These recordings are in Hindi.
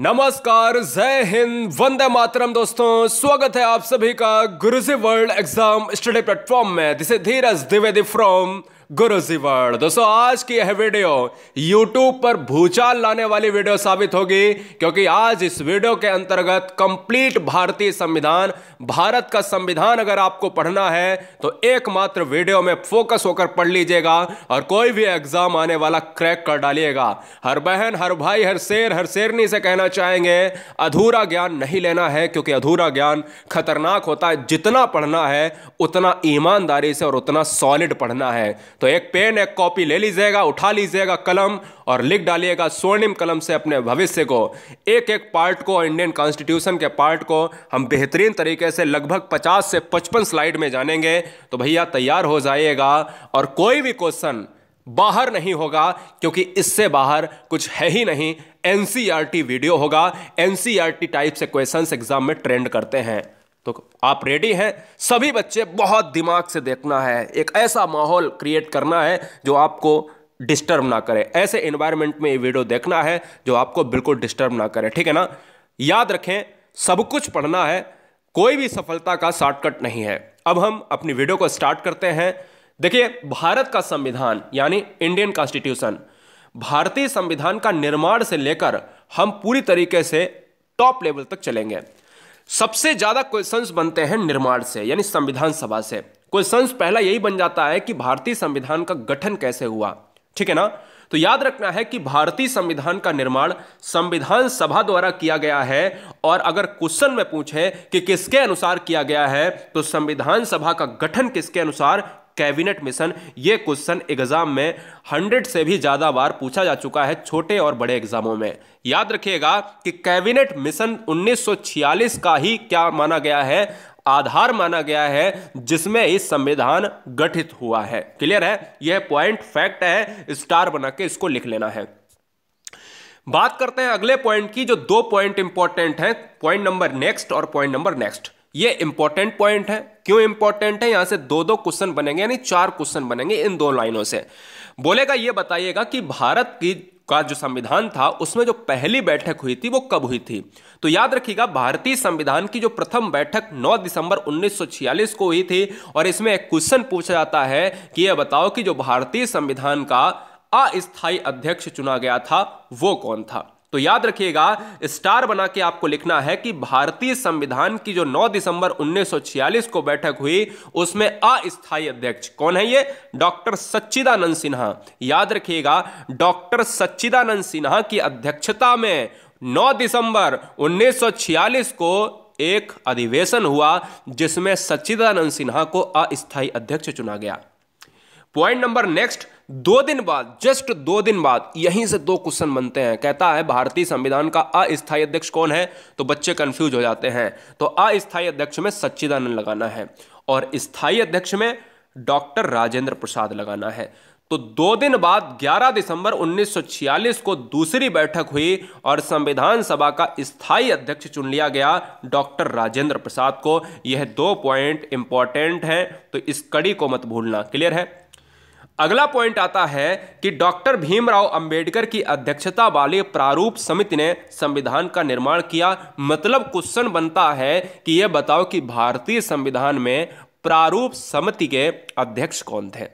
नमस्कार जय हिंद वंदे मातरम दोस्तों स्वागत है आप सभी का Guruji world exam study platform में this is Dheeraj Dwivedi from गुरुजीवण दोस्तों आज की यह वीडियो यूट्यूब पर भूचाल लाने वाली वीडियो साबित होगी क्योंकि आज इस वीडियो के अंतर्गत कंप्लीट भारतीय संविधान भारत का संविधान अगर आपको पढ़ना है तो एकमात्र वीडियो में फोकस होकर पढ़ लीजिएगा और कोई भी एग्जाम आने वाला क्रैक कर डालिएगा हर बहन हर भाई हर शेर हर शेरनी से कहना चाहेंगे अधूरा ज्ञान नहीं लेना है क्योंकि अधूरा ज्ञान खतरनाक होता है जितना पढ़ना है उतना ईमानदारी से और उतना सॉलिड पढ़ना है तो एक पेन एक कॉपी ले लीजिएगा उठा लीजिएगा कलम और लिख डालिएगा स्वर्णिम कलम से अपने भविष्य को एक एक पार्ट को इंडियन कॉन्स्टिट्यूशन के पार्ट को हम बेहतरीन तरीके से लगभग 50 से 55 स्लाइड में जानेंगे तो भैया तैयार हो जाइएगा और कोई भी क्वेश्चन बाहर नहीं होगा क्योंकि इससे बाहर कुछ है ही नहीं एनसीईआरटी वीडियो होगा एनसीईआरटी टाइप से क्वेश्चंस एग्जाम में ट्रेंड करते हैं तो आप रेडी हैं सभी बच्चे बहुत दिमाग से देखना है एक ऐसा माहौल क्रिएट करना है जो आपको डिस्टर्ब ना करे ऐसे इन्वायरमेंट में ये वीडियो देखना है जो आपको बिल्कुल डिस्टर्ब ना करे ठीक है ना याद रखें सब कुछ पढ़ना है कोई भी सफलता का शॉर्टकट नहीं है अब हम अपनी वीडियो को स्टार्ट करते हैं देखिए भारत का संविधान यानी इंडियन कॉन्स्टिट्यूशन भारतीय संविधान का निर्माण से लेकर हम पूरी तरीके से टॉप लेवल तक चलेंगे सबसे ज्यादा क्वेश्चंस बनते हैं निर्माण से यानी संविधान सभा से क्वेश्चंस पहला यही बन जाता है कि भारतीय संविधान का गठन कैसे हुआ ठीक है ना तो याद रखना है कि भारतीय संविधान का निर्माण संविधान सभा द्वारा किया गया है और अगर क्वेश्चन में पूछे कि किसके अनुसार किया गया है तो संविधान सभा का गठन किसके अनुसार कैबिनेट मिशन ये क्वेश्चन एग्जाम में हंड्रेड से भी ज़्यादा बार पूछा जा चुका है छोटे और बड़े एग्जामों में याद रखिएगा कि कैबिनेट मिशन उन्नीस का ही क्या माना गया है आधार माना गया है जिसमें इस संविधान गठित हुआ है क्लियर है यह पॉइंट फैक्ट है स्टार बना के इसको लिख लेना है बात करते हैं अगले पॉइंट की जो दो पॉइंट इंपॉर्टेंट हैं पॉइंट नंबर नेक्स्ट और पॉइंट नंबर नेक्स्ट ये इंपॉर्टेंट पॉइंट है क्यों इंपॉर्टेंट है यहां से दो दो क्वेश्चन बनेंगे यानी चार क्वेश्चन बनेंगे इन दो लाइनों से बोलेगा ये बताइएगा कि भारत की का जो संविधान था उसमें जो पहली बैठक हुई थी वो कब हुई थी तो याद रखिएगा भारतीय संविधान की जो प्रथम बैठक 9 दिसंबर 1946 को हुई थी और इसमें एक क्वेश्चन पूछा जाता है कि यह बताओ कि जो भारतीय संविधान का अस्थायी अध्यक्ष चुना गया था वो कौन था तो याद रखिएगा स्टार बना के आपको लिखना है कि भारतीय संविधान की जो 9 दिसंबर 1946 को बैठक हुई उसमें अस्थायी अध्यक्ष कौन है ये डॉक्टर सच्चिदानंद सिन्हा याद रखिएगा डॉक्टर सच्चिदानंद सिन्हा की अध्यक्षता में 9 दिसंबर 1946 को एक अधिवेशन हुआ जिसमें सच्चिदानंद सिन्हा को अस्थायी अध्यक्ष चुना गया पॉइंट नंबर नेक्स्ट दो दिन बाद जस्ट दो दिन बाद यहीं से दो क्वेश्चन बनते हैं कहता है भारतीय संविधान का अस्थायी अध्यक्ष कौन है तो बच्चे कंफ्यूज हो जाते हैं तो अस्थायी अध्यक्ष में सच्चिदानंद लगाना है और स्थायी अध्यक्ष में डॉक्टर राजेंद्र प्रसाद लगाना है तो दो दिन बाद 11 दिसंबर 1946 को दूसरी बैठक हुई और संविधान सभा का स्थायी अध्यक्ष चुन लिया गया डॉक्टर राजेंद्र प्रसाद को यह दो पॉइंट इंपॉर्टेंट हैं तो इस कड़ी को मत भूलना क्लियर है अगला पॉइंट आता है कि डॉक्टर भीमराव अंबेडकर की अध्यक्षता वाली प्रारूप समिति ने संविधान का निर्माण किया मतलब क्वेश्चन बनता है कि यह बताओ कि भारतीय संविधान में प्रारूप समिति के अध्यक्ष कौन थे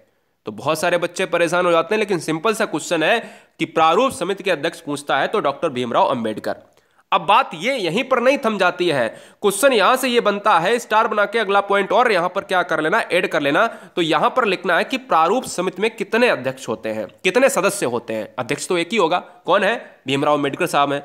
तो बहुत सारे बच्चे परेशान हो जाते हैं लेकिन सिंपल सा क्वेश्चन है कि प्रारूप समिति के अध्यक्ष पूछता है तो डॉक्टर भीमराव अंबेडकर अब बात ये यहीं पर नहीं थम जाती है क्वेश्चन यहां से ये बनता है स्टार बना के अगला पॉइंट और यहां पर क्या कर लेना ऐड कर लेना तो यहां पर लिखना है कि प्रारूप समिति में कितने अध्यक्ष होते हैं कितने सदस्य होते हैं अध्यक्ष तो एक ही होगा कौन है भीमराव अम्बेडकर साहब है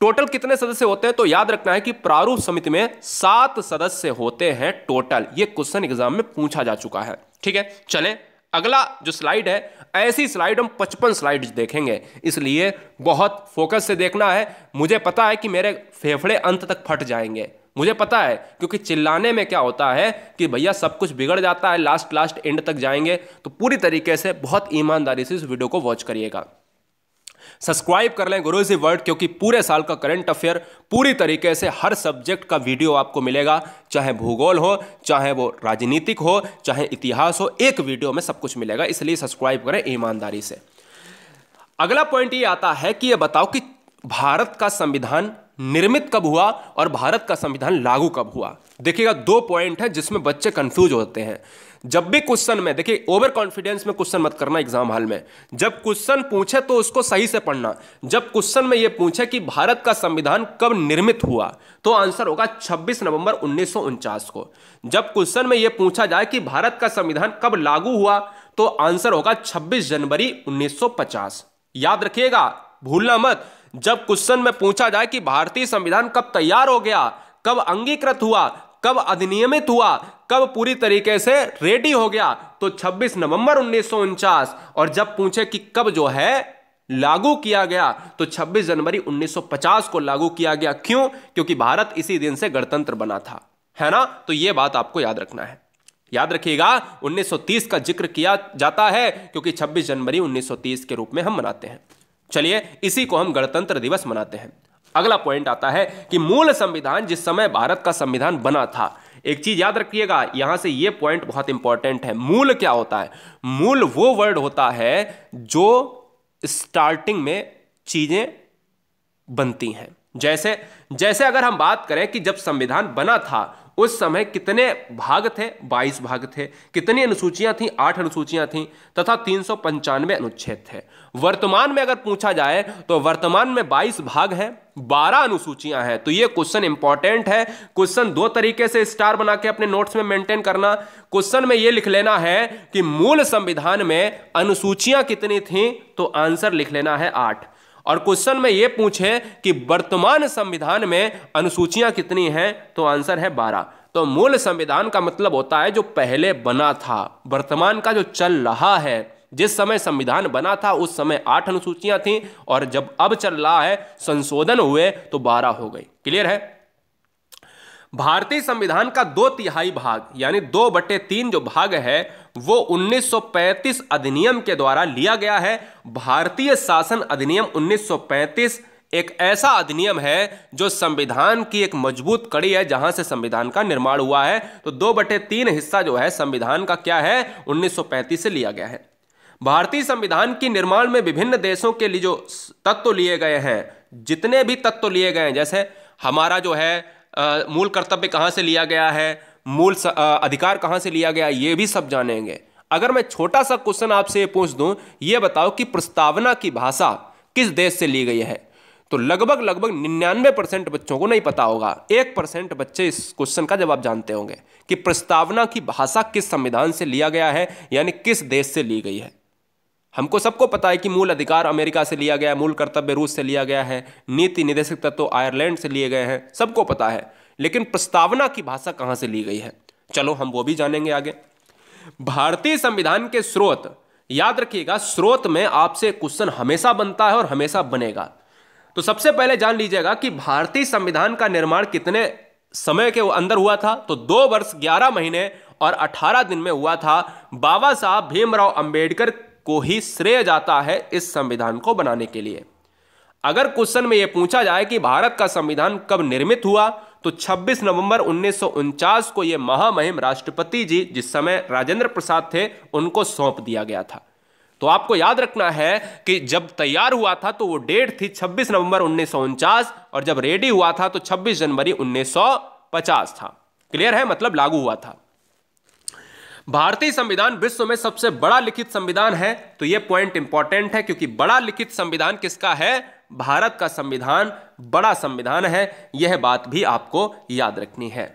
टोटल कितने सदस्य होते हैं तो याद रखना है कि प्रारूप समिति में सात सदस्य होते हैं टोटल ये क्वेश्चन एग्जाम में पूछा जा चुका है ठीक है चलें अगला जो स्लाइड है ऐसी स्लाइड हम पचपन स्लाइड देखेंगे इसलिए बहुत फोकस से देखना है मुझे पता है कि मेरे फेफड़े अंत तक फट जाएंगे मुझे पता है क्योंकि चिल्लाने में क्या होता है कि भैया सब कुछ बिगड़ जाता है लास्ट लास्ट एंड तक जाएंगे तो पूरी तरीके से बहुत ईमानदारी से इस वीडियो को वॉच करिएगा सब्सक्राइब कर लें गुरुजी वर्ल्ड क्योंकि पूरे साल का करंट अफेयर पूरी तरीके से हर सब्जेक्ट का वीडियो आपको मिलेगा चाहे भूगोल हो चाहे वो राजनीतिक हो चाहे इतिहास हो एक वीडियो में सब कुछ मिलेगा इसलिए सब्सक्राइब करें ईमानदारी से अगला पॉइंट ये आता है कि ये बताओ कि भारत का संविधान निर्मित कब हुआ और भारत का संविधान लागू कब हुआ देखिएगा दो पॉइंट है जिसमें बच्चे कंफ्यूज होते हैं जब भी क्वेश्चन में देखिए ओवर कॉन्फिडेंस में क्वेश्चन मत करना एग्जाम हाल में जब क्वेश्चन पूछे तो उसको सही से पढ़ना जब क्वेश्चन में यह पूछे कि भारत का संविधान कब निर्मित हुआ तो आंसर होगा 26 नवंबर उन्नीस को जब क्वेश्चन में यह पूछा जाए कि भारत का संविधान कब लागू हुआ तो आंसर होगा छब्बीस जनवरी उन्नीस याद रखिएगा भूलना मत जब क्वेश्चन में पूछा जाए कि भारतीय संविधान कब तैयार हो गया कब अंगीकृत हुआ कब अधिनियमित हुआ कब पूरी तरीके से रेडी हो गया तो 26 नवंबर उन्नीस और जब पूछे कि कब जो है लागू किया गया तो 26 जनवरी 1950 को लागू किया गया क्यों क्योंकि भारत इसी दिन से गणतंत्र बना था है ना तो यह बात आपको याद रखना है याद रखिएगा 1930 का जिक्र किया जाता है क्योंकि 26 जनवरी 1930 के रूप में हम मनाते हैं चलिए इसी को हम गणतंत्र दिवस मनाते हैं अगला पॉइंट आता है कि मूल संविधान जिस समय भारत का संविधान बना था एक चीज याद रखिएगा यहां से ये पॉइंट बहुत इंपॉर्टेंट है मूल क्या होता है मूल वो वर्ड होता है जो स्टार्टिंग में चीजें बनती हैं जैसे जैसे अगर हम बात करें कि जब संविधान बना था उस समय कितने भाग थे 22 भाग थे कितनी अनुसूचियां थी आठ अनुसूचियां थी तथा तीन अनुच्छेद थे वर्तमान में अगर पूछा जाए तो वर्तमान में 22 भाग हैं 12 अनुसूचियां हैं तो ये क्वेश्चन इंपॉर्टेंट है क्वेश्चन दो तरीके से स्टार बना के अपने नोट्स में मेंटेन करना क्वेश्चन में ये लिख लेना है कि मूल संविधान में अनुसूचियां कितनी थी तो आंसर लिख लेना है आठ और क्वेश्चन में ये पूछे कि वर्तमान संविधान में अनुसूचियां कितनी हैं तो आंसर है बारह तो मूल संविधान का मतलब होता है जो पहले बना था वर्तमान का जो चल रहा है जिस समय संविधान बना था उस समय आठ अनुसूचियां थीं और जब अब चल रहा है संशोधन हुए तो बारह हो गई क्लियर है भारतीय संविधान का दो तिहाई भाग यानी दो बटे तीन जो भाग है वो 1935 अधिनियम के द्वारा लिया गया है भारतीय शासन अधिनियम 1935 एक ऐसा अधिनियम है जो संविधान की एक मजबूत कड़ी है जहां से संविधान का निर्माण हुआ है तो दो बटे तीन हिस्सा जो है संविधान का क्या है 1935 से लिया गया है भारतीय संविधान के निर्माण में विभिन्न देशों के लिए जो तत्व लिए गए हैं जितने भी तत्व लिए गए हैं जैसे हमारा जो है मूल कर्तव्य कहाँ से लिया गया है मूल स, आ, अधिकार कहाँ से लिया गया ये भी सब जानेंगे अगर मैं छोटा सा क्वेश्चन आपसे पूछ दूँ ये बताओ कि प्रस्तावना की भाषा किस देश से ली गई है तो लगभग लगभग निन्यानवे परसेंट बच्चों को नहीं पता होगा एक परसेंट बच्चे इस क्वेश्चन का जवाब जानते होंगे कि प्रस्तावना की भाषा किस संविधान से लिया गया है यानी किस देश से ली गई है हमको सबको पता है कि मूल अधिकार अमेरिका से लिया गया है मूल कर्तव्य रूस से लिया गया है नीति निदेशक तत्व तो आयरलैंड से लिए गए हैं सबको पता है लेकिन प्रस्तावना की भाषा कहाँ से ली गई है चलो हम वो भी जानेंगे आगे भारतीय संविधान के स्रोत याद रखिएगा स्रोत में आपसे क्वेश्चन हमेशा बनता है और हमेशा बनेगा तो सबसे पहले जान लीजिएगा कि भारतीय संविधान का निर्माण कितने समय के अंदर हुआ था तो दो वर्ष ग्यारह महीने और अठारह दिन में हुआ था बाबा साहब भीमराव अंबेडकर को ही श्रेय जाता है इस संविधान को बनाने के लिए अगर क्वेश्चन में यह पूछा जाए कि भारत का संविधान कब निर्मित हुआ तो 26 नवंबर उन्नीस को यह महामहिम राष्ट्रपति जी जिस समय राजेंद्र प्रसाद थे उनको सौंप दिया गया था तो आपको याद रखना है कि जब तैयार हुआ था तो वो डेट थी 26 नवंबर उन्नीस और जब रेडी हुआ था तो 26 जनवरी 1950 था क्लियर है मतलब लागू हुआ था भारतीय संविधान विश्व में सबसे बड़ा लिखित संविधान है तो यह पॉइंट इंपॉर्टेंट है क्योंकि बड़ा लिखित संविधान किसका है भारत का संविधान बड़ा संविधान है यह बात भी आपको याद रखनी है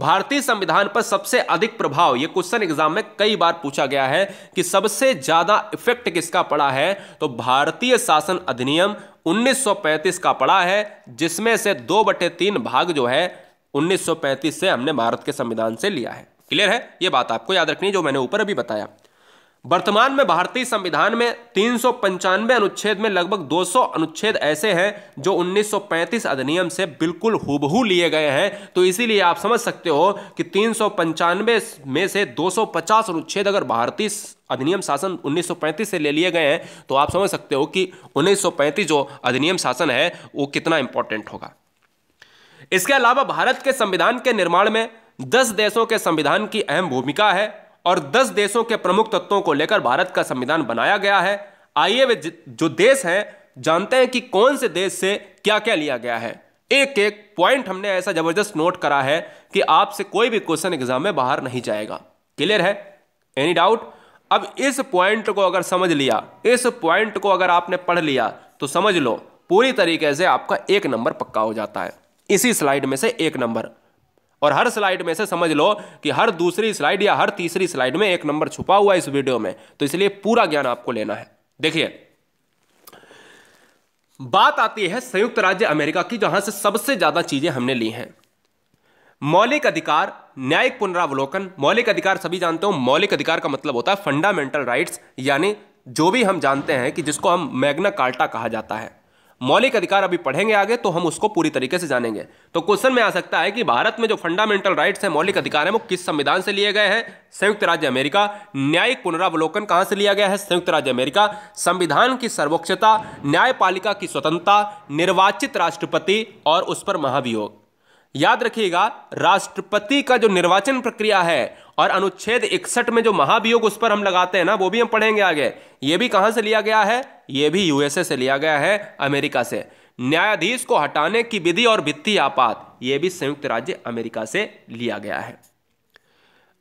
भारतीय संविधान पर सबसे अधिक प्रभाव यह क्वेश्चन एग्जाम में कई बार पूछा गया है कि सबसे ज्यादा इफेक्ट किसका पड़ा है तो भारतीय शासन अधिनियम 1935 का पड़ा है जिसमें से दो बटे तीन भाग जो है 1935 से हमने भारत के संविधान से लिया है क्लियर है यह बात आपको याद रखनी है जो मैंने ऊपर अभी बताया वर्तमान में भारतीय संविधान में तीन अनुच्छेद में लगभग 200 अनुच्छेद ऐसे हैं जो 1935 अधिनियम से बिल्कुल हुबहू लिए गए हैं तो इसीलिए आप समझ सकते हो कि तीन में से 250 अनुच्छेद अगर भारतीय अधिनियम शासन 1935 से ले लिए गए हैं तो आप समझ सकते हो कि 1935 जो अधिनियम शासन है वो कितना इंपॉर्टेंट होगा इसके अलावा भारत के संविधान के निर्माण में दस देशों के संविधान की अहम भूमिका है और दस देशों के प्रमुख तत्वों को लेकर भारत का संविधान बनाया गया है आइए वे जो देश हैं जानते हैं कि कौन से देश से क्या क्या लिया गया है एक एक पॉइंट हमने ऐसा जबरदस्त नोट करा है कि आपसे कोई भी क्वेश्चन एग्जाम में बाहर नहीं जाएगा क्लियर है एनी डाउट अब इस पॉइंट को अगर समझ लिया इस पॉइंट को अगर आपने पढ़ लिया तो समझ लो पूरी तरीके से आपका एक नंबर पक्का हो जाता है इसी स्लाइड में से एक नंबर और हर स्लाइड में से समझ लो कि हर दूसरी स्लाइड या हर तीसरी स्लाइड में एक नंबर छुपा हुआ है इस वीडियो में तो इसलिए पूरा ज्ञान आपको लेना है देखिए बात आती है संयुक्त राज्य अमेरिका की जहां से सबसे ज्यादा चीजें हमने ली हैं मौलिक अधिकार न्यायिक पुनरावलोकन मौलिक अधिकार सभी जानते हो मौलिक अधिकार का मतलब होता है फंडामेंटल राइट्स यानी जो भी हम जानते हैं कि जिसको हम मैग्ना कार्टा कहा जाता है मौलिक अधिकार अभी पढ़ेंगे आगे तो हम उसको पूरी तरीके से जानेंगे तो क्वेश्चन में आ सकता है कि भारत में जो फंडामेंटल राइट्स हैं मौलिक अधिकार हैं वो किस संविधान से लिए गए हैं संयुक्त राज्य अमेरिका न्यायिक पुनरावलोकन कहां से लिया गया है संयुक्त राज्य अमेरिका संविधान की सर्वोच्चता न्यायपालिका की स्वतंत्रता निर्वाचित राष्ट्रपति और उस पर महाभियोग याद रखिएगा राष्ट्रपति का जो निर्वाचन प्रक्रिया है और अनुच्छेद इकसठ में जो महाभियोग उस पर हम लगाते हैं ना वो भी हम पढ़ेंगे आगे ये भी कहां से लिया गया है ये भी यूएसए से लिया गया है अमेरिका से न्यायाधीश को हटाने की विधि और वित्तीय आपात यह भी संयुक्त राज्य अमेरिका से लिया गया है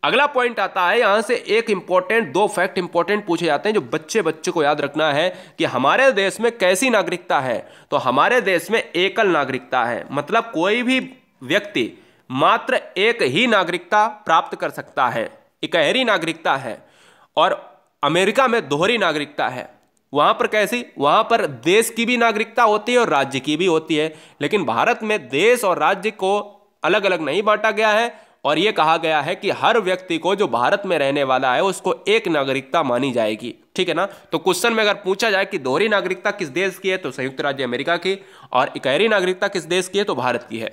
अगला पॉइंट आता है यहां से एक इंपॉर्टेंट दो फैक्ट इंपॉर्टेंट पूछे जाते हैं जो बच्चे बच्चे को याद रखना है कि हमारे देश में कैसी नागरिकता है तो हमारे देश में एकल नागरिकता है मतलब कोई भी व्यक्ति मात्र एक ही नागरिकता प्राप्त कर सकता है इकहरी नागरिकता है और अमेरिका में दोहरी नागरिकता है वहाँ पर कैसी वहाँ पर देश की भी नागरिकता होती है और राज्य की भी होती है लेकिन भारत में देश और राज्य को अलग अलग नहीं बांटा गया है और ये कहा गया है कि हर व्यक्ति को जो भारत में रहने वाला है उसको एक नागरिकता मानी जाएगी ठीक है ना तो क्वेश्चन में अगर पूछा जाए कि दोहरी नागरिकता किस देश की है तो संयुक्त राज्य अमेरिका की और इकहरी नागरिकता किस देश की है तो भारत की है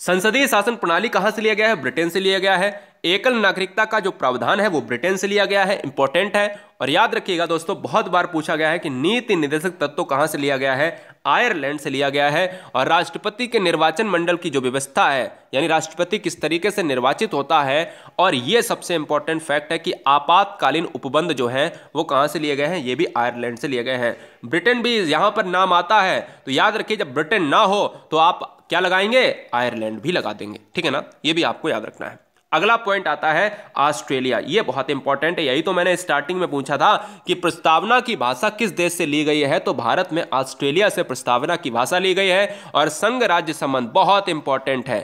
संसदीय शासन प्रणाली कहाँ से लिया गया है ब्रिटेन से लिया गया है एकल नागरिकता का जो प्रावधान है वो ब्रिटेन से लिया गया है इंपॉर्टेंट है और याद रखिएगा दोस्तों बहुत बार पूछा गया है कि नीति निदेशक तत्व कहाँ से लिया गया है आयरलैंड से लिया गया है और राष्ट्रपति के निर्वाचन मंडल की जो व्यवस्था है यानी राष्ट्रपति किस तरीके से निर्वाचित होता है और ये सबसे इंपॉर्टेंट फैक्ट है कि आपातकालीन उपबंध जो है वो कहाँ से लिए गए हैं ये भी आयरलैंड से लिए गए हैं ब्रिटेन भी यहाँ पर नाम आता है तो याद रखिए जब ब्रिटेन ना हो तो आप क्या लगाएंगे आयरलैंड भी लगा देंगे ठीक है ना ये भी आपको याद रखना है अगला पॉइंट आता है ऑस्ट्रेलिया ये बहुत इंपॉर्टेंट है यही तो मैंने स्टार्टिंग में पूछा था कि प्रस्तावना की भाषा किस देश से ली गई है तो भारत में ऑस्ट्रेलिया से प्रस्तावना की भाषा ली गई है और संघ राज्य संबंध बहुत इंपॉर्टेंट है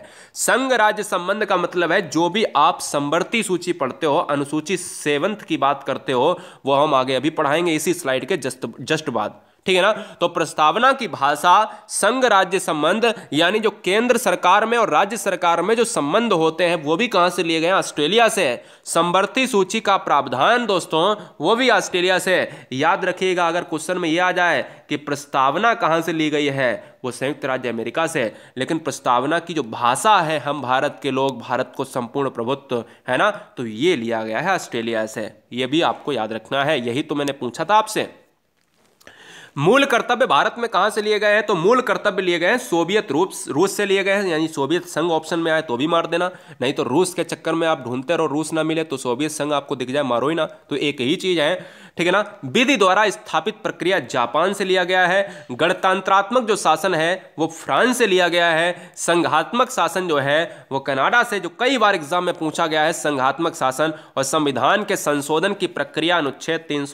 संघ राज्य संबंध का मतलब है जो भी आप संवर्ती सूची पढ़ते हो अनुसूची सेवंथ की बात करते हो वो हम आगे अभी पढ़ाएंगे इसी स्लाइड के जस्ट जस्ट बाद ठीक है ना तो प्रस्तावना की भाषा संघ राज्य संबंध यानी जो केंद्र सरकार में और राज्य सरकार में जो संबंध होते हैं वो भी कहां से लिए गए ऑस्ट्रेलिया से है संवर्ती सूची का प्रावधान दोस्तों वो भी ऑस्ट्रेलिया से है याद रखिएगा अगर क्वेश्चन में ये आ जाए कि प्रस्तावना कहां से ली गई है वो संयुक्त राज्य अमेरिका से लेकिन प्रस्तावना की जो भाषा है हम भारत के लोग भारत को संपूर्ण प्रभुत्व है ना तो ये लिया गया है ऑस्ट्रेलिया से ये भी आपको याद रखना है यही तो मैंने पूछा था आपसे मूल कर्तव्य भारत में कहां से लिए गए हैं तो मूल कर्तव्य लिए गए हैं सोवियत रूस रूस से लिए गए हैं यानी सोवियत संघ ऑप्शन में आए तो भी मार देना नहीं तो रूस के चक्कर में आप ढूंढते रहो रूस ना मिले तो सोवियत संघ आपको दिख जाए मारो ही ना तो एक ही चीज है ठीक है ना विधि द्वारा स्थापित प्रक्रिया जापान से लिया गया है गणतंत्रात्मक जो शासन है वो फ्रांस से लिया गया है संघात्मक शासन जो है वो कनाडा से जो कई बार एग्जाम में पूछा गया है संघात्मक शासन और संविधान के संशोधन की प्रक्रिया अनुच्छेद तीन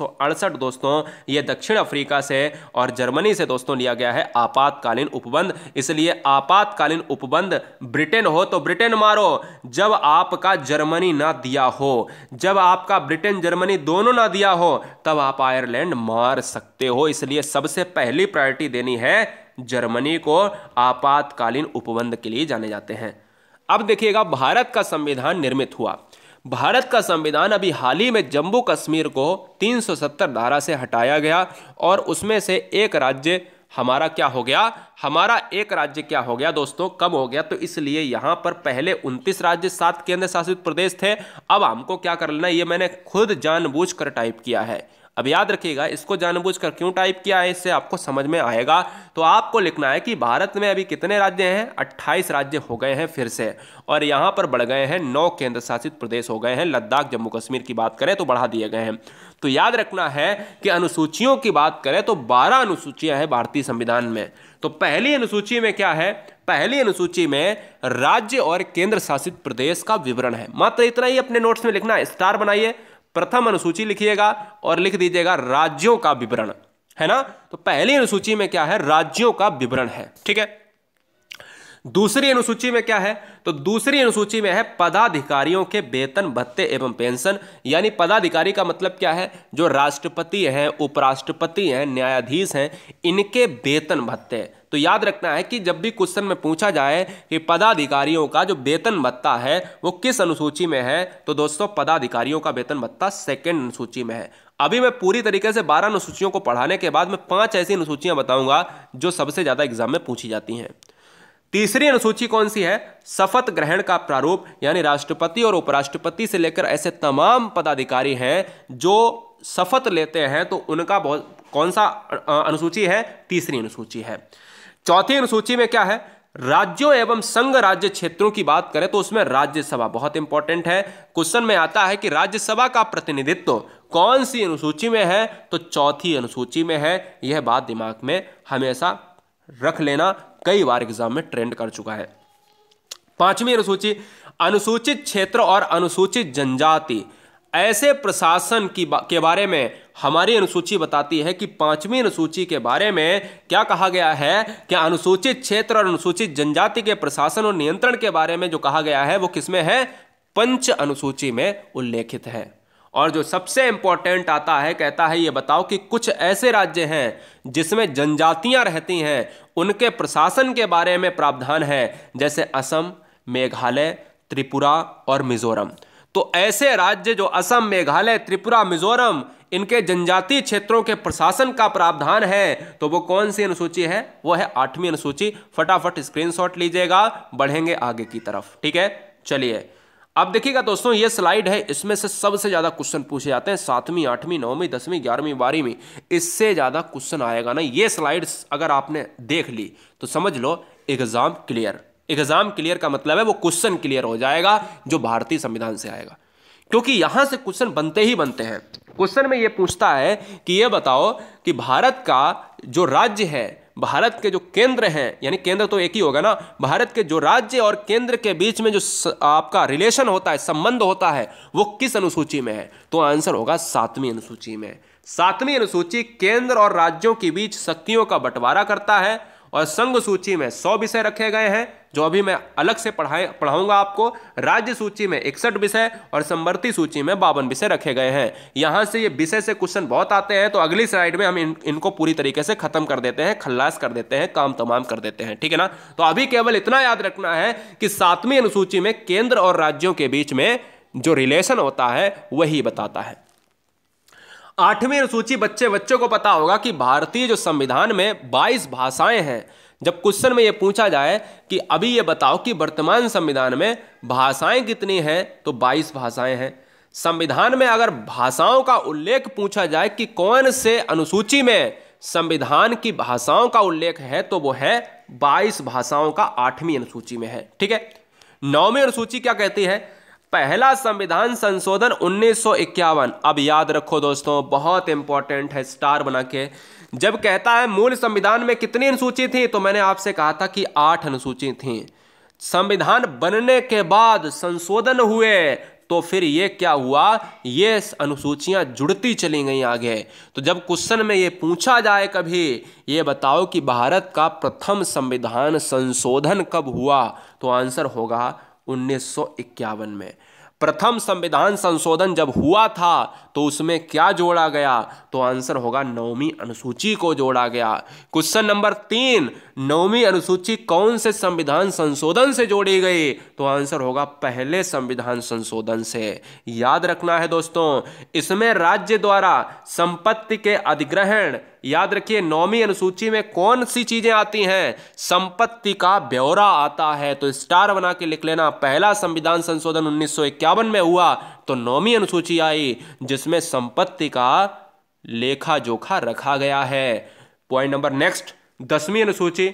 दोस्तों ये दक्षिण अफ्रीका से और जर्मनी से दोस्तों लिया गया है आपातकालीन उपबंध इसलिए आपातकालीन उपबंध ब्रिटेन हो तो ब्रिटेन मारो जब आपका जर्मनी ना दिया हो जब आपका ब्रिटेन जर्मनी दोनों ना दिया हो तब आप आयरलैंड मार सकते हो इसलिए सबसे पहली प्रायोरिटी देनी है जर्मनी को आपातकालीन उपबंध के लिए जाने जाते हैं अब देखिएगा भारत का संविधान निर्मित हुआ भारत का संविधान अभी हाल ही में जम्मू कश्मीर को 370 धारा से हटाया गया और उसमें से एक राज्य हमारा क्या हो गया हमारा एक राज्य क्या हो गया दोस्तों कम हो गया तो इसलिए यहाँ पर पहले 29 राज्य सात केंद्र शासित प्रदेश थे अब हमको क्या कर लेना ये मैंने खुद जानबूझकर टाइप किया है अब याद रखिएगा इसको जानबूझकर क्यों टाइप किया है इससे आपको समझ में आएगा तो आपको लिखना है कि भारत में अभी कितने राज्य हैं 28 राज्य हो गए हैं फिर से और यहाँ पर बढ़ गए हैं नौ केंद्र शासित प्रदेश हो गए हैं लद्दाख जम्मू कश्मीर की बात करें तो बढ़ा दिए गए हैं तो याद रखना है कि अनुसूचियों की बात करें तो बारह अनुसूचियां हैं भारतीय संविधान में तो पहली अनुसूची में क्या है पहली अनुसूची में राज्य और केंद्र शासित प्रदेश का विवरण है मात्र इतना ही अपने नोट्स में लिखना स्टार बनाइए प्रथम अनुसूची लिखिएगा और लिख दीजिएगा राज्यों का विवरण है ना तो पहली अनुसूची में क्या है राज्यों का विवरण है ठीक है दूसरी अनुसूची में क्या है तो दूसरी अनुसूची में है पदाधिकारियों के वेतन भत्ते एवं पेंशन यानी पदाधिकारी का मतलब क्या है जो राष्ट्रपति हैं उपराष्ट्रपति हैं न्यायाधीश हैं इनके वेतन भत्ते तो याद रखना है कि जब भी क्वेश्चन में पूछा जाए कि पदाधिकारियों का जो वेतन भत्ता है वो किस अनुसूची में है तो दोस्तों पदाधिकारियों का वेतन भत्ता सेकेंड अनुसूची में है अभी मैं पूरी तरीके से बारह अनुसूचियों को पढ़ाने के बाद मैं पांच ऐसी अनुसूचियां बताऊंगा जो सबसे ज़्यादा एग्जाम में पूछी जाती हैं तीसरी अनुसूची कौन सी है शपथ ग्रहण का प्रारूप यानी राष्ट्रपति और उपराष्ट्रपति से लेकर ऐसे तमाम पदाधिकारी हैं जो शपथ लेते हैं तो उनका बहुत कौन सा अनुसूची है तीसरी अनुसूची है चौथी अनुसूची में क्या है राज्यों एवं संघ राज्य क्षेत्रों की बात करें तो उसमें राज्यसभा बहुत इंपॉर्टेंट है क्वेश्चन में आता है कि राज्यसभा का प्रतिनिधित्व कौन सी अनुसूची में है तो चौथी अनुसूची में है यह बात दिमाग में हमेशा रख लेना कई बार एग्जाम में ट्रेंड कर चुका है पांचवी अनुसूची अनुसूचित क्षेत्र और अनुसूचित जनजाति ऐसे प्रशासन की बा, के बारे में हमारी अनुसूची बताती है कि पांचवी अनुसूची के बारे में क्या कहा गया है कि अनुसूचित क्षेत्र और अनुसूचित जनजाति के प्रशासन और नियंत्रण के बारे में जो कहा गया है वो किसमें है पंच अनुसूची में उल्लेखित है और जो सबसे इंपॉर्टेंट आता है कहता है ये बताओ कि कुछ ऐसे राज्य हैं जिसमें जनजातियां रहती हैं उनके प्रशासन के बारे में प्रावधान है जैसे असम मेघालय त्रिपुरा और मिजोरम तो ऐसे राज्य जो असम मेघालय त्रिपुरा मिजोरम इनके जनजातीय क्षेत्रों के प्रशासन का प्रावधान है तो वो कौन सी अनुसूची है वो है आठवीं अनुसूची फटाफट स्क्रीनशॉट लीजिएगा बढ़ेंगे आगे की तरफ ठीक है चलिए अब देखिएगा दोस्तों ये स्लाइड है इसमें से सबसे ज़्यादा क्वेश्चन पूछे जाते हैं सातवीं आठवीं नौवीं दसवीं ग्यारहवीं बारहवीं इससे ज़्यादा क्वेश्चन आएगा ना ये स्लाइड अगर आपने देख ली तो समझ लो एग्ज़ाम क्लियर एग्ज़ाम क्लियर का मतलब है वो क्वेश्चन क्लियर हो जाएगा जो भारतीय संविधान से आएगा क्योंकि यहां से क्वेश्चन बनते ही बनते हैं क्वेश्चन में ये पूछता है कि ये बताओ कि भारत का जो राज्य है भारत के जो केंद्र हैं यानी केंद्र तो एक ही होगा ना भारत के जो राज्य और केंद्र के बीच में जो आपका रिलेशन होता है संबंध होता है वो किस अनुसूची में है तो आंसर होगा सातवीं अनुसूची में सातवीं अनुसूची केंद्र और राज्यों के बीच शक्तियों का बंटवारा करता है और संघ सूची में सौ विषय रखे गए हैं जो अभी मैं अलग से पढ़ाए पढ़ाऊंगा आपको राज्य सूची में इकसठ विषय और संवर्ती सूची में बावन विषय रखे गए हैं यहाँ से ये विषय से क्वेश्चन बहुत आते हैं तो अगली स्लाइड में हम इन, इनको पूरी तरीके से खत्म कर देते हैं खल्लास कर देते हैं काम तमाम कर देते हैं ठीक है ना तो अभी केवल इतना याद रखना है कि सातवीं अनुसूची में केंद्र और राज्यों के बीच में जो रिलेशन होता है वही बताता है आठवीं अनुसूची बच्चे बच्चों को पता होगा कि भारतीय जो संविधान में 22 भाषाएं हैं जब क्वेश्चन में ये पूछा जाए कि अभी ये बताओ कि वर्तमान संविधान में भाषाएं कितनी हैं तो 22 भाषाएं हैं संविधान में अगर भाषाओं का उल्लेख पूछा जाए कि कौन से अनुसूची में संविधान की भाषाओं का उल्लेख है तो वो है 22 भाषाओं का आठवीं अनुसूची में है ठीक है नौवीं अनुसूची क्या कहती है पहला संविधान संशोधन उन्नीस अब याद रखो दोस्तों बहुत इंपॉर्टेंट है स्टार बना के जब कहता है मूल संविधान में कितनी अनुसूची थी तो मैंने आपसे कहा था कि आठ अनुसूची थी संविधान बनने के बाद संशोधन हुए तो फिर ये क्या हुआ ये अनुसूचियां जुड़ती चली गई आगे तो जब क्वेश्चन में ये पूछा जाए कभी ये बताओ कि भारत का प्रथम संविधान संशोधन कब हुआ तो आंसर होगा उन्नीस में प्रथम संविधान संशोधन जब हुआ था तो उसमें क्या जोड़ा गया तो आंसर होगा नौवीं अनुसूची को जोड़ा गया क्वेश्चन नंबर तीन नौवीं अनुसूची कौन से संविधान संशोधन से जोड़ी गई तो आंसर होगा पहले संविधान संशोधन से याद रखना है दोस्तों इसमें राज्य द्वारा संपत्ति के अधिग्रहण याद रखिए नौवीं अनुसूची में कौन सी चीजें आती हैं संपत्ति का ब्यौरा आता है तो स्टार बना के लिख लेना पहला संविधान संशोधन उन्नीस में हुआ तो नौवीं अनुसूची आई जिसमें संपत्ति का लेखा जोखा रखा गया है पॉइंट नंबर नेक्स्ट दसवीं अनुसूची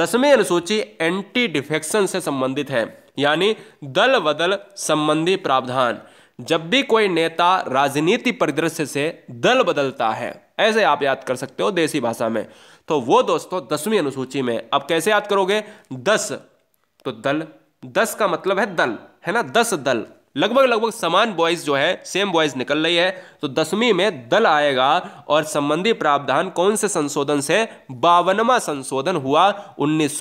दसवीं अनुसूची एंटी डिफेक्शन से संबंधित है यानी दल बदल संबंधी प्रावधान जब भी कोई नेता राजनीति परिदृश्य से दल बदलता है ऐसे आप याद कर सकते हो देसी भाषा में तो वो दोस्तों दसवीं अनुसूची में अब कैसे याद करोगे दस तो दल दस का मतलब है दल है ना दस दल लगभग लगभग समान बॉयज जो है सेम बॉयज निकल रही है तो दसवीं में दल आएगा और संबंधी प्रावधान कौन से संशोधन से बावनवा संशोधन हुआ उन्नीस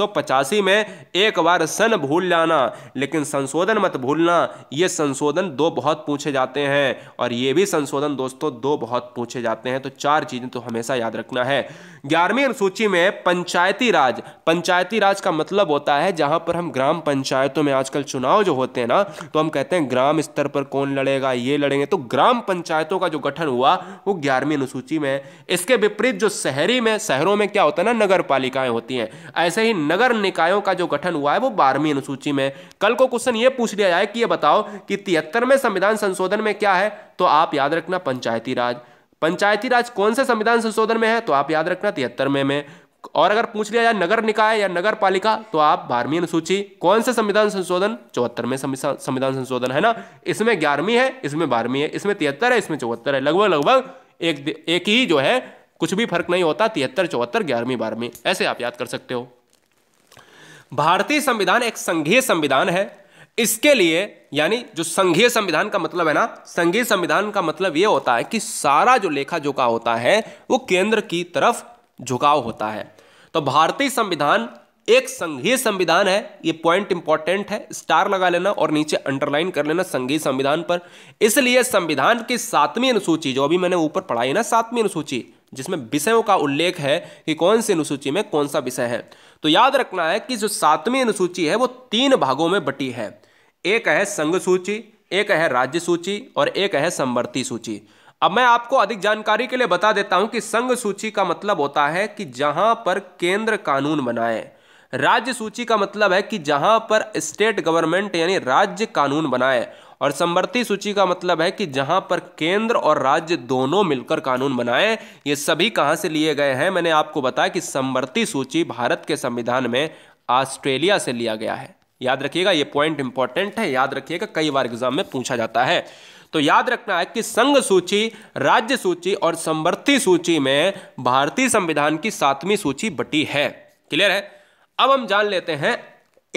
में एक बार सन भूल जाना लेकिन संशोधन मत भूलना ये संशोधन दो बहुत पूछे जाते हैं और ये भी संशोधन दोस्तों दो बहुत पूछे जाते हैं तो चार चीज़ें तो हमेशा याद रखना है ग्यारहवीं अनुसूची में पंचायती राज पंचायती राज का मतलब होता है जहां पर हम ग्राम पंचायतों में आजकल चुनाव जो होते हैं ना तो हम कहते हैं ग्राम ग्राम स्तर पर कौन लड़ेगा ये लड़ेंगे तो ग्राम पंचायतों का जो गठन हुआ वो ग्यारहवीं अनुसूची में इसके विपरीत जो शहरी में शहरों में क्या होता है ना नगर पालिकाएं होती हैं ऐसे ही नगर निकायों का जो गठन हुआ है वो बारहवीं अनुसूची में कल को क्वेश्चन ये पूछ लिया जाए कि ये बताओ कि तिहत्तर में संविधान संशोधन में क्या है तो आप याद रखना पंचायती राज पंचायती राज कौन से संविधान संशोधन में है तो आप याद रखना तिहत्तर में, में और अगर पूछ लिया जाए नगर निकाय या नगर पालिका तो आप बारहवीं अनुसूची कौन सा संविधान संशोधन चौहत्तर में संविधान संशोधन है ना इसमें ग्यारहवीं है इसमें बारहवीं है इसमें तिहत्तर है इसमें चौहत्तर है लगभग लगभग एक एक ही जो है कुछ भी फर्क नहीं होता तिहत्तर चौहत्तर ग्यारहवीं बारहवीं ऐसे आप याद कर सकते हो भारतीय संविधान एक संघीय संविधान है इसके लिए यानी जो संघीय संविधान का मतलब है ना संघीय संविधान का मतलब यह होता है कि सारा जो लेखा जोखा होता है वो केंद्र की तरफ झुकाव होता है तो भारतीय संविधान एक संघीय संविधान है ये पॉइंट इंपॉर्टेंट है स्टार लगा लेना और नीचे अंडरलाइन कर लेना संघीय संविधान पर इसलिए संविधान की सातवीं अनुसूची जो अभी मैंने ऊपर पढ़ाई ना सातवीं अनुसूची जिसमें विषयों का उल्लेख है कि कौन सी अनुसूची में कौन सा विषय है तो याद रखना है कि जो सातवीं अनुसूची है वो तीन भागों में बटी है एक है संघ सूची एक है राज्य सूची और एक है संवर्ती सूची अब मैं आपको अधिक जानकारी के लिए बता देता हूं कि संघ सूची का मतलब होता है कि जहां पर केंद्र कानून बनाए राज्य सूची का मतलब है कि जहां पर स्टेट गवर्नमेंट यानी राज्य कानून बनाए और समवर्ती सूची का मतलब है कि जहां पर केंद्र और राज्य दोनों मिलकर कानून बनाए ये सभी कहां से लिए गए हैं मैंने आपको बताया कि समवर्ती सूची भारत के संविधान में ऑस्ट्रेलिया से लिया गया है याद रखिएगा ये पॉइंट इंपॉर्टेंट है याद रखिएगा कई बार एग्जाम में पूछा जाता है तो याद रखना है कि संघ सूची राज्य सूची और समवर्ती सूची में भारतीय संविधान की सातवीं सूची बटी है क्लियर है अब हम जान लेते हैं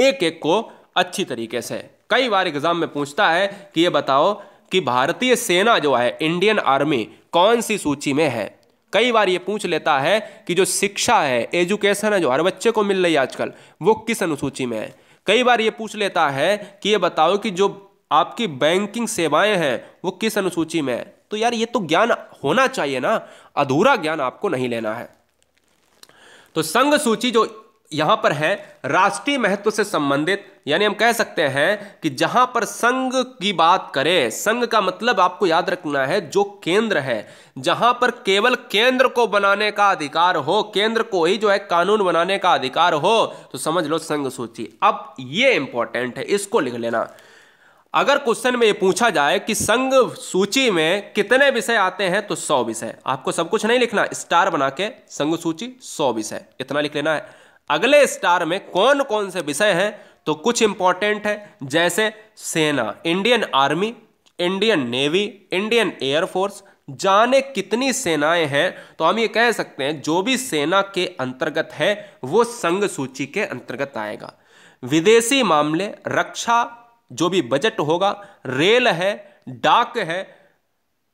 एक एक को अच्छी तरीके से कई बार एग्जाम में पूछता है कि ये बताओ कि भारतीय सेना जो है इंडियन आर्मी कौन सी सूची में है कई बार ये पूछ लेता है कि जो शिक्षा है एजुकेशन है जो हर बच्चे को मिल रही है आजकल वो किस अनुसूची में है कई बार ये पूछ लेता है कि ये बताओ कि जो आपकी बैंकिंग सेवाएं हैं वो किस अनुसूची में है तो यार ये तो ज्ञान होना चाहिए ना अधूरा ज्ञान आपको नहीं लेना है तो संघ सूची जो यहां पर है राष्ट्रीय महत्व से संबंधित यानी हम कह सकते हैं कि जहां पर संघ की बात करें संघ का मतलब आपको याद रखना है जो केंद्र है जहां पर केवल केंद्र को बनाने का अधिकार हो केंद्र को ही जो है कानून बनाने का अधिकार हो तो समझ लो संघ सूची अब ये इंपॉर्टेंट है इसको लिख लेना अगर क्वेश्चन में ये पूछा जाए कि संघ सूची में कितने विषय आते हैं तो सौ विषय आपको सब कुछ नहीं लिखना स्टार बना के संघ सूची सौ विषय इतना लिख लेना है अगले स्टार में कौन कौन से विषय हैं तो कुछ इंपॉर्टेंट है जैसे सेना Indian army Indian navy Indian air force जाने कितनी सेनाएं हैं तो हम ये कह सकते हैं जो भी सेना के अंतर्गत है वो संघ सूची के अंतर्गत आएगा विदेशी मामले रक्षा जो भी बजट होगा रेल है डाक है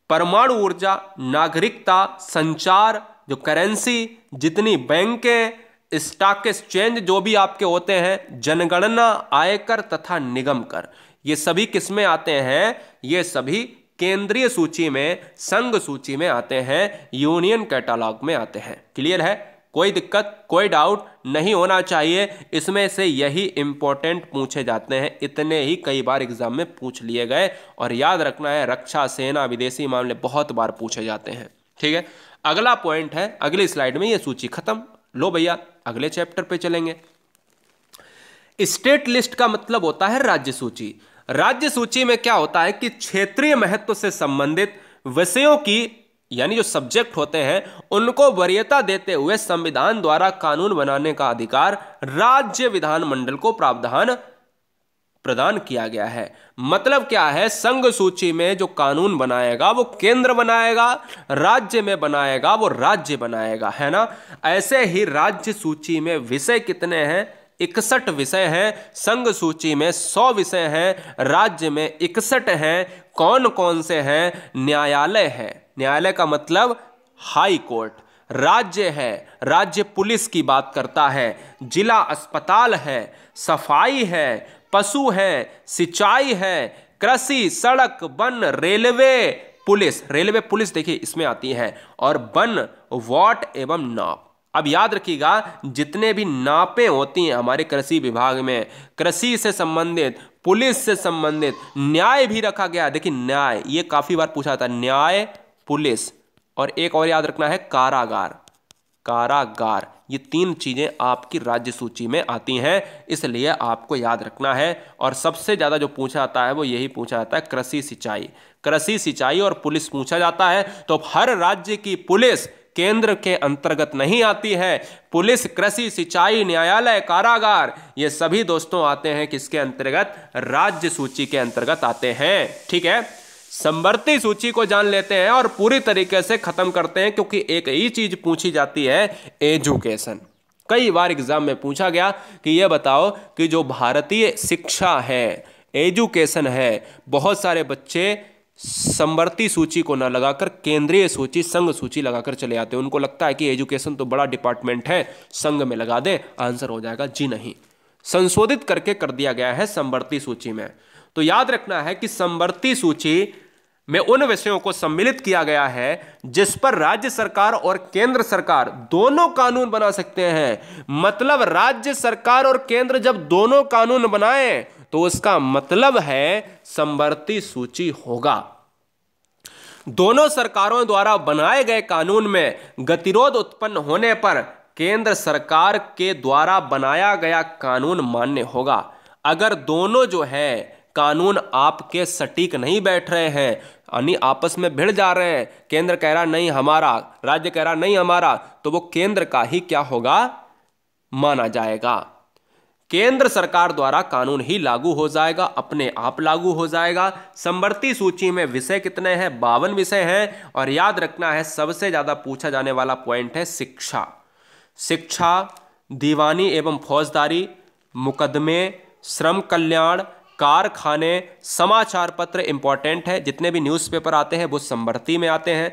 परमाणु ऊर्जा नागरिकता संचार जो करेंसी जितनी बैंकें स्टॉक एक्सचेंज जो भी आपके होते हैं जनगणना आयकर तथा निगम कर ये सभी किसमें आते हैं ये सभी केंद्रीय सूची में संघ सूची में आते हैं यूनियन कैटालॉग में आते हैं क्लियर है कोई दिक्कत कोई डाउट नहीं होना चाहिए इसमें से यही इम्पोर्टेंट पूछे जाते हैं इतने ही कई बार एग्जाम में पूछ लिए गए और याद रखना है रक्षा सेना विदेशी मामले बहुत बार पूछे जाते हैं ठीक है अगला पॉइंट है अगली स्लाइड में ये सूची खत्म लो भैया अगले चैप्टर पे चलेंगे स्टेट लिस्ट का मतलब होता है राज्य सूची राज्य सूची में क्या होता है कि क्षेत्रीय महत्व से संबंधित विषयों की यानी जो सब्जेक्ट होते हैं उनको वरीयता देते हुए संविधान द्वारा कानून बनाने का अधिकार राज्य विधानमंडल को प्रावधान प्रदान किया गया है मतलब क्या है संघ सूची में जो कानून बनाएगा वो केंद्र बनाएगा राज्य में बनाएगा वो राज्य बनाएगा है ना ऐसे ही राज्य सूची में विषय कितने हैं इकसठ विषय हैं संघ सूची में सौ विषय हैं राज्य में इकसठ हैं कौन कौन से हैं न्यायालय हैं न्यायालय का मतलब हाई कोर्ट राज्य है राज्य पुलिस की बात करता है जिला अस्पताल है सफाई है पशु है सिंचाई है कृषि सड़क वन रेलवे पुलिस रेलवे पुलिस देखिए इसमें आती है और वन वॉट एवं नाप अब याद रखिएगा जितने भी नापें होती हैं हमारे कृषि विभाग में कृषि से संबंधित पुलिस से संबंधित न्याय भी रखा गया देखिए न्याय ये काफ़ी बार पूछा था न्याय पुलिस और एक और याद रखना है कारागार कारागार ये तीन चीज़ें आपकी राज्य सूची में आती हैं इसलिए आपको याद रखना है और सबसे ज़्यादा जो पूछा जाता है वो यही पूछा जाता है कृषि सिंचाई कृषि सिंचाई और पुलिस पूछा जाता है तो हर राज्य की पुलिस केंद्र के अंतर्गत नहीं आती है पुलिस कृषि सिंचाई न्यायालय कारागार ये सभी दोस्तों आते हैं किसके अंतर्गत राज्य सूची के अंतर्गत आते हैं ठीक है संवर्ती सूची को जान लेते हैं और पूरी तरीके से खत्म करते हैं क्योंकि एक ही चीज पूछी जाती है एजुकेशन कई बार एग्जाम में पूछा गया कि यह बताओ कि जो भारतीय शिक्षा है एजुकेशन है बहुत सारे बच्चे संवर्ती सूची को ना लगाकर केंद्रीय सूची संघ सूची लगाकर चले आते हैं उनको लगता है कि एजुकेशन तो बड़ा डिपार्टमेंट है संघ में लगा दे आंसर हो जाएगा जी नहीं संशोधित करके कर दिया गया है संवर्ती सूची में तो याद रखना है कि संवर्ती सूची में उन विषयों को सम्मिलित किया गया है जिस पर राज्य सरकार और केंद्र सरकार दोनों कानून बना सकते हैं मतलब राज्य सरकार और केंद्र जब दोनों कानून बनाए तो उसका मतलब है संवर्ती सूची होगा दोनों सरकारों द्वारा बनाए गए कानून में गतिरोध उत्पन्न होने पर केंद्र सरकार के द्वारा बनाया गया कानून मान्य होगा अगर दोनों जो है कानून आपके सटीक नहीं बैठ रहे हैं यानी आपस में भिड़ जा रहे हैं केंद्र कह रहा नहीं हमारा राज्य कह रहा नहीं हमारा तो वो केंद्र का ही क्या होगा माना जाएगा केंद्र सरकार द्वारा कानून ही लागू हो जाएगा अपने आप लागू हो जाएगा संवर्ती सूची में विषय कितने हैं बावन विषय हैं और याद रखना है सबसे ज़्यादा पूछा जाने वाला पॉइंट है शिक्षा शिक्षा दीवानी एवं फौजदारी मुकदमे श्रम कल्याण कारखाने समाचार पत्र इंपॉर्टेंट है जितने भी न्यूज़पेपर आते हैं वो समवर्ती में आते हैं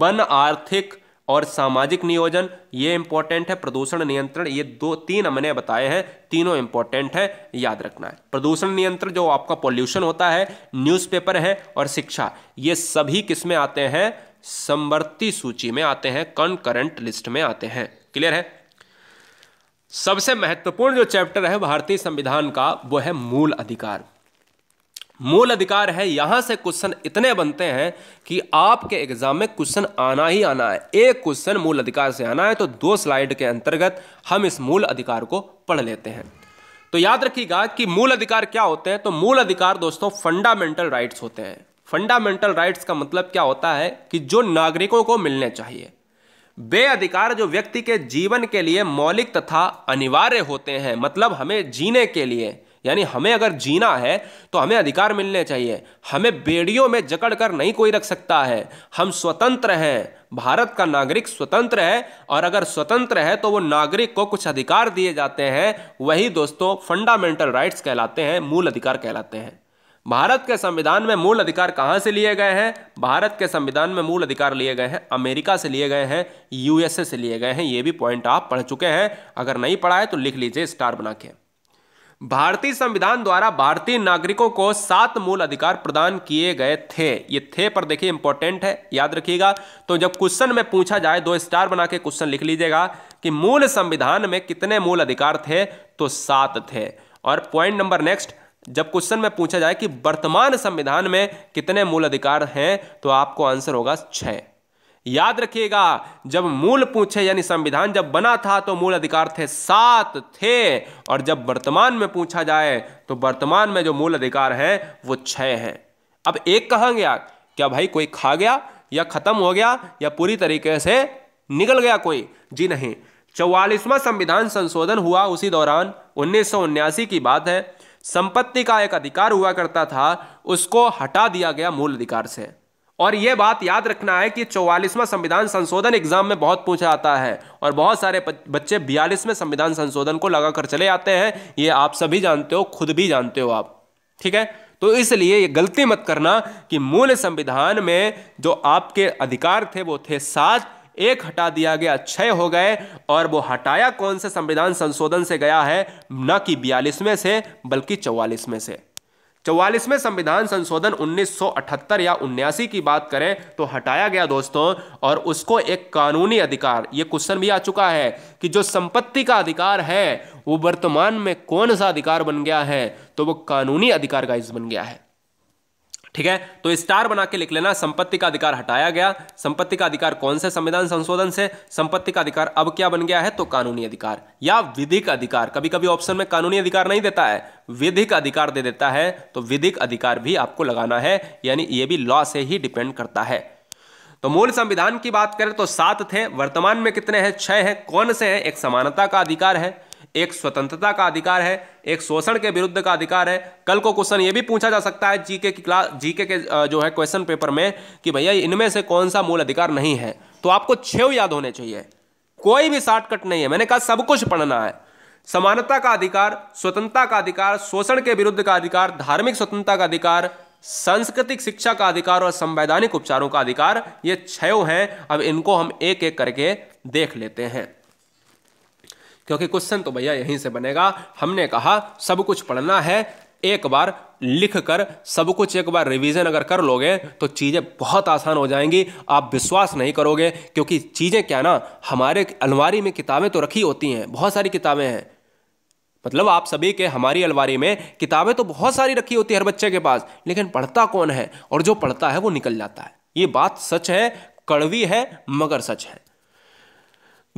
वन आर्थिक और सामाजिक नियोजन ये इंपॉर्टेंट है प्रदूषण नियंत्रण ये दो तीन हमने बताए हैं तीनों इंपॉर्टेंट है याद रखना है प्रदूषण नियंत्रण जो आपका पॉल्यूशन होता है न्यूज़पेपर है और शिक्षा ये सभी किस में आते हैं संवर्ती सूची में आते हैं कन लिस्ट में आते हैं क्लियर है सबसे महत्वपूर्ण जो चैप्टर है भारतीय संविधान का वो है मूल अधिकार मूल अधिकार है यहां से क्वेश्चन इतने बनते हैं कि आपके एग्जाम में क्वेश्चन आना ही आना है एक क्वेश्चन मूल अधिकार से आना है तो दो स्लाइड के अंतर्गत हम इस मूल अधिकार को पढ़ लेते हैं तो याद रखिएगा कि मूल अधिकार क्या होते हैं तो मूल अधिकार दोस्तों फंडामेंटल राइट्स होते हैं फंडामेंटल राइट्स का मतलब क्या होता है कि जो नागरिकों को मिलने चाहिए वे अधिकार जो व्यक्ति के जीवन के लिए मौलिक तथा अनिवार्य होते हैं मतलब हमें जीने के लिए यानी हमें अगर जीना है तो हमें अधिकार मिलने चाहिए हमें बेड़ियों में जकड़ कर नहीं कोई रख सकता है हम स्वतंत्र हैं भारत का नागरिक स्वतंत्र है और अगर स्वतंत्र है तो वो नागरिक को कुछ अधिकार दिए जाते हैं वही दोस्तों फंडामेंटल राइट्स कहलाते हैं मूल अधिकार कहलाते हैं भारत के संविधान में मूल अधिकार कहाँ से लिए गए हैं भारत के संविधान में मूल अधिकार लिए गए हैं अमेरिका से लिए गए हैं यूएसए से लिए गए हैं ये भी पॉइंट आप पढ़ चुके हैं अगर नहीं पढ़ा है तो लिख लीजिए स्टार बना के भारतीय संविधान द्वारा भारतीय नागरिकों को सात मूल अधिकार प्रदान किए गए थे ये थे पर देखिए इंपॉर्टेंट है याद रखिएगा तो जब क्वेश्चन में पूछा जाए दो स्टार बना के क्वेश्चन लिख लीजिएगा कि मूल संविधान में कितने मूल अधिकार थे तो सात थे और पॉइंट नंबर नेक्स्ट जब क्वेश्चन में पूछा जाए कि वर्तमान संविधान में कितने मूल अधिकार हैं तो आपको आंसर होगा छः याद रखिएगा जब मूल पूछे यानी संविधान जब बना था तो मूल अधिकार थे सात थे और जब वर्तमान में पूछा जाए तो वर्तमान में जो मूल अधिकार हैं वो छः हैं अब एक कहाँ गया क्या भाई कोई खा गया या ख़त्म हो गया या पूरी तरीके से निकल गया कोई जी नहीं चौवालीसवां संविधान संशोधन हुआ उसी दौरान उन्नीस की बात है संपत्ति का एक अधिकार हुआ करता था उसको हटा दिया गया मूल अधिकार से और यह बात याद रखना है कि चौवालीसवां संविधान संशोधन एग्जाम में बहुत पूछा आता है और बहुत सारे बच्चे बयालीसवें संविधान संशोधन को लगाकर चले आते हैं ये आप सभी जानते हो खुद भी जानते हो आप ठीक है तो इसलिए ये गलती मत करना कि मूल संविधान में जो आपके अधिकार थे वो थे सात एक हटा दिया गया छः हो गए और वो हटाया कौन से संविधान संशोधन से गया है न कि बयालीसवें से बल्कि चौवालीसवें से चौवालीसवें संविधान संशोधन 1978 या उन्यासी की बात करें तो हटाया गया दोस्तों और उसको एक कानूनी अधिकार ये क्वेश्चन भी आ चुका है कि जो संपत्ति का अधिकार है वो वर्तमान में कौन सा अधिकार बन गया है तो वो कानूनी अधिकार इस बन गया है ठीक है तो स्टार बना के लिख लेना संपत्ति का अधिकार हटाया गया संपत्ति का अधिकार कौन से संविधान संशोधन से संपत्ति का अधिकार अब क्या बन गया है तो कानूनी अधिकार या विधिक अधिकार कभी कभी ऑप्शन में कानूनी अधिकार नहीं देता है विधिक अधिकार दे देता है तो विधिक अधिकार भी आपको लगाना है यानी यह भी लॉ से ही डिपेंड करता है तो मूल संविधान की बात करें तो सात थे वर्तमान में कितने हैं छह हैं कौन से हैं एक समानता का अधिकार है एक स्वतंत्रता का अधिकार है एक शोषण के विरुद्ध का अधिकार है कल को क्वेश्चन ये भी पूछा जा सकता है जीके की क्लास जीके के जो है क्वेश्चन पेपर में कि भैया इनमें से कौन सा मूल अधिकार नहीं है तो आपको छेव याद होने चाहिए कोई भी शॉर्टकट नहीं है मैंने कहा सब कुछ पढ़ना है समानता का अधिकार स्वतंत्रता का अधिकार शोषण के विरुद्ध का अधिकार धार्मिक स्वतंत्रता का अधिकार सांस्कृतिक शिक्षा का अधिकार और संवैधानिक उपचारों का अधिकार ये छयों हैं अब इनको हम एक एक करके देख लेते हैं क्योंकि क्वेश्चन तो भैया यहीं से बनेगा हमने कहा सब कुछ पढ़ना है एक बार लिख कर सब कुछ एक बार रिवीजन अगर कर लोगे तो चीज़ें बहुत आसान हो जाएंगी आप विश्वास नहीं करोगे क्योंकि चीज़ें क्या ना हमारे अलमारी में किताबें तो रखी होती हैं बहुत सारी किताबें हैं मतलब आप सभी के हमारी अलमारी में किताबें तो बहुत सारी रखी होती है हर बच्चे के पास लेकिन पढ़ता कौन है और जो पढ़ता है वो निकल जाता है ये बात सच है कड़वी है मगर सच है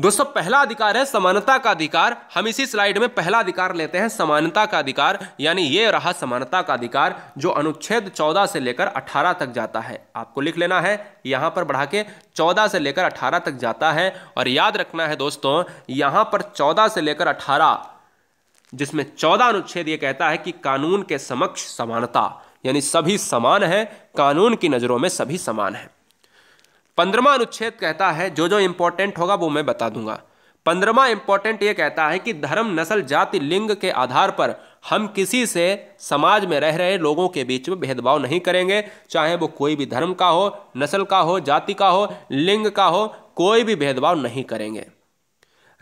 दोस्तों पहला अधिकार है समानता का अधिकार हम इसी स्लाइड में पहला अधिकार लेते हैं समानता का अधिकार यानी ये रहा समानता का अधिकार जो अनुच्छेद 14 से लेकर 18 तक जाता है आपको लिख लेना है यहां पर बढ़ा के 14 से लेकर 18 तक जाता है और याद रखना है दोस्तों यहां पर 14 से लेकर 18 जिसमें चौदह अनुच्छेद ये कहता है कि कानून के समक्ष समानता यानी सभी समान है कानून की नज़रों में सभी समान है पंद्रमा अनुच्छेद कहता है जो जो इंपॉर्टेंट होगा वो मैं बता दूंगा पंद्रमा इंपॉर्टेंट ये कहता है कि धर्म नस्ल जाति लिंग के आधार पर हम किसी से समाज में रह रहे लोगों के बीच में भेदभाव नहीं करेंगे चाहे वो कोई भी धर्म का हो नस्ल का हो जाति का हो लिंग का हो कोई भी भेदभाव नहीं करेंगे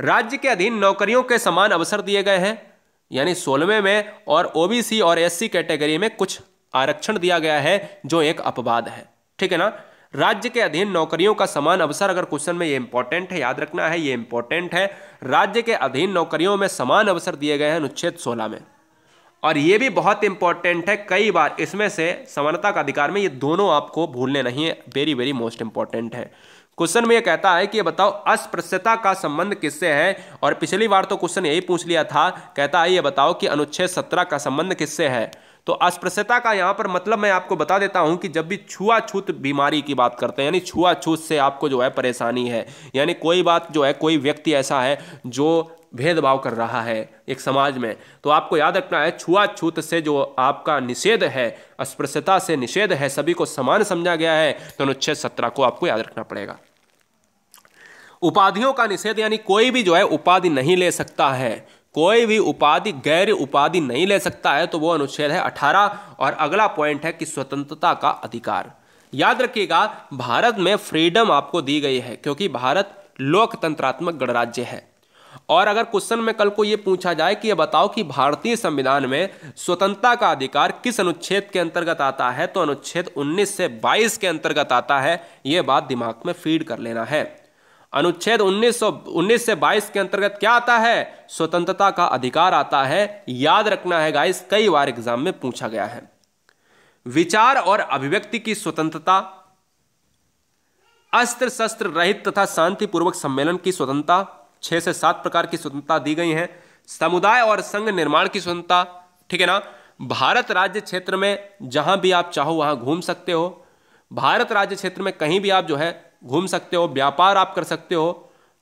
राज्य के अधीन नौकरियों के समान अवसर दिए गए हैं यानी सोलहवें में और ओबीसी और एससी कैटेगरी में कुछ आरक्षण दिया गया है जो एक अपवाद है ठीक है ना राज्य के अधीन नौकरियों का समान अवसर अगर क्वेश्चन में ये इंपॉर्टेंट है याद रखना है ये इंपॉर्टेंट है राज्य के अधीन नौकरियों में समान अवसर दिए गए हैं अनुच्छेद सोलह में और ये भी बहुत इंपॉर्टेंट है कई बार इसमें से समानता का अधिकार में ये दोनों आपको भूलने नहीं है वेरी वेरी मोस्ट इंपॉर्टेंट है क्वेश्चन में ये कहता है कि ये बताओ अस्पृश्यता का संबंध किससे है और पिछली बार तो क्वेश्चन यही पूछ लिया था कहता है ये बताओ कि अनुच्छेद सत्रह का संबंध किससे है तो अस्पृश्यता का यहाँ पर मतलब मैं आपको बता देता हूँ कि जब भी छुआछूत बीमारी की बात करते हैं यानी छुआछूत से आपको जो है परेशानी है यानी कोई बात जो है कोई व्यक्ति ऐसा है जो भेदभाव कर रहा है एक समाज में तो आपको याद रखना है छुआछूत से जो आपका निषेध है अस्पृश्यता से निषेध है सभी को समान समझा गया है तो अनुच्छेद सत्रह को आपको याद रखना पड़ेगा उपाधियों का निषेध यानी कोई भी जो है उपाधि नहीं ले सकता है कोई भी उपाधि गैर उपाधि नहीं ले सकता है तो वो अनुच्छेद है 18 और अगला पॉइंट है कि स्वतंत्रता का अधिकार याद रखिएगा भारत में फ्रीडम आपको दी गई है क्योंकि भारत लोकतंत्रात्मक गणराज्य है और अगर क्वेश्चन में कल को ये पूछा जाए कि ये बताओ कि भारतीय संविधान में स्वतंत्रता का अधिकार किस अनुच्छेद के अंतर्गत आता है तो अनुच्छेद 19 से 22 के अंतर्गत आता है ये बात दिमाग में फीड कर लेना है अनुच्छेद 1900 19 से 22 के अंतर्गत क्या आता है स्वतंत्रता का अधिकार आता है याद रखना है गाइस कई बार एग्जाम में पूछा गया है विचार और अभिव्यक्ति की स्वतंत्रता अस्त्र शस्त्र रहित तथा शांतिपूर्वक सम्मेलन की स्वतंत्रता छह से सात प्रकार की स्वतंत्रता दी गई है समुदाय और संघ निर्माण की स्वतंत्रता ठीक है ना भारत राज्य क्षेत्र में जहां भी आप चाहो वहां घूम सकते हो भारत राज्य क्षेत्र में कहीं भी आप जो है घूम सकते हो व्यापार आप कर सकते हो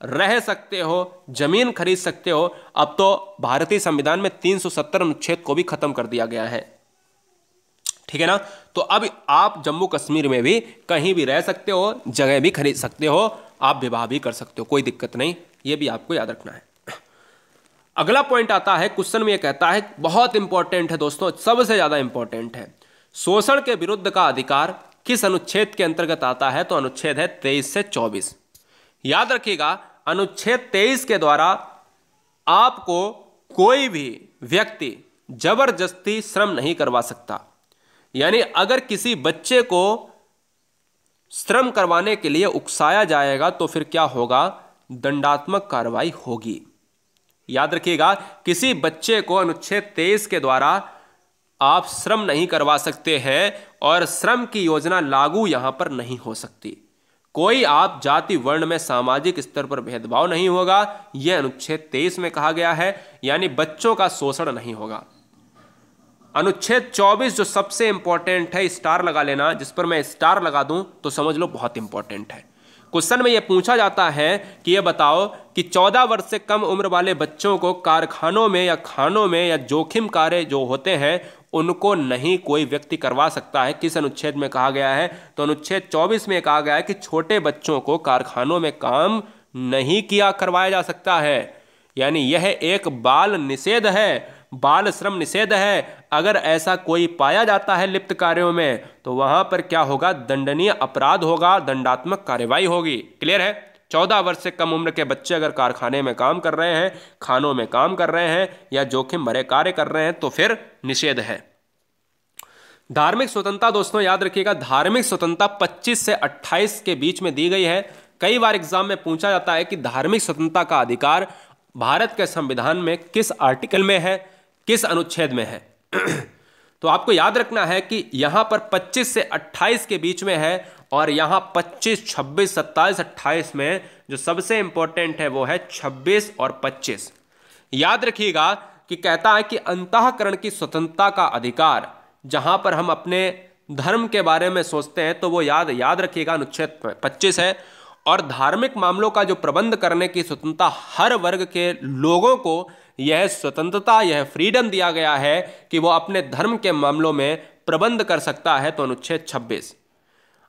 रह सकते हो जमीन खरीद सकते हो अब तो भारतीय संविधान में 370 अनुच्छेद को भी खत्म कर दिया गया है ठीक है ना तो अब आप जम्मू कश्मीर में भी कहीं भी रह सकते हो जगह भी खरीद सकते हो आप विवाह भी कर सकते हो कोई दिक्कत नहीं ये भी आपको याद रखना है अगला पॉइंट आता है क्वेश्चन में ये कहता है बहुत इंपॉर्टेंट है दोस्तों सबसे ज़्यादा इंपॉर्टेंट है शोषण के विरुद्ध का अधिकार किस अनुच्छेद के अंतर्गत आता है तो अनुच्छेद है तेईस से चौबीस याद रखिएगा अनुच्छेद तेईस के द्वारा आपको कोई भी व्यक्ति जबरदस्ती श्रम नहीं करवा सकता यानी अगर किसी बच्चे को श्रम करवाने के लिए उकसाया जाएगा तो फिर क्या होगा दंडात्मक कार्रवाई होगी याद रखिएगा किसी बच्चे को अनुच्छेद तेईस के द्वारा आप श्रम नहीं करवा सकते हैं और श्रम की योजना लागू यहाँ पर नहीं हो सकती कोई आप जाति वर्ण में सामाजिक स्तर पर भेदभाव नहीं होगा यह अनुच्छेद तेईस में कहा गया है यानी बच्चों का शोषण नहीं होगा अनुच्छेद 24 जो सबसे इंपॉर्टेंट है स्टार लगा लेना जिस पर मैं स्टार लगा दूं तो समझ लो बहुत इंपॉर्टेंट है क्वेश्चन में यह पूछा जाता है कि यह बताओ कि 14 वर्ष से कम उम्र वाले बच्चों को कारखानों में या खानों में या जोखिम कार्य जो होते हैं उनको नहीं कोई व्यक्ति करवा सकता है किस अनुच्छेद में कहा गया है तो अनुच्छेद 24 में कहा गया है कि छोटे बच्चों को कारखानों में काम नहीं किया करवाया जा सकता है यानी यह एक बाल निषेध है बाल श्रम निषेध है अगर ऐसा कोई पाया जाता है लिप्त कार्यों में तो वहां पर क्या होगा दंडनीय अपराध होगा दंडात्मक कार्यवाही होगी क्लियर है चौदह वर्ष से कम उम्र के बच्चे अगर कारखाने में काम कर रहे हैं खानों में काम कर रहे हैं या जोखिम भरे कार्य कर रहे हैं तो फिर निषेध है धार्मिक स्वतंत्रता दोस्तों याद रखिएगा धार्मिक स्वतंत्रता 25 से 28 के बीच में दी गई है कई बार एग्जाम में पूछा जाता है कि धार्मिक स्वतंत्रता का अधिकार भारत के संविधान में किस आर्टिकल में है किस अनुच्छेद में है तो आपको याद रखना है कि यहां पर 25 से 28 के बीच में है और यहाँ 25, 26, 27, 28 में जो सबसे इम्पोर्टेंट है वो है 26 और 25 याद रखिएगा कि कहता है कि अंतकरण की स्वतंत्रता का अधिकार जहाँ पर हम अपने धर्म के बारे में सोचते हैं तो वो याद याद रखिएगा अनुच्छेद पच्चीस है और धार्मिक मामलों का जो प्रबंध करने की स्वतंत्रता हर वर्ग के लोगों को यह स्वतंत्रता यह फ्रीडम दिया गया है कि वो अपने धर्म के मामलों में प्रबंध कर सकता है तो अनुच्छेद छब्बीस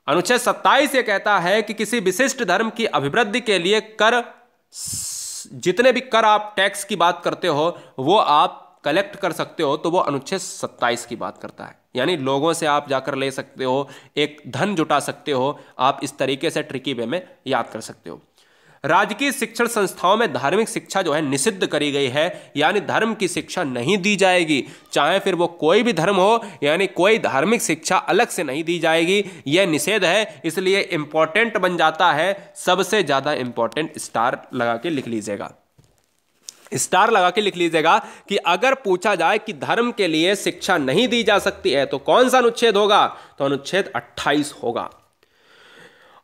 अनुच्छेद सत्ताईस ये कहता है कि किसी विशिष्ट धर्म की अभिवृद्धि के लिए कर जितने भी कर आप टैक्स की बात करते हो वो आप कलेक्ट कर सकते हो तो वो अनुच्छेद सत्ताईस की बात करता है यानी लोगों से आप जाकर ले सकते हो एक धन जुटा सकते हो आप इस तरीके से ट्रिकी वे में याद कर सकते हो राजकीय शिक्षण संस्थाओं में धार्मिक शिक्षा जो है निषिद्ध करी गई है यानी धर्म की शिक्षा नहीं दी जाएगी चाहे फिर वो कोई भी धर्म हो यानी कोई धार्मिक शिक्षा अलग से नहीं दी जाएगी यह निषेध है इसलिए इंपॉर्टेंट बन जाता है सबसे ज़्यादा इंपॉर्टेंट स्टार लगा के लिख लीजिएगा स्टार लगा के लिख लीजिएगा कि अगर पूछा जाए कि धर्म के लिए शिक्षा नहीं दी जा सकती है तो कौन सा अनुच्छेद होगा तो अनुच्छेद 28 होगा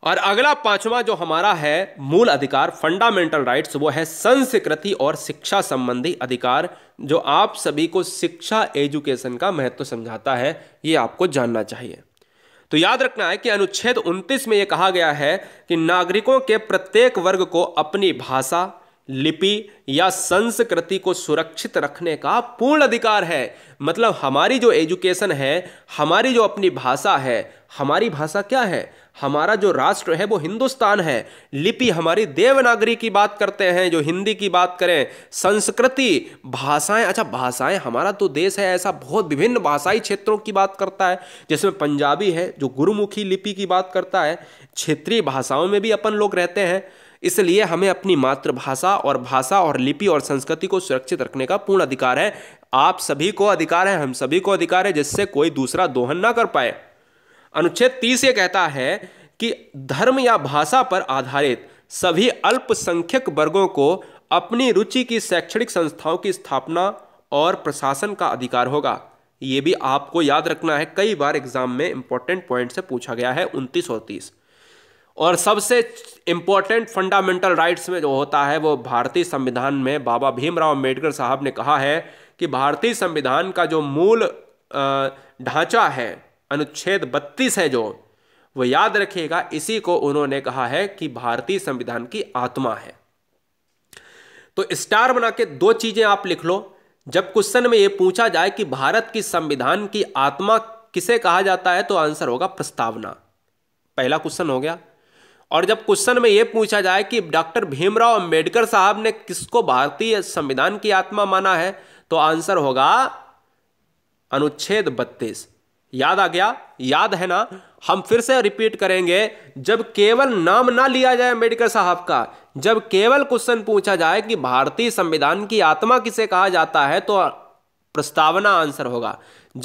और अगला पांचवा जो हमारा है मूल अधिकार फंडामेंटल राइट्स वो है संस्कृति और शिक्षा संबंधी अधिकार जो आप सभी को शिक्षा एजुकेशन का महत्व समझाता है ये आपको जानना चाहिए तो याद रखना है कि अनुच्छेद 29 में ये कहा गया है कि नागरिकों के प्रत्येक वर्ग को अपनी भाषा लिपि या संस्कृति को सुरक्षित रखने का पूर्ण अधिकार है मतलब हमारी जो एजुकेशन है हमारी जो अपनी भाषा है हमारी भाषा क्या है हमारा जो राष्ट्र है वो हिंदुस्तान है लिपि हमारी देवनागरी की बात करते हैं जो हिंदी की बात करें संस्कृति भाषाएं अच्छा भाषाएं हमारा तो देश है ऐसा बहुत विभिन्न भाषाई क्षेत्रों की बात करता है जिसमें पंजाबी है जो गुरुमुखी लिपि की बात करता है क्षेत्रीय भाषाओं में भी अपन लोग रहते हैं इसलिए हमें अपनी मातृभाषा और भाषा और लिपि और संस्कृति को सुरक्षित रखने का पूर्ण अधिकार है आप सभी को अधिकार है हम सभी को अधिकार है जिससे कोई दूसरा दोहन ना कर पाए अनुच्छेद तीस ये कहता है कि धर्म या भाषा पर आधारित सभी अल्पसंख्यक वर्गों को अपनी रुचि की शैक्षणिक संस्थाओं की स्थापना और प्रशासन का अधिकार होगा ये भी आपको याद रखना है कई बार एग्जाम में इंपॉर्टेंट पॉइंट से पूछा गया है उनतीस और तीस और सबसे इंपॉर्टेंट फंडामेंटल राइट्स में जो होता है वो भारतीय संविधान में बाबा भीमराव अम्बेडकर साहब ने कहा है कि भारतीय संविधान का जो मूल ढांचा है अनुच्छेद बत्तीस है जो वो याद रखिएगा इसी को उन्होंने कहा है कि भारतीय संविधान की आत्मा है तो स्टार बना के दो चीजें आप लिख लो जब क्वेश्चन में यह पूछा जाए कि भारत की संविधान की आत्मा किसे कहा जाता है तो आंसर होगा प्रस्तावना पहला क्वेश्चन हो गया और जब क्वेश्चन में यह पूछा जाए कि डॉक्टर भीमराव अंबेडकर साहब ने किसको भारतीय संविधान की आत्मा माना है तो आंसर होगा अनुच्छेद बत्तीस याद आ गया याद है ना हम फिर से रिपीट करेंगे जब केवल नाम ना लिया जाए अम्बेडकर साहब का जब केवल क्वेश्चन पूछा जाए कि भारतीय संविधान की आत्मा किसे कहा जाता है तो प्रस्तावना आंसर होगा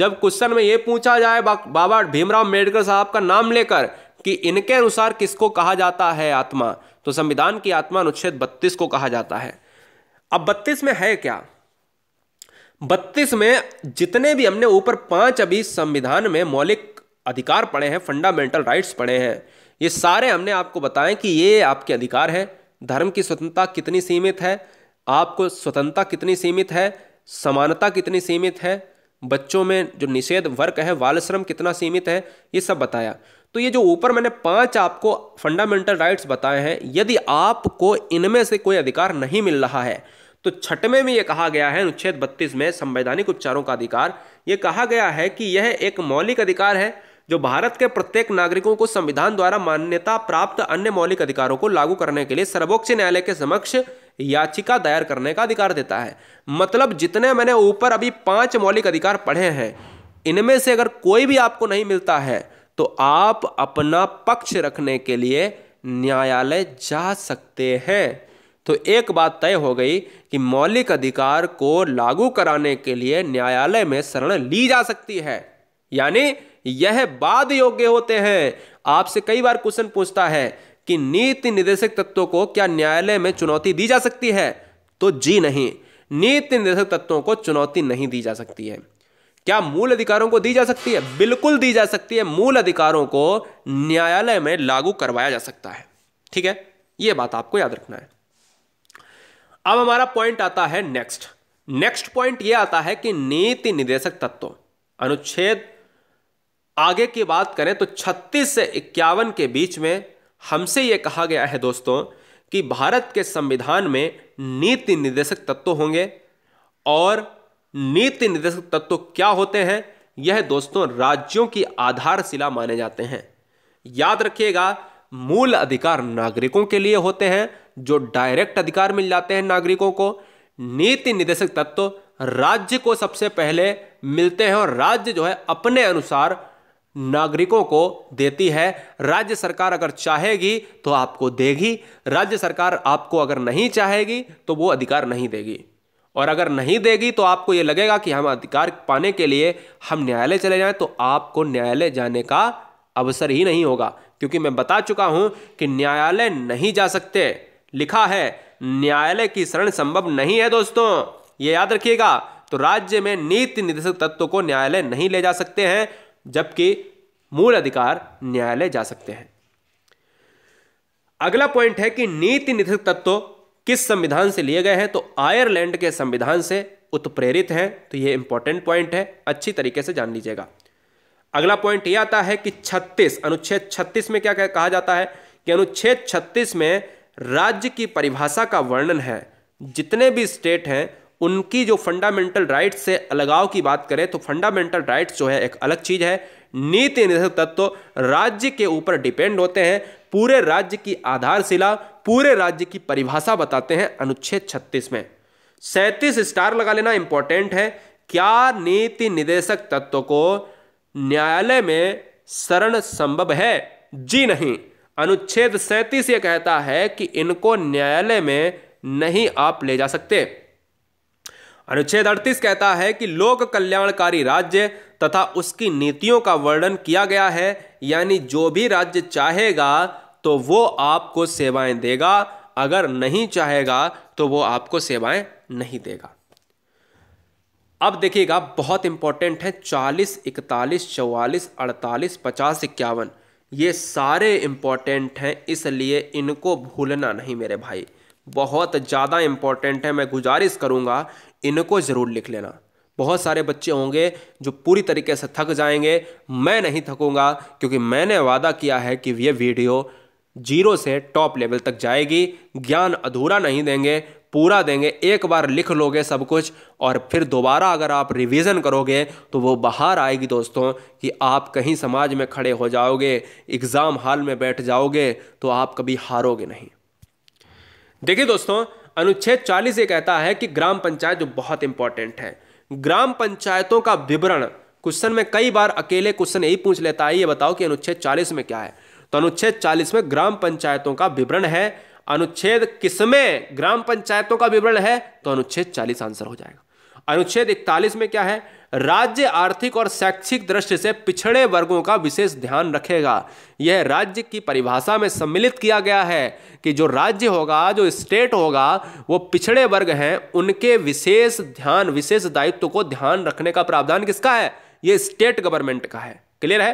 जब क्वेश्चन में ये पूछा जाए बाबा भीमराव अम्बेडकर साहब का नाम लेकर कि इनके अनुसार किसको कहा जाता है आत्मा तो संविधान की आत्मा अनुच्छेद बत्तीस को कहा जाता है अब बत्तीस में है क्या बत्तीस में जितने भी हमने ऊपर पांच अभी संविधान में मौलिक अधिकार पड़े हैं फंडामेंटल राइट्स पड़े हैं ये सारे हमने आपको बताएं कि ये आपके अधिकार हैं धर्म की स्वतंत्रता कितनी सीमित है आपको स्वतंत्रता कितनी सीमित है समानता कितनी सीमित है बच्चों में जो निषेध वर्क है बाल श्रम कितना सीमित है ये सब बताया तो ये जो ऊपर मैंने पांच आपको फंडामेंटल राइट्स बताए हैं यदि आपको इनमें से कोई अधिकार नहीं मिल रहा है तो छठवें में यह कहा गया है अनुच्छेद बत्तीस में संवैधानिक उपचारों का अधिकार यह कहा गया है कि यह एक मौलिक अधिकार है जो भारत के प्रत्येक नागरिकों को संविधान द्वारा मान्यता प्राप्त अन्य मौलिक अधिकारों को लागू करने के लिए सर्वोच्च न्यायालय के समक्ष याचिका दायर करने का अधिकार देता है मतलब जितने मैंने ऊपर अभी पांच मौलिक अधिकार पढ़े हैं इनमें से अगर कोई भी आपको नहीं मिलता है तो आप अपना पक्ष रखने के लिए न्यायालय जा सकते हैं तो एक बात तय हो गई कि मौलिक अधिकार को लागू कराने के लिए न्यायालय में शरण ली जा सकती है यानी यह बाद योग्य होते हैं आपसे कई बार क्वेश्चन पूछता है कि नीति निदेशक तत्वों को क्या न्यायालय में चुनौती दी जा सकती है तो जी नहीं नीति निर्देशक तत्वों को चुनौती नहीं दी जा सकती है क्या मूल अधिकारों को दी जा सकती है बिल्कुल दी जा सकती है मूल अधिकारों को न्यायालय में लागू करवाया जा सकता है ठीक है यह बात आपको याद रखना है अब हमारा पॉइंट आता है नेक्स्ट नेक्स्ट पॉइंट यह आता है कि नीति निदेशक तत्व अनुच्छेद आगे की बात करें तो 36 से इक्यावन के बीच में हमसे यह कहा गया है दोस्तों कि भारत के संविधान में नीति निदेशक तत्व होंगे और नीति निदेशक तत्व क्या होते हैं यह दोस्तों राज्यों की आधारशिला माने जाते हैं याद रखिएगा मूल अधिकार नागरिकों के लिए होते हैं जो डायरेक्ट अधिकार मिल जाते हैं नागरिकों को नीति निदेशक तत्व राज्य को सबसे पहले मिलते हैं और राज्य जो है अपने अनुसार नागरिकों को देती है राज्य सरकार अगर चाहेगी तो आपको देगी राज्य सरकार आपको अगर नहीं चाहेगी तो वो अधिकार नहीं देगी और अगर नहीं देगी तो आपको ये लगेगा कि हम अधिकार पाने के लिए हम न्यायालय चले जाएं तो आपको न्यायालय जाने का अवसर ही नहीं होगा क्योंकि मैं बता चुका हूं कि न्यायालय नहीं जा सकते लिखा है न्यायालय की शरण संभव नहीं है दोस्तों ये याद रखिएगा तो राज्य में नीति निर्देशक तत्व को न्यायालय नहीं ले जा सकते हैं जबकि मूल अधिकार न्यायालय जा सकते हैं अगला पॉइंट है कि नीति निर्देशक तत्व किस संविधान से लिए गए हैं तो आयरलैंड के संविधान से उत्प्रेरित हैं तो यह इंपॉर्टेंट पॉइंट है अच्छी तरीके से जान लीजिएगा अगला पॉइंट यह आता है कि 36 अनुच्छेद 36 में क्या कहा जाता है कि अनुच्छेद 36 में राज्य की परिभाषा का वर्णन है जितने भी स्टेट हैं उनकी जो फंडामेंटल राइट्स से अलगाव की बात करें तो फंडामेंटल राइट्स जो है एक अलग चीज़ है नीति निर्धारित तत्व राज्य के ऊपर डिपेंड होते हैं पूरे राज्य की आधारशिला पूरे राज्य की परिभाषा बताते हैं अनुच्छेद 36 में सैंतीस स्टार लगा लेना इंपॉर्टेंट है क्या नीति निदेशक तत्व को न्यायालय में शरण संभव है जी नहीं अनुच्छेद सैंतीस ये कहता है कि इनको न्यायालय में नहीं आप ले जा सकते अनुच्छेद अड़तीस कहता है कि लोक कल्याणकारी राज्य तथा उसकी नीतियों का वर्णन किया गया है यानी जो भी राज्य चाहेगा तो वो आपको सेवाएं देगा अगर नहीं चाहेगा तो वो आपको सेवाएं नहीं देगा अब देखिएगा बहुत इंपॉर्टेंट है चालीस इकतालीस चौवालीस अड़तालीस पचास इक्यावन ये सारे इम्पॉर्टेंट हैं इसलिए इनको भूलना नहीं मेरे भाई बहुत ज़्यादा इम्पॉर्टेंट है मैं गुजारिश करूँगा इनको ज़रूर लिख लेना बहुत सारे बच्चे होंगे जो पूरी तरीके से थक जाएंगे मैं नहीं थकूँगा क्योंकि मैंने वादा किया है कि ये वीडियो जीरो से टॉप लेवल तक जाएगी ज्ञान अधूरा नहीं देंगे पूरा देंगे एक बार लिख लोगे सब कुछ और फिर दोबारा अगर आप रिवीजन करोगे तो वो बाहर आएगी दोस्तों कि आप कहीं समाज में खड़े हो जाओगे एग्ज़ाम हॉल में बैठ जाओगे तो आप कभी हारोगे नहीं देखिए दोस्तों अनुच्छेद 40 ये कहता है कि ग्राम पंचायत जो बहुत इंपॉर्टेंट है ग्राम पंचायतों का विवरण क्वेश्चन में कई बार अकेले क्वेश्चन यही पूछ लेता है ये बताओ कि अनुच्छेद 40 में क्या है तो अनुच्छेद 40 में ग्राम पंचायतों का विवरण है अनुच्छेद किसमें ग्राम पंचायतों का विवरण है तो अनुच्छेद 40 आंसर हो जाएगा अनुच्छेद 41 में क्या है राज्य आर्थिक और शैक्षिक दृष्टि से पिछड़े वर्गों का विशेष ध्यान रखेगा यह राज्य की परिभाषा में सम्मिलित किया गया है कि जो राज्य होगा जो स्टेट होगा वो पिछड़े वर्ग हैं उनके विशेष ध्यान विशेष दायित्व को ध्यान रखने का प्रावधान किसका है यह स्टेट गवर्नमेंट का है क्लियर है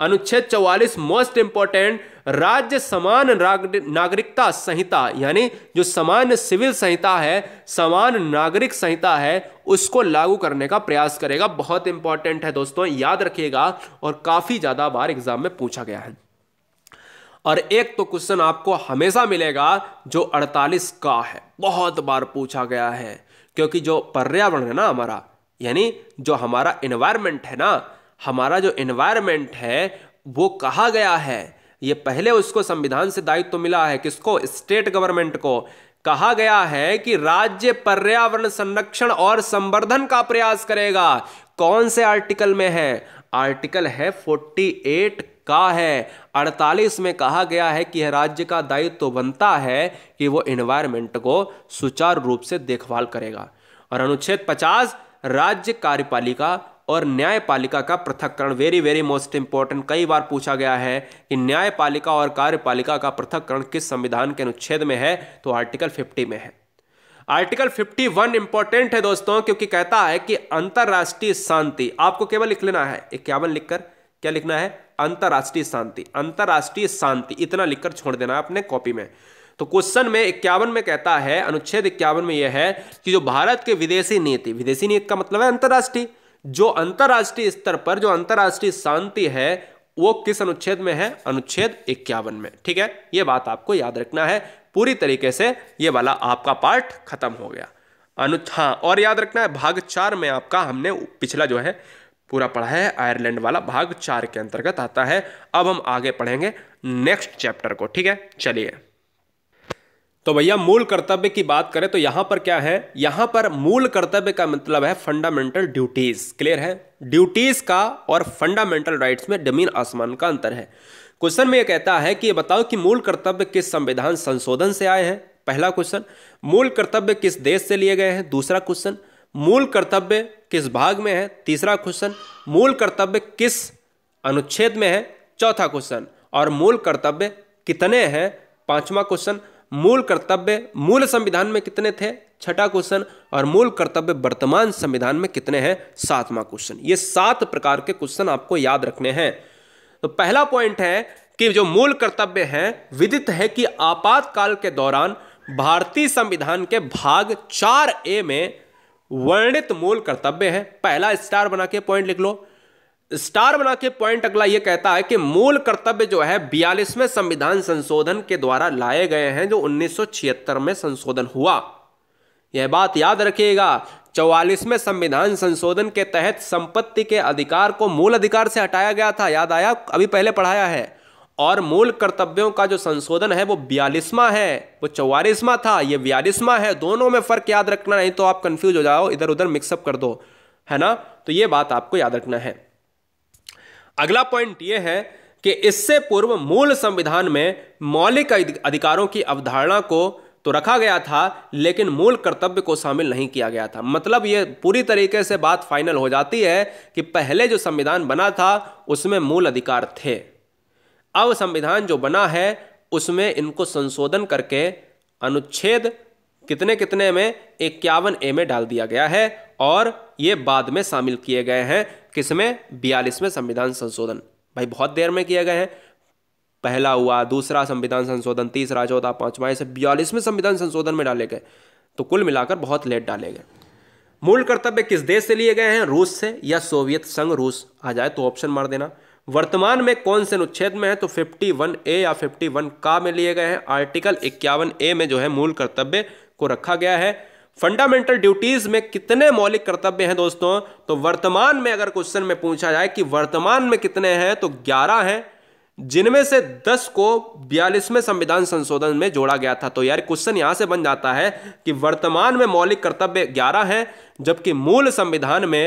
अनुच्छेद 44 मोस्ट इंपॉर्टेंट राज्य समान नागरिकता संहिता यानी जो समान सिविल संहिता है समान नागरिक संहिता है उसको लागू करने का प्रयास करेगा बहुत इंपॉर्टेंट है दोस्तों याद रखिएगा और काफ़ी ज़्यादा बार एग्जाम में पूछा गया है और एक तो क्वेश्चन आपको हमेशा मिलेगा जो 48 का है बहुत बार पूछा गया है क्योंकि जो पर्यावरण है ना हमारा यानी जो हमारा इन्वायरमेंट है ना हमारा जो इन्वायरमेंट है वो कहा गया है ये पहले उसको संविधान से दायित्व मिला है किसको स्टेट गवर्नमेंट को कहा गया है कि राज्य पर्यावरण संरक्षण और संवर्धन का प्रयास करेगा कौन से आर्टिकल में है आर्टिकल है 48 का है 48 में कहा गया है कि राज्य का दायित्व तो बनता है कि वो इन्वायरमेंट को सुचारू रूप से देखभाल करेगा और अनुच्छेद 50 राज्य कार्यपालिका और न्यायपालिका का पृथककरण वेरी वेरी मोस्ट इंपॉर्टेंट कई बार पूछा गया है कि न्यायपालिका और कार्यपालिका का पृथककरण किस संविधान के अनुच्छेद में है तो आर्टिकल 50 में है आर्टिकल 51 इंपॉर्टेंट है दोस्तों क्योंकि कहता है कि अंतर्राष्ट्रीय शांति आपको केवल लिख लेना है इक्यावन लिखकर क्या लिखना है अंतर्राष्ट्रीय शांति अंतर्राष्ट्रीय शांति इतना लिखकर छोड़ देना है अपने कॉपी में तो क्वेश्चन में इक्यावन में कहता है अनुच्छेद इक्यावन में यह है कि जो भारत के विदेशी नीति विदेशी नीति का मतलब है अंतर्राष्ट्रीय जो अंतर्राष्ट्रीय स्तर पर जो अंतर्राष्ट्रीय शांति है वो किस अनुच्छेद में है अनुच्छेद इक्यावन में ठीक है ये बात आपको याद रखना है पूरी तरीके से ये वाला आपका पार्ट खत्म हो गया अनु हाँ और याद रखना है भाग चार में आपका हमने पिछला जो है पूरा पढ़ा है आयरलैंड वाला भाग चार के अंतर्गत आता है अब हम आगे पढ़ेंगे नेक्स्ट चैप्टर को ठीक है चलिए तो भैया मूल कर्तव्य की बात करें तो यहां पर क्या है यहां पर मूल कर्तव्य का मतलब है फंडामेंटल ड्यूटीज क्लियर है ड्यूटीज का और फंडामेंटल राइट्स में जमीन आसमान का अंतर है क्वेश्चन में यह कहता है कि बताओ कि मूल कर्तव्य किस संविधान संशोधन से आए हैं पहला क्वेश्चन मूल कर्तव्य किस देश से लिए गए हैं दूसरा क्वेश्चन मूल कर्तव्य किस भाग में है तीसरा क्वेश्चन मूल कर्तव्य किस अनुच्छेद में है चौथा क्वेश्चन और मूल कर्तव्य कितने हैं पांचवा क्वेश्चन मूल कर्तव्य मूल संविधान में कितने थे छठा क्वेश्चन और मूल कर्तव्य वर्तमान संविधान में कितने हैं सातवां क्वेश्चन ये सात प्रकार के क्वेश्चन आपको याद रखने हैं तो पहला पॉइंट है कि जो मूल कर्तव्य है विदित है कि आपातकाल के दौरान भारतीय संविधान के भाग चार ए में वर्णित मूल कर्तव्य है पहला स्टार बना के पॉइंट लिख लो स्टार बना के पॉइंट अगला यह कहता है कि मूल कर्तव्य जो है बयालीसवें संविधान संशोधन के द्वारा लाए गए हैं जो उन्नीस में संशोधन हुआ यह बात याद रखिएगा चौवालीसवें संविधान संशोधन के तहत संपत्ति के अधिकार को मूल अधिकार से हटाया गया था याद आया अभी पहले पढ़ाया है और मूल कर्तव्यों का जो संशोधन है वो बयालीसवा है वो चौवालीसवा था ये बयालीसवा है दोनों में फर्क याद रखना नहीं तो आप कंफ्यूज हो जाओ इधर उधर मिक्सअप कर दो है ना तो ये बात आपको याद रखना है अगला पॉइंट यह है कि इससे पूर्व मूल संविधान में मौलिक अधिकारों की अवधारणा को तो रखा गया था लेकिन मूल कर्तव्य को शामिल नहीं किया गया था मतलब ये पूरी तरीके से बात फाइनल हो जाती है कि पहले जो संविधान बना था उसमें मूल अधिकार थे अब संविधान जो बना है उसमें इनको संशोधन करके अनुच्छेद कितने कितने में इक्यावन ए में डाल दिया गया है और ये बाद में शामिल किए गए हैं किस बयालीस बयालीसवें संविधान संशोधन भाई बहुत देर में किया गया है पहला हुआ दूसरा संविधान संशोधन तीसरा चौथा पांचवा ऐसे बयालीसवें संविधान संशोधन में डाले गए तो कुल मिलाकर बहुत लेट डाले गए मूल कर्तव्य किस देश से लिए गए हैं रूस से या सोवियत संघ रूस आ जाए तो ऑप्शन मार देना वर्तमान में कौन से अनुच्छेद में है तो 51 ए या 51 का में लिए गए हैं आर्टिकल इक्यावन ए में जो है मूल कर्तव्य को रखा गया है फंडामेंटल ड्यूटीज में कितने मौलिक कर्तव्य हैं दोस्तों तो वर्तमान में अगर क्वेश्चन में पूछा जाए कि वर्तमान में कितने हैं तो ग्यारह हैं जिनमें से 10 को बयालीसवें संविधान संशोधन में जोड़ा गया था तो यार क्वेश्चन यहां से बन जाता है कि वर्तमान में मौलिक कर्तव्य ग्यारह हैं जबकि मूल संविधान में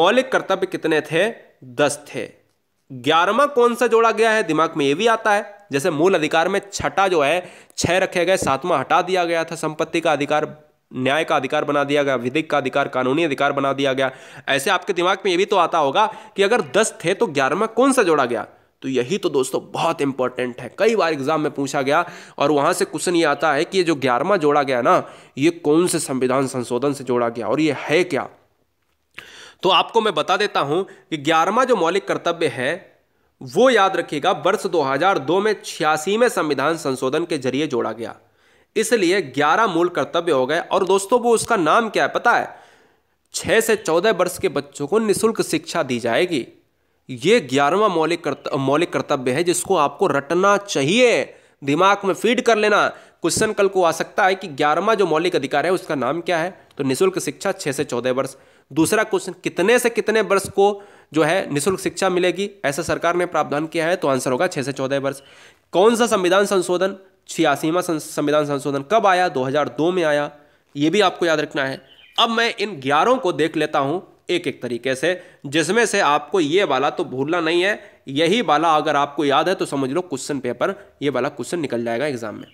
मौलिक कर्तव्य कितने थे दस थे ग्यारहवा कौन सा जोड़ा गया है दिमाग में यह भी आता है जैसे मूल अधिकार में छठा जो है छह रखे गए सातवां हटा दिया गया था संपत्ति का अधिकार न्याय का अधिकार बना दिया गया विधिक का अधिकार कानूनी अधिकार बना दिया गया ऐसे आपके दिमाग में ये भी तो आता होगा कि अगर दस थे तो ग्यारहवा कौन सा जोड़ा गया तो यही तो दोस्तों बहुत इंपॉर्टेंट है कई बार एग्जाम में पूछा गया और वहां से क्वेश्चन ये आता है कि ये जो ग्यारहवा जोड़ा गया ना ये कौन से संविधान संशोधन से जोड़ा गया और ये है क्या तो आपको मैं बता देता हूं कि ग्यारहवा जो मौलिक कर्तव्य है वो याद रखिएगा वर्ष 2002 में छियासीवें संविधान संशोधन के जरिए जोड़ा गया इसलिए ग्यारह मूल कर्तव्य हो गए और दोस्तों वो उसका नाम क्या है पता है छः से चौदह वर्ष के बच्चों को निःशुल्क शिक्षा दी जाएगी ये ग्यारहवा मौलिक कर्त मौलिक कर्तव्य है जिसको आपको रटना चाहिए दिमाग में फीड कर लेना क्वेश्चन कल को आ सकता है कि ग्यारहवा जो मौलिक अधिकार है उसका नाम क्या है तो निःशुल्क शिक्षा छः से चौदह वर्ष दूसरा क्वेश्चन कितने से कितने वर्ष को जो है निःशुल्क शिक्षा मिलेगी ऐसा सरकार ने प्रावधान किया है तो आंसर होगा छः से चौदह वर्ष कौन सा संविधान संशोधन छियासीवा संविधान संशोधन कब आया 2002 में आया ये भी आपको याद रखना है अब मैं इन ग्यारहों को देख लेता हूँ एक एक तरीके से जिसमें से आपको ये वाला तो भूलना नहीं है यही वाला अगर आपको याद है तो समझ लो क्वेश्चन पेपर ये वाला क्वेश्चन निकल जाएगा एग्जाम में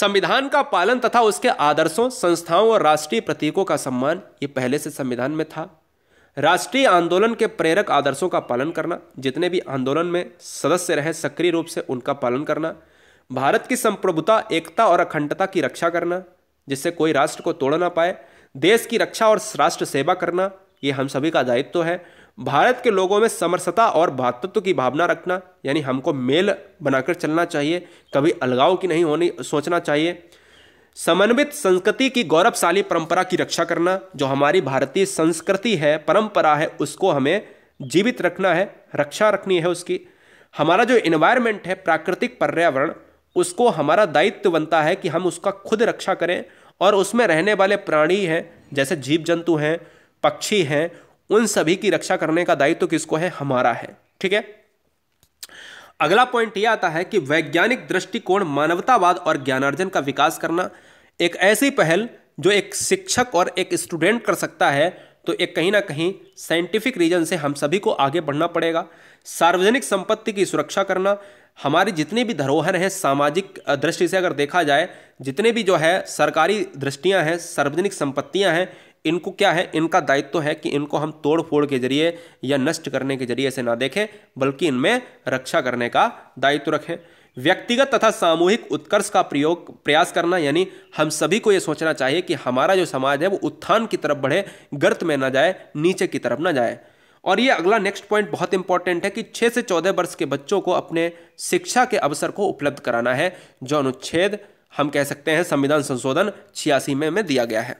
संविधान का पालन तथा उसके आदर्शों संस्थाओं और राष्ट्रीय प्रतीकों का सम्मान ये पहले से संविधान में था राष्ट्रीय आंदोलन के प्रेरक आदर्शों का पालन करना जितने भी आंदोलन में सदस्य रहे सक्रिय रूप से उनका पालन करना भारत की संप्रभुता एकता और अखंडता की रक्षा करना जिससे कोई राष्ट्र को तोड़ ना पाए देश की रक्षा और राष्ट्र सेवा करना ये हम सभी का दायित्व तो है भारत के लोगों में समरसता और भातृत्व की भावना रखना यानी हमको मेल बनाकर चलना चाहिए कभी अलगाव की नहीं होनी सोचना चाहिए समन्वित संस्कृति की गौरवशाली परंपरा की रक्षा करना जो हमारी भारतीय संस्कृति है परंपरा है उसको हमें जीवित रखना है रक्षा रखनी है उसकी हमारा जो इन्वायरमेंट है प्राकृतिक पर्यावरण उसको हमारा दायित्व बनता है कि हम उसका खुद रक्षा करें और उसमें रहने वाले प्राणी हैं जैसे जीव जंतु हैं पक्षी हैं उन सभी की रक्षा करने का दायित्व तो किसको है हमारा है ठीक है अगला पॉइंट यह आता है कि वैज्ञानिक दृष्टिकोण मानवतावाद और ज्ञानार्जन का विकास करना एक ऐसी पहल जो एक शिक्षक और एक स्टूडेंट कर सकता है तो एक कहीं ना कहीं साइंटिफिक रीजन से हम सभी को आगे बढ़ना पड़ेगा सार्वजनिक संपत्ति की सुरक्षा करना हमारी जितनी भी धरोहर हैं सामाजिक दृष्टि से अगर देखा जाए जितने भी जो है सरकारी दृष्टियाँ हैं सार्वजनिक संपत्तियाँ हैं इनको क्या है इनका दायित्व तो है कि इनको हम तोड़ फोड़ के जरिए या नष्ट करने के जरिए से ना देखें बल्कि इनमें रक्षा करने का दायित्व तो रखें व्यक्तिगत तथा सामूहिक उत्कर्ष का प्रयोग प्रयास करना यानी हम सभी को ये सोचना चाहिए कि हमारा जो समाज है वो उत्थान की तरफ बढ़े गर्त में ना जाए नीचे की तरफ ना जाए और ये अगला नेक्स्ट पॉइंट बहुत इंपॉर्टेंट है कि 6 से 14 वर्ष के बच्चों को अपने शिक्षा के अवसर को उपलब्ध कराना है जो अनुच्छेद हम कह सकते हैं संविधान संशोधन छियासी में, में दिया गया है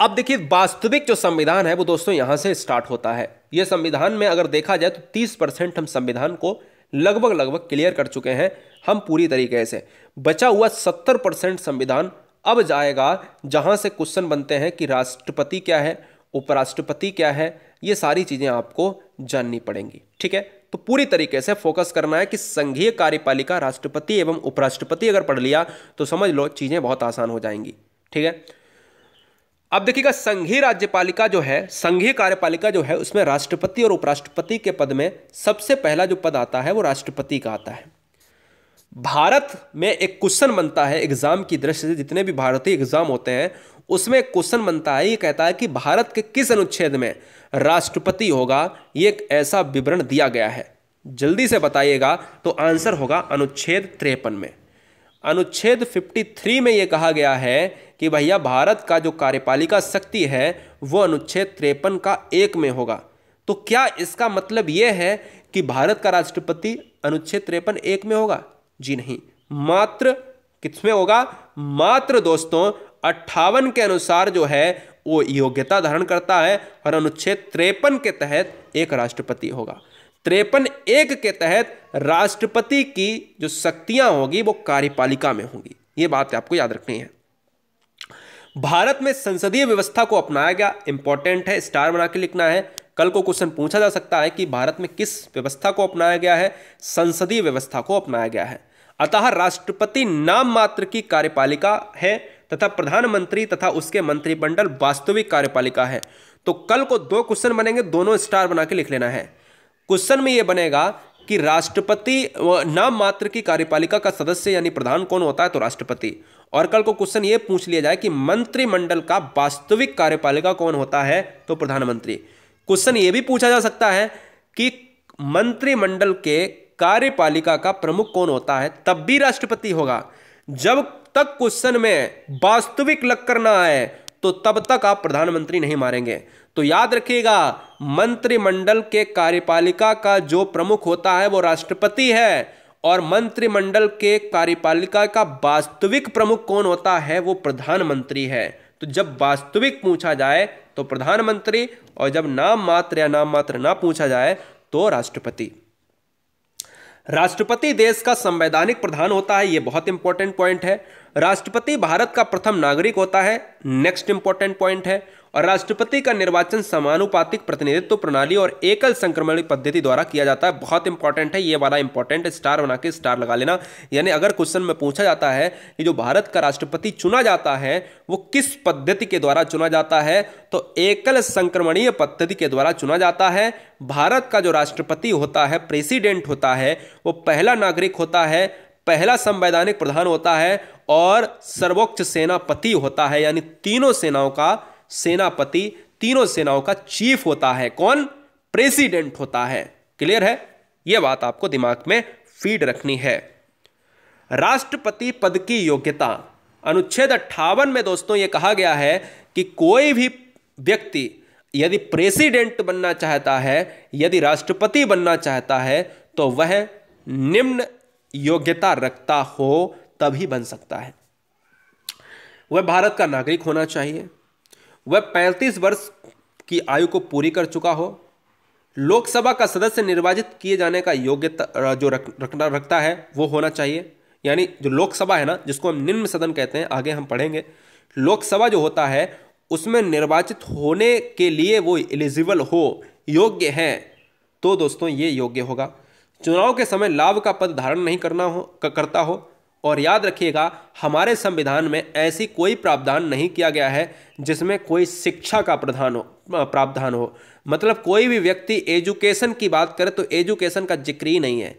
अब देखिए वास्तविक जो संविधान है वो दोस्तों यहां से स्टार्ट होता है यह संविधान में अगर देखा जाए तो तीस परसेंट हम संविधान को लगभग लगभग क्लियर कर चुके हैं हम पूरी तरीके से बचा हुआ सत्तर परसेंट संविधान अब जाएगा जहां से क्वेश्चन बनते हैं कि राष्ट्रपति क्या है उपराष्ट्रपति क्या है ये सारी चीज़ें आपको जाननी पड़ेंगी ठीक है तो पूरी तरीके से फोकस करना है कि संघीय कार्यपालिका राष्ट्रपति एवं उपराष्ट्रपति अगर पढ़ लिया तो समझ लो चीज़ें बहुत आसान हो जाएंगी ठीक है अब देखिएगा संघीय राज्यपालिका जो है संघीय कार्यपालिका जो है उसमें राष्ट्रपति और उपराष्ट्रपति के पद में सबसे पहला जो पद आता है वो राष्ट्रपति का आता है भारत में एक क्वेश्चन बनता है एग्जाम की दृष्टि से जितने भी भारतीय एग्जाम होते हैं उसमें क्वेश्चन बनता है ये कहता है कि भारत के किस अनुच्छेद में राष्ट्रपति होगा ये एक ऐसा विवरण दिया गया है जल्दी से बताइएगा तो आंसर होगा अनुच्छेद त्रेपन में अनुच्छेद 53 में ये कहा गया है कि भैया भारत का जो कार्यपालिका शक्ति है वो अनुच्छेद त्रेपन का एक में होगा तो क्या इसका मतलब ये है कि भारत का राष्ट्रपति अनुच्छेद त्रेपन एक में होगा जी नहीं मात्र किसमें होगा मात्र दोस्तों अट्ठावन के अनुसार जो है वो योग्यता धारण करता है और अनुच्छेद त्रेपन के तहत एक राष्ट्रपति होगा त्रेपन एक के तहत राष्ट्रपति की जो शक्तियां होगी वो कार्यपालिका में होगी ये बात आपको याद रखनी है भारत में संसदीय व्यवस्था को अपनाया गया इंपॉर्टेंट है स्टार बना के लिखना है कल को क्वेश्चन पूछा जा सकता है कि भारत में किस व्यवस्था को अपनाया गया है संसदीय व्यवस्था को अपनाया गया है अतः राष्ट्रपति नाम मात्र की कार्यपालिका है तथा प्रधानमंत्री तथा उसके मंत्रिमंडल वास्तविक कार्यपालिका है तो कल को दो क्वेश्चन बनेंगे दोनों स्टार बना के लिख लेना है क्वेश्चन में ये बनेगा कि राष्ट्रपति नाम मात्र की कार्यपालिका का सदस्य यानी प्रधान कौन होता है तो राष्ट्रपति और कल को क्वेश्चन ये पूछ लिया जाए कि मंत्रिमंडल का वास्तविक कार्यपालिका कौन होता है तो प्रधानमंत्री क्वेश्चन ये भी पूछा जा सकता है कि मंत्रिमंडल के कार्यपालिका का प्रमुख कौन होता है तब भी राष्ट्रपति होगा जब तक क्वेश्चन में वास्तविक लग करना आए तो तब तक आप प्रधानमंत्री नहीं मारेंगे तो याद रखिएगा मंत्रिमंडल के कार्यपालिका का जो प्रमुख होता है वो राष्ट्रपति है और मंत्रिमंडल के कार्यपालिका का वास्तविक प्रमुख कौन होता है वो प्रधानमंत्री है तो जब वास्तविक पूछा जाए तो प्रधानमंत्री और जब नाम मात्र या नाम मात्र ना पूछा जाए तो राष्ट्रपति राष्ट्रपति देश का संवैधानिक प्रधान होता है ये बहुत इंपॉर्टेंट पॉइंट है राष्ट्रपति भारत का प्रथम नागरिक होता है नेक्स्ट इंपॉर्टेंट पॉइंट है और राष्ट्रपति का निर्वाचन समानुपातिक प्रतिनिधित्व प्रणाली और एकल संक्रमण पद्धति द्वारा किया जाता है बहुत इंपॉर्टेंट है ये वाला इंपॉर्टेंट स्टार बना के स्टार लगा लेना यानी अगर क्वेश्चन में पूछा जाता है कि जो भारत का राष्ट्रपति चुना जाता है वो किस पद्धति के द्वारा चुना जाता है तो एकल संक्रमणीय पद्धति के द्वारा चुना जाता है भारत का जो राष्ट्रपति होता है प्रेसिडेंट होता है वो पहला नागरिक होता है पहला संवैधानिक प्रधान होता है और सर्वोच्च सेनापति होता है यानी तीनों सेनाओं का सेनापति तीनों सेनाओं का चीफ होता है कौन प्रेसिडेंट होता है क्लियर है यह बात आपको दिमाग में फीड रखनी है राष्ट्रपति पद की योग्यता अनुच्छेद अट्ठावन में दोस्तों यह कहा गया है कि कोई भी व्यक्ति यदि प्रेसिडेंट बनना चाहता है यदि राष्ट्रपति बनना चाहता है तो वह निम्न योग्यता रखता हो तभी बन सकता है वह भारत का नागरिक होना चाहिए वह 35 वर्ष की आयु को पूरी कर चुका हो लोकसभा का सदस्य निर्वाचित किए जाने का योग्यता जो रख, रखना रखता है वो होना चाहिए यानी जो लोकसभा है ना जिसको हम निम्न सदन कहते हैं आगे हम पढ़ेंगे लोकसभा जो होता है उसमें निर्वाचित होने के लिए वो एलिजिबल हो योग्य हैं तो दोस्तों ये योग्य होगा चुनाव के समय लाभ का पद धारण नहीं करना हो करता हो और याद रखिएगा हमारे संविधान में ऐसी कोई प्रावधान नहीं किया गया है जिसमें कोई शिक्षा का प्रधान हो प्रावधान हो मतलब कोई भी व्यक्ति एजुकेशन की बात करे तो एजुकेशन का जिक्र ही नहीं है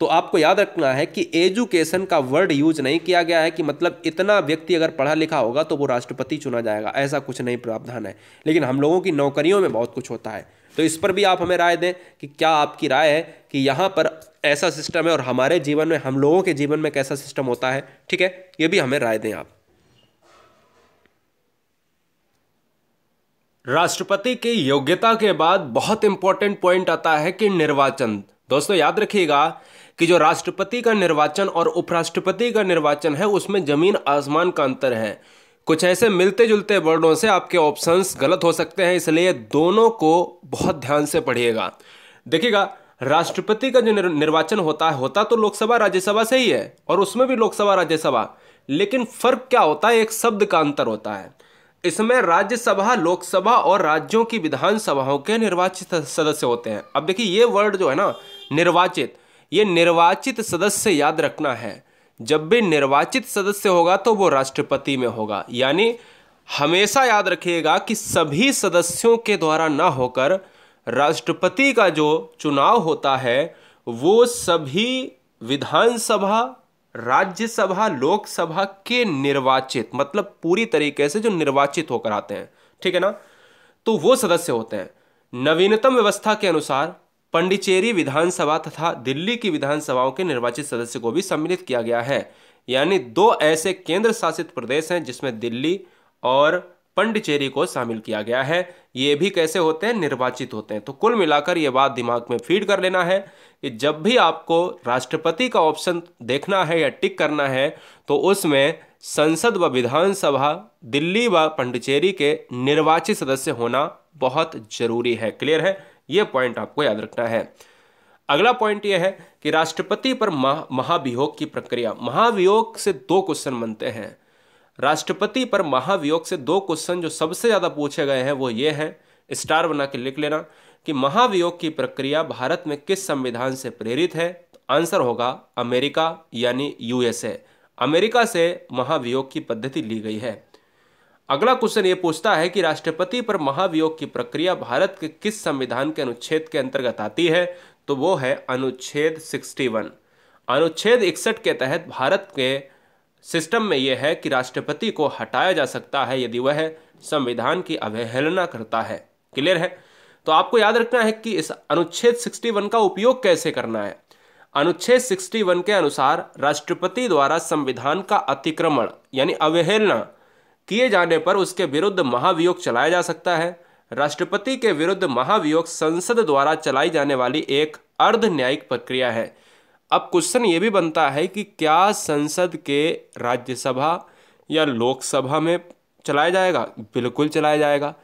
तो आपको याद रखना है कि एजुकेशन का वर्ड यूज नहीं किया गया है कि मतलब इतना व्यक्ति अगर पढ़ा लिखा होगा तो वो राष्ट्रपति चुना जाएगा ऐसा कुछ नहीं प्रावधान है लेकिन हम लोगों की नौकरियों में बहुत कुछ होता है तो इस पर भी आप हमें राय दें कि क्या आपकी राय है कि यहाँ पर ऐसा सिस्टम है और हमारे जीवन में हम लोगों के जीवन में कैसा सिस्टम होता है ठीक है ये भी हमें राय दें आप राष्ट्रपति की योग्यता के बाद बहुत इंपॉर्टेंट पॉइंट आता है कि निर्वाचन दोस्तों याद रखिएगा कि जो राष्ट्रपति का निर्वाचन और उपराष्ट्रपति का निर्वाचन है उसमें जमीन आसमान का अंतर है कुछ ऐसे मिलते जुलते वर्डों से आपके ऑप्शंस गलत हो सकते हैं इसलिए दोनों को बहुत ध्यान से पढ़िएगा देखिएगा राष्ट्रपति का जो निर्वाचन होता है होता तो लोकसभा राज्यसभा से ही है और उसमें भी लोकसभा राज्यसभा लेकिन फर्क क्या होता है एक शब्द का अंतर होता है इसमें राज्यसभा लोकसभा और राज्यों की विधानसभाओं के निर्वाचित सदस्य होते हैं अब देखिए ये वर्ड जो है ना निर्वाचित ये निर्वाचित सदस्य याद रखना है जब भी निर्वाचित सदस्य होगा तो वो राष्ट्रपति में होगा यानी हमेशा याद रखिएगा कि सभी सदस्यों के द्वारा ना होकर राष्ट्रपति का जो चुनाव होता है वो सभी विधानसभा राज्यसभा लोकसभा के निर्वाचित मतलब पूरी तरीके से जो निर्वाचित होकर आते हैं ठीक है ना तो वो सदस्य होते हैं नवीनतम व्यवस्था के अनुसार पंडिचेरी विधानसभा तथा दिल्ली की विधानसभाओं के निर्वाचित सदस्य को भी सम्मिलित किया गया है यानी दो ऐसे केंद्र शासित प्रदेश हैं जिसमें दिल्ली और पंडिचेरी को शामिल किया गया है ये भी कैसे होते हैं निर्वाचित होते हैं तो कुल मिलाकर ये बात दिमाग में फीड कर लेना है कि जब भी आपको राष्ट्रपति का ऑप्शन देखना है या टिक करना है तो उसमें संसद व विधानसभा दिल्ली व पंडिचेरी के निर्वाचित सदस्य होना बहुत जरूरी है क्लियर है ये पॉइंट आपको याद रखना है अगला पॉइंट यह है कि राष्ट्रपति पर महाभियोग की प्रक्रिया महाभियोग से दो क्वेश्चन बनते हैं राष्ट्रपति पर महावियोग से दो क्वेश्चन जो सबसे ज़्यादा पूछे गए हैं वो ये हैं स्टार बना के लिख लेना कि महावियोग की प्रक्रिया भारत में किस संविधान से प्रेरित है तो आंसर होगा अमेरिका यानी यूएसए अमेरिका से महावियोग की पद्धति ली गई है अगला क्वेश्चन ये पूछता है कि राष्ट्रपति पर महावियोग की प्रक्रिया भारत के किस संविधान के अनुच्छेद के अंतर्गत आती है तो वो है अनुच्छेद 61 अनुच्छेद इकसठ के तहत भारत के सिस्टम में यह है कि राष्ट्रपति को हटाया जा सकता है यदि वह संविधान की अवहेलना करता है क्लियर है तो आपको याद रखना है कि इस अनुच्छेद 61 का उपयोग कैसे करना है अनुच्छेद 61 के अनुसार राष्ट्रपति द्वारा संविधान का अतिक्रमण यानी अवहेलना किए जाने पर उसके विरुद्ध महाभियोग चलाया जा सकता है राष्ट्रपति के विरुद्ध महाभियोग संसद द्वारा चलाई जाने वाली एक अर्ध न्यायिक प्रक्रिया है अब क्वेश्चन ये भी बनता है कि क्या संसद के राज्यसभा या लोकसभा में चलाया जाएगा बिल्कुल चलाया जाएगा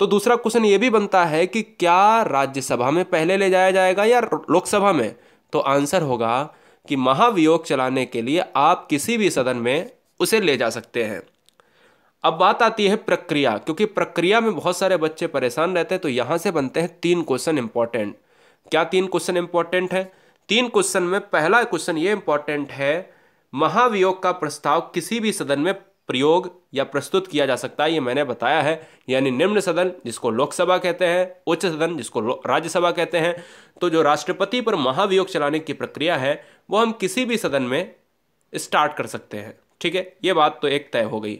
तो दूसरा क्वेश्चन ये भी बनता है कि क्या राज्यसभा में पहले ले जाया जाएगा या लोकसभा में तो आंसर होगा कि महाभियोग चलाने के लिए आप किसी भी सदन में उसे ले जा सकते हैं अब बात आती है प्रक्रिया क्योंकि प्रक्रिया में बहुत सारे बच्चे परेशान रहते हैं तो यहाँ से बनते हैं तीन क्वेश्चन इंपॉर्टेंट क्या तीन क्वेश्चन इंपॉर्टेंट है तीन क्वेश्चन में पहला क्वेश्चन ये इंपॉर्टेंट है महावियोग का प्रस्ताव किसी भी सदन में प्रयोग या प्रस्तुत किया जा सकता है ये मैंने बताया है यानी निम्न सदन जिसको लोकसभा कहते हैं उच्च सदन जिसको राज्यसभा कहते हैं तो जो राष्ट्रपति पर महाभियोग चलाने की प्रक्रिया है वो हम किसी भी सदन में स्टार्ट कर सकते हैं ठीक है ये बात तो एक तय हो गई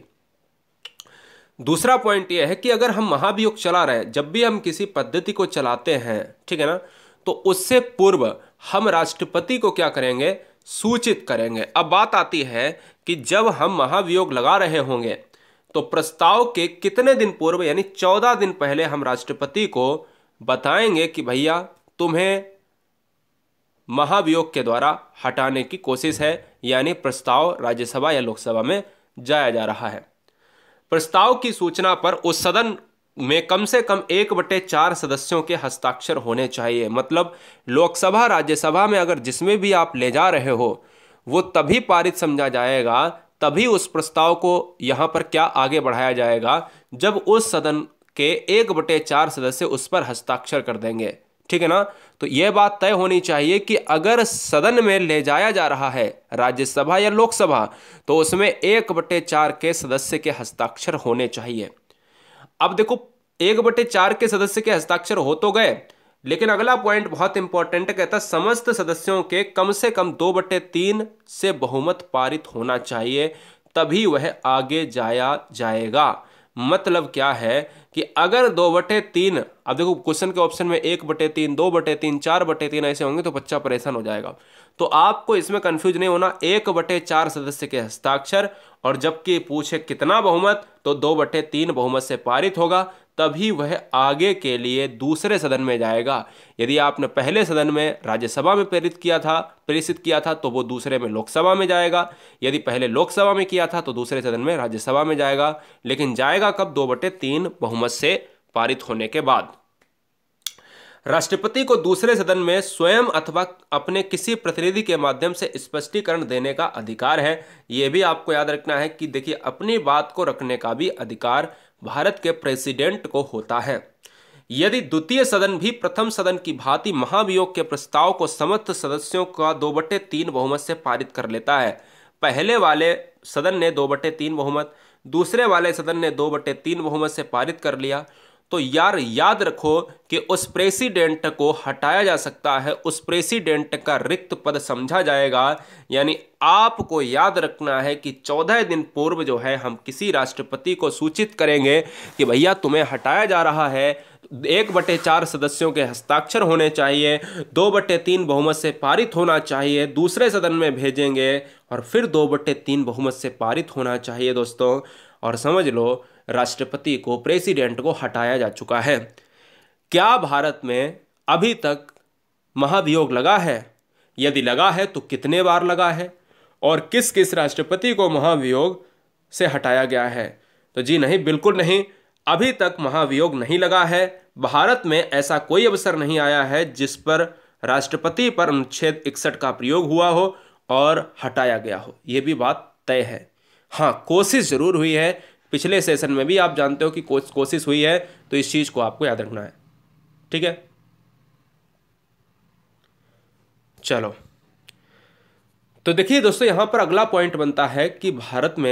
दूसरा पॉइंट यह है कि अगर हम महाभियोग चला रहे हैं जब भी हम किसी पद्धति को चलाते हैं ठीक है ना तो उससे पूर्व हम राष्ट्रपति को क्या करेंगे सूचित करेंगे अब बात आती है कि जब हम महाभियोग लगा रहे होंगे तो प्रस्ताव के कितने दिन पूर्व यानी चौदह दिन पहले हम राष्ट्रपति को बताएंगे कि भैया तुम्हें महाभियोग के द्वारा हटाने की कोशिश है यानी प्रस्ताव राज्यसभा या लोकसभा में जाया जा रहा है प्रस्ताव की सूचना पर उस सदन में कम से कम एक बटे चार सदस्यों के हस्ताक्षर होने चाहिए मतलब लोकसभा राज्यसभा में अगर जिसमें भी आप ले जा रहे हो वो तभी पारित समझा जाएगा तभी उस प्रस्ताव को यहाँ पर क्या आगे बढ़ाया जाएगा जब उस सदन के एक बटे चार सदस्य उस पर हस्ताक्षर कर देंगे ठीक है ना तो यह बात तय होनी चाहिए कि अगर सदन में ले जाया जा रहा है राज्यसभा या लोकसभा तो उसमें एक बटे चार के सदस्य के हस्ताक्षर होने चाहिए अब देखो एक बटे चार के सदस्य के हस्ताक्षर हो तो गए लेकिन अगला पॉइंट बहुत इंपॉर्टेंट कहता समस्त सदस्यों के कम से कम दो बटे तीन से बहुमत पारित होना चाहिए तभी वह आगे जाया जाएगा मतलब क्या है कि अगर दो बटे तीन अब देखो क्वेश्चन के ऑप्शन में एक बटे तीन दो बटे तीन चार बटे तीन ऐसे होंगे तो बच्चा परेशान हो जाएगा तो आपको इसमें कंफ्यूज नहीं होना एक बटे चार सदस्य के हस्ताक्षर और जबकि पूछे कितना बहुमत तो दो बटे तीन बहुमत से पारित होगा तभी वह आगे के लिए दूसरे सदन में जाएगा यदि आपने पहले सदन में राज्यसभा में प्रेरित किया था प्रेषित किया था तो वो दूसरे में लोकसभा में जाएगा यदि पहले लोकसभा में किया था तो दूसरे सदन में राज्यसभा में जाएगा लेकिन जाएगा कब दो बटे तीन बहुमत से पारित होने के बाद राष्ट्रपति को दूसरे सदन में स्वयं अथवा अपने किसी प्रतिनिधि के माध्यम से स्पष्टीकरण देने का अधिकार है ये भी आपको याद रखना है कि देखिए अपनी बात को रखने का भी अधिकार भारत के प्रेसिडेंट को होता है यदि द्वितीय सदन भी प्रथम सदन की भांति महाभियोग के प्रस्ताव को समस्त सदस्यों का दो बटे तीन बहुमत से पारित कर लेता है पहले वाले सदन ने दो बटे तीन बहुमत दूसरे वाले सदन ने दो बटे तीन बहुमत से पारित कर लिया तो यार याद रखो कि उस प्रेसिडेंट को हटाया जा सकता है उस प्रेसिडेंट का रिक्त पद समझा जाएगा यानी आपको याद रखना है कि चौदह दिन पूर्व जो है हम किसी राष्ट्रपति को सूचित करेंगे कि भैया तुम्हें हटाया जा रहा है एक बटे चार सदस्यों के हस्ताक्षर होने चाहिए दो बटे तीन बहुमत से पारित होना चाहिए दूसरे सदन में भेजेंगे और फिर दो बटे तीन बहुमत से पारित होना चाहिए दोस्तों और समझ लो राष्ट्रपति को प्रेसिडेंट को हटाया जा चुका है क्या भारत में अभी तक महाभियोग लगा है यदि लगा है तो कितने बार लगा है और किस किस राष्ट्रपति को महाभियोग से हटाया गया है तो जी नहीं बिल्कुल नहीं अभी तक महाभियोग नहीं लगा है भारत में ऐसा कोई अवसर नहीं आया है जिस पर राष्ट्रपति पर अनुच्छेद इकसठ का प्रयोग हुआ हो और हटाया गया हो यह भी बात तय है हाँ कोशिश ज़रूर हुई है पिछले सेशन में भी आप जानते हो कि कोशिश हुई है तो इस चीज़ को आपको याद रखना है ठीक है चलो तो देखिए दोस्तों यहां पर अगला पॉइंट बनता है कि भारत में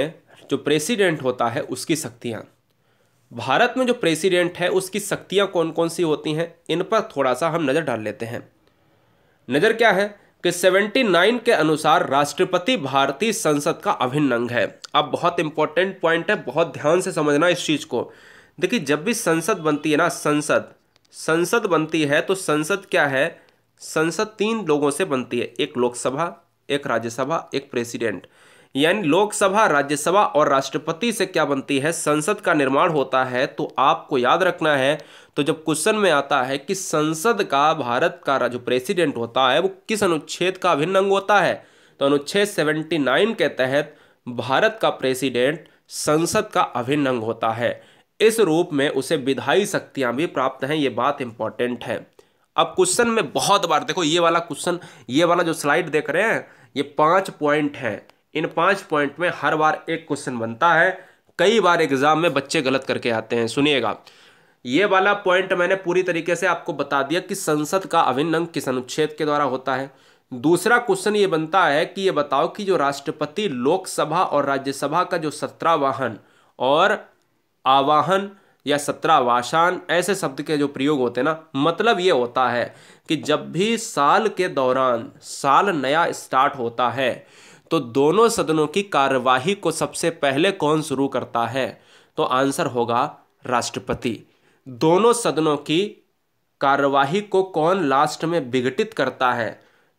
जो प्रेसिडेंट होता है उसकी शक्तियां भारत में जो प्रेसिडेंट है उसकी शक्तियां कौन कौन सी होती हैं इन पर थोड़ा सा हम नज़र डाल लेते हैं नज़र क्या है कि 79 के अनुसार राष्ट्रपति भारतीय संसद का अभिन्न अंग है अब बहुत इंपॉर्टेंट पॉइंट है बहुत ध्यान से समझना इस चीज़ को देखिए जब भी संसद बनती है ना संसद संसद बनती है तो संसद क्या है संसद तीन लोगों से बनती है एक लोकसभा एक राज्यसभा एक प्रेसिडेंट यानी लोकसभा राज्यसभा और राष्ट्रपति से क्या बनती है संसद का निर्माण होता है तो आपको याद रखना है तो जब क्वेश्चन में आता है कि संसद का भारत का जो प्रेसिडेंट होता है वो किस अनुच्छेद का अभिन्न अंग होता है तो अनुच्छेद 79 के तहत भारत का प्रेसिडेंट संसद का अभिन्न अंग होता है इस रूप में उसे विधायी शक्तियां भी प्राप्त हैं ये बात इंपॉर्टेंट है अब क्वेश्चन में बहुत बार देखो ये वाला क्वेश्चन ये वाला जो स्लाइड देख रहे हैं ये पांच पॉइंट हैं इन पांच पॉइंट में हर बार एक क्वेश्चन बनता है कई बार एग्जाम में बच्चे गलत करके आते हैं सुनिएगा ये वाला पॉइंट मैंने पूरी तरीके से आपको बता दिया कि संसद का अभिन्न अंग किस अनुच्छेद के द्वारा होता है दूसरा क्वेश्चन ये बनता है कि ये बताओ कि जो राष्ट्रपति लोकसभा और राज्यसभा का जो सत्रावाहन और आवाहन या सत्रावासान ऐसे शब्द के जो प्रयोग होते हैं ना मतलब ये होता है कि जब भी साल के दौरान साल नया स्टार्ट होता है तो दोनों सदनों की कार्यवाही को सबसे पहले कौन शुरू करता है तो आंसर होगा राष्ट्रपति दोनों सदनों की कार्यवाही को कौन लास्ट में विघटित करता है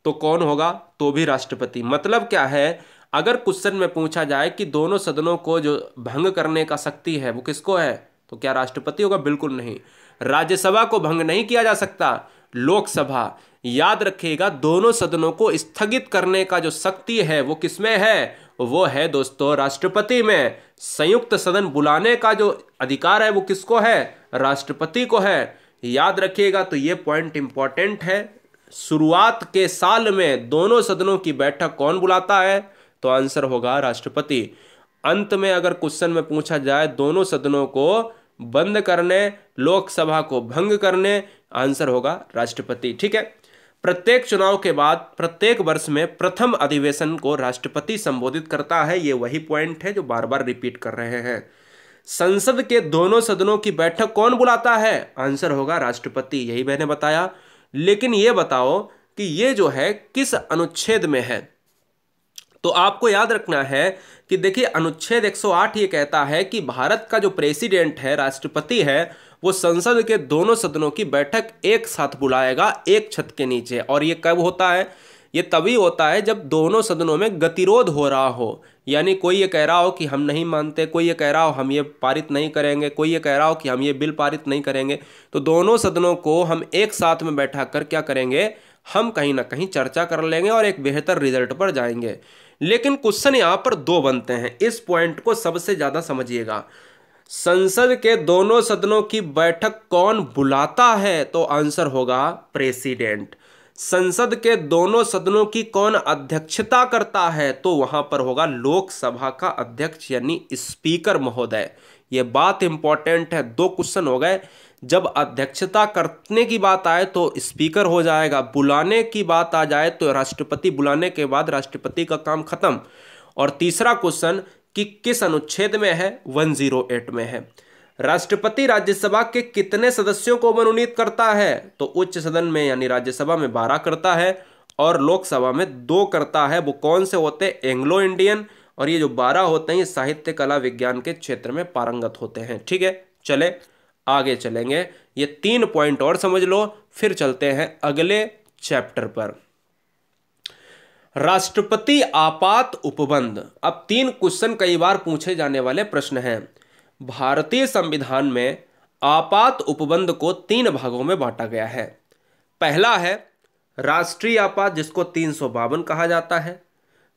तो कौन होगा तो भी राष्ट्रपति मतलब क्या है अगर क्वेश्चन में पूछा जाए कि दोनों सदनों को जो भंग करने का शक्ति है वो किसको है तो क्या राष्ट्रपति होगा बिल्कुल नहीं राज्यसभा को भंग नहीं किया जा सकता लोकसभा याद रखिएगा दोनों सदनों को स्थगित करने का जो शक्ति है वो किसमें है वो है दोस्तों राष्ट्रपति में संयुक्त सदन बुलाने का जो अधिकार है वो किसको है राष्ट्रपति को है याद रखिएगा तो ये पॉइंट इंपॉर्टेंट है शुरुआत के साल में दोनों सदनों की बैठक कौन बुलाता है तो आंसर होगा राष्ट्रपति अंत में अगर क्वेश्चन में पूछा जाए दोनों सदनों को बंद करने लोकसभा को भंग करने आंसर होगा राष्ट्रपति ठीक है प्रत्येक चुनाव के बाद प्रत्येक वर्ष में प्रथम अधिवेशन को राष्ट्रपति संबोधित करता है ये वही पॉइंट है जो बार बार रिपीट कर रहे हैं संसद के दोनों सदनों की बैठक कौन बुलाता है आंसर होगा राष्ट्रपति यही मैंने बताया लेकिन ये बताओ कि ये जो है किस अनुच्छेद में है तो आपको याद रखना है कि देखिए अनुच्छेद 108 ये कहता है कि भारत का जो प्रेसिडेंट है राष्ट्रपति है वो संसद के दोनों सदनों की बैठक एक साथ बुलाएगा एक छत के नीचे और ये कब होता है ये तभी होता है जब दोनों सदनों में गतिरोध हो रहा हो यानी कोई ये कह रहा हो कि हम नहीं मानते कोई ये कह रहा हो हम ये पारित नहीं करेंगे कोई ये कह रहा हो कि हम ये बिल पारित नहीं करेंगे तो दोनों सदनों को हम एक साथ में बैठा कर क्या करेंगे हम कहीं ना कहीं चर्चा कर लेंगे और एक बेहतर रिजल्ट पर जाएंगे लेकिन क्वेश्चन यहाँ पर दो बनते हैं इस पॉइंट को सबसे ज़्यादा समझिएगा संसद के दोनों सदनों की बैठक कौन बुलाता है तो आंसर होगा प्रेसिडेंट संसद के दोनों सदनों की कौन अध्यक्षता करता है तो वहां पर होगा लोकसभा का अध्यक्ष यानी स्पीकर महोदय ये बात इंपॉर्टेंट है दो क्वेश्चन हो गए जब अध्यक्षता करने की बात आए तो स्पीकर हो जाएगा बुलाने की बात आ जाए तो राष्ट्रपति बुलाने के बाद राष्ट्रपति का काम खत्म और तीसरा क्वेश्चन कि किस अनुच्छेद में है 108 में है राष्ट्रपति राज्यसभा के कितने सदस्यों को मनोनीत करता है तो उच्च सदन में यानी राज्यसभा में बारह करता है और लोकसभा में दो करता है वो कौन से होते हैं एंग्लो इंडियन और ये जो बारह होते हैं ये साहित्य कला विज्ञान के क्षेत्र में पारंगत होते हैं ठीक है चले आगे चलेंगे ये तीन पॉइंट और समझ लो फिर चलते हैं अगले चैप्टर पर राष्ट्रपति आपात उपबंध अब तीन क्वेश्चन कई बार पूछे जाने वाले प्रश्न हैं भारतीय संविधान में आपात उपबंध को तीन भागों में बांटा गया है पहला है राष्ट्रीय आपात जिसको तीन कहा जाता है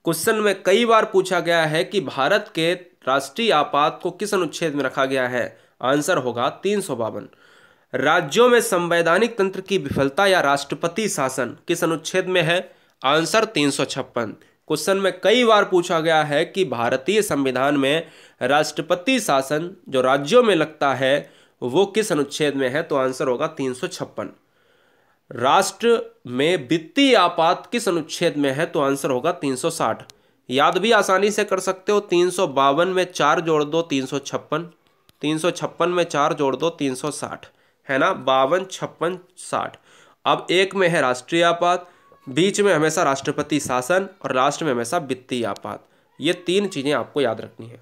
क्वेश्चन में कई बार पूछा गया है कि भारत के राष्ट्रीय आपात को किस अनुच्छेद में रखा गया है आंसर होगा तीन राज्यों में संवैधानिक तंत्र की विफलता या राष्ट्रपति शासन किस अनुच्छेद में है आंसर तीन सौ छप्पन क्वेश्चन में कई बार पूछा गया है कि भारतीय संविधान में राष्ट्रपति शासन जो राज्यों में लगता है वो किस अनुच्छेद में है तो आंसर होगा तीन सौ छप्पन राष्ट्र में वित्तीय आपात किस अनुच्छेद में है तो आंसर होगा तीन सौ साठ याद भी आसानी से कर सकते हो तीन सौ बावन में चार जोड़ दो तीन सौ छप्पन तीन सौ छप्पन में चार जोड़ दो तीन सौ साठ है ना बावन छप्पन साठ अब एक में है राष्ट्रीय आपात बीच में हमेशा राष्ट्रपति शासन और लास्ट में हमेशा वित्तीय आपात ये तीन चीज़ें आपको याद रखनी है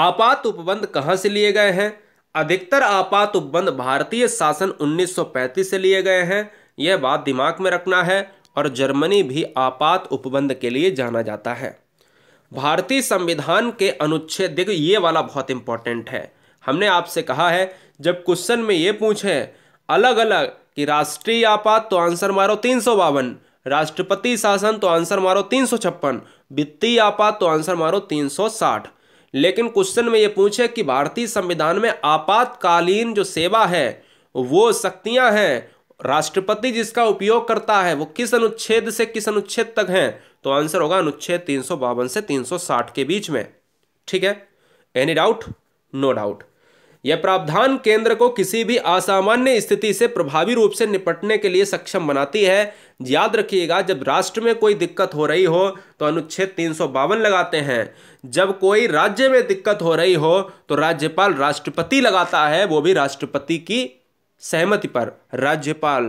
आपात उपबंध कहाँ से लिए गए हैं अधिकतर आपात उपबंध भारतीय शासन 1935 से लिए गए हैं यह बात दिमाग में रखना है और जर्मनी भी आपात उपबंध के लिए जाना जाता है भारतीय संविधान के अनुच्छेद देखो ये वाला बहुत इंपॉर्टेंट है हमने आपसे कहा है जब क्वेश्चन में ये पूछे अलग अलग कि राष्ट्रीय आपात तो आंसर मारो तीन सौ बावन राष्ट्रपति शासन तो आंसर मारो तीन सौ छप्पन वित्तीय आपात तो आंसर मारो तीन सौ साठ लेकिन क्वेश्चन में ये पूछे कि भारतीय संविधान में आपातकालीन जो सेवा है वो शक्तियाँ हैं राष्ट्रपति जिसका उपयोग करता है वो किस अनुच्छेद से किस अनुच्छेद तक हैं तो आंसर होगा अनुच्छेद तीन से 360 के बीच में ठीक है एनी डाउट नो डाउट यह प्रावधान केंद्र को किसी भी असामान्य स्थिति से प्रभावी रूप से निपटने के लिए सक्षम बनाती है याद रखिएगा जब राष्ट्र में कोई दिक्कत हो रही हो तो अनुच्छेद तीन लगाते हैं जब कोई राज्य में दिक्कत हो रही हो तो राज्यपाल राष्ट्रपति लगाता है वो भी राष्ट्रपति की सहमति पर राज्यपाल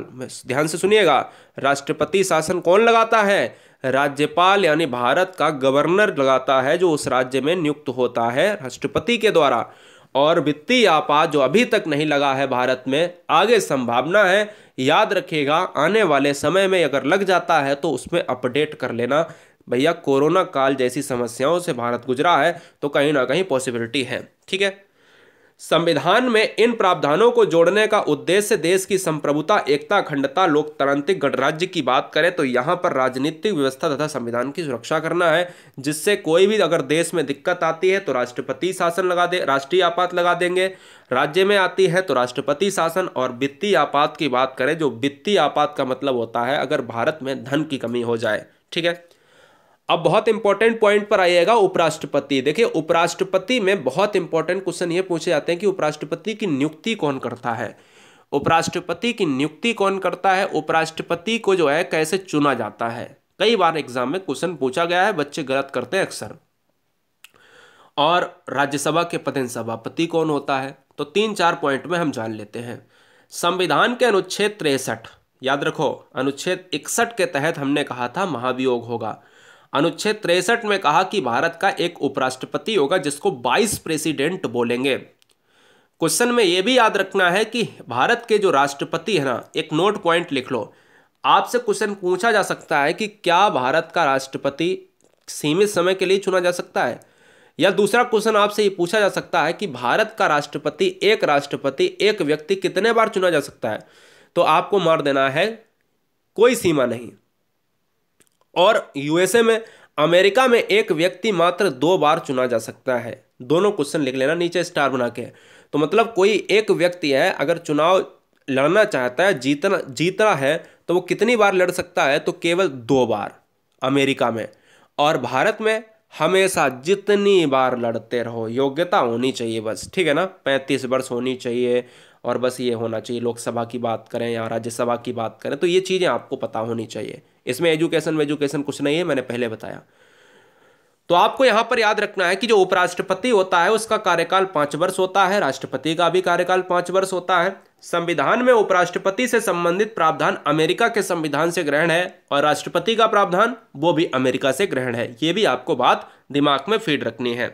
ध्यान से सुनिएगा राष्ट्रपति शासन कौन लगाता है राज्यपाल यानी भारत का गवर्नर लगाता है जो उस राज्य में नियुक्त होता है राष्ट्रपति के द्वारा और वित्तीय आपात जो अभी तक नहीं लगा है भारत में आगे संभावना है याद रखिएगा आने वाले समय में अगर लग जाता है तो उसमें अपडेट कर लेना भैया कोरोना काल जैसी समस्याओं से भारत गुजरा है तो कहीं ना कहीं पॉसिबिलिटी है ठीक है संविधान में इन प्रावधानों को जोड़ने का उद्देश्य देश की संप्रभुता एकता अखंडता लोकतांत्रिक गणराज्य की बात करें तो यहाँ पर राजनीतिक व्यवस्था तथा संविधान की सुरक्षा करना है जिससे कोई भी अगर देश में दिक्कत आती है तो राष्ट्रपति शासन लगा दे राष्ट्रीय आपात लगा देंगे राज्य में आती है तो राष्ट्रपति शासन और वित्तीय आपात की बात करें जो वित्तीय आपात का मतलब होता है अगर भारत में धन की कमी हो जाए ठीक है अब बहुत इंपॉर्टेंट पॉइंट पर आइएगा उपराष्ट्रपति देखिए उपराष्ट्रपति में बहुत इंपॉर्टेंट क्वेश्चन ये पूछे जाते हैं कि उपराष्ट्रपति की नियुक्ति कौन करता है उपराष्ट्रपति की नियुक्ति कौन करता है उपराष्ट्रपति को जो है कैसे चुना जाता है कई बार एग्जाम में क्वेश्चन पूछा गया है बच्चे गलत करते हैं अक्सर और राज्यसभा के पदेन सभापति कौन होता है तो तीन चार पॉइंट में हम जान लेते हैं संविधान के अनुच्छेद तिरसठ याद रखो अनुच्छेद इकसठ के तहत हमने कहा था महाभियोग होगा अनुच्छेद तिरसठ में कहा कि भारत का एक उपराष्ट्रपति होगा जिसको 22 प्रेसिडेंट बोलेंगे क्वेश्चन में यह भी याद रखना है कि भारत के जो राष्ट्रपति है ना एक नोट पॉइंट लिख लो आपसे क्वेश्चन पूछा जा सकता है कि क्या भारत का राष्ट्रपति सीमित समय के लिए चुना जा सकता है या दूसरा क्वेश्चन आपसे ये पूछा जा सकता है कि भारत का राष्ट्रपति एक राष्ट्रपति एक व्यक्ति कितने बार चुना जा सकता है तो आपको मार देना है कोई सीमा नहीं और यूएसए में अमेरिका में एक व्यक्ति मात्र दो बार चुना जा सकता है दोनों क्वेश्चन लिख लेना नीचे स्टार बना के तो मतलब कोई एक व्यक्ति है अगर चुनाव लड़ना चाहता है जीतना जीतना है तो वो कितनी बार लड़ सकता है तो केवल दो बार अमेरिका में और भारत में हमेशा जितनी बार लड़ते रहो योग्यता होनी चाहिए बस ठीक है ना पैंतीस वर्ष होनी चाहिए और बस ये होना चाहिए लोकसभा की बात करें या राज्यसभा की बात करें तो ये चीज़ें आपको पता होनी चाहिए इसमें एजुकेशन वेजुकेशन कुछ नहीं है मैंने पहले बताया तो आपको यहाँ पर याद रखना है कि जो उपराष्ट्रपति होता है उसका कार्यकाल पाँच वर्ष होता है राष्ट्रपति का भी कार्यकाल पाँच वर्ष होता है संविधान में उपराष्ट्रपति से संबंधित प्रावधान अमेरिका के संविधान से ग्रहण है और राष्ट्रपति का प्रावधान वो भी अमेरिका से ग्रहण है ये भी आपको बात दिमाग में फीड रखनी है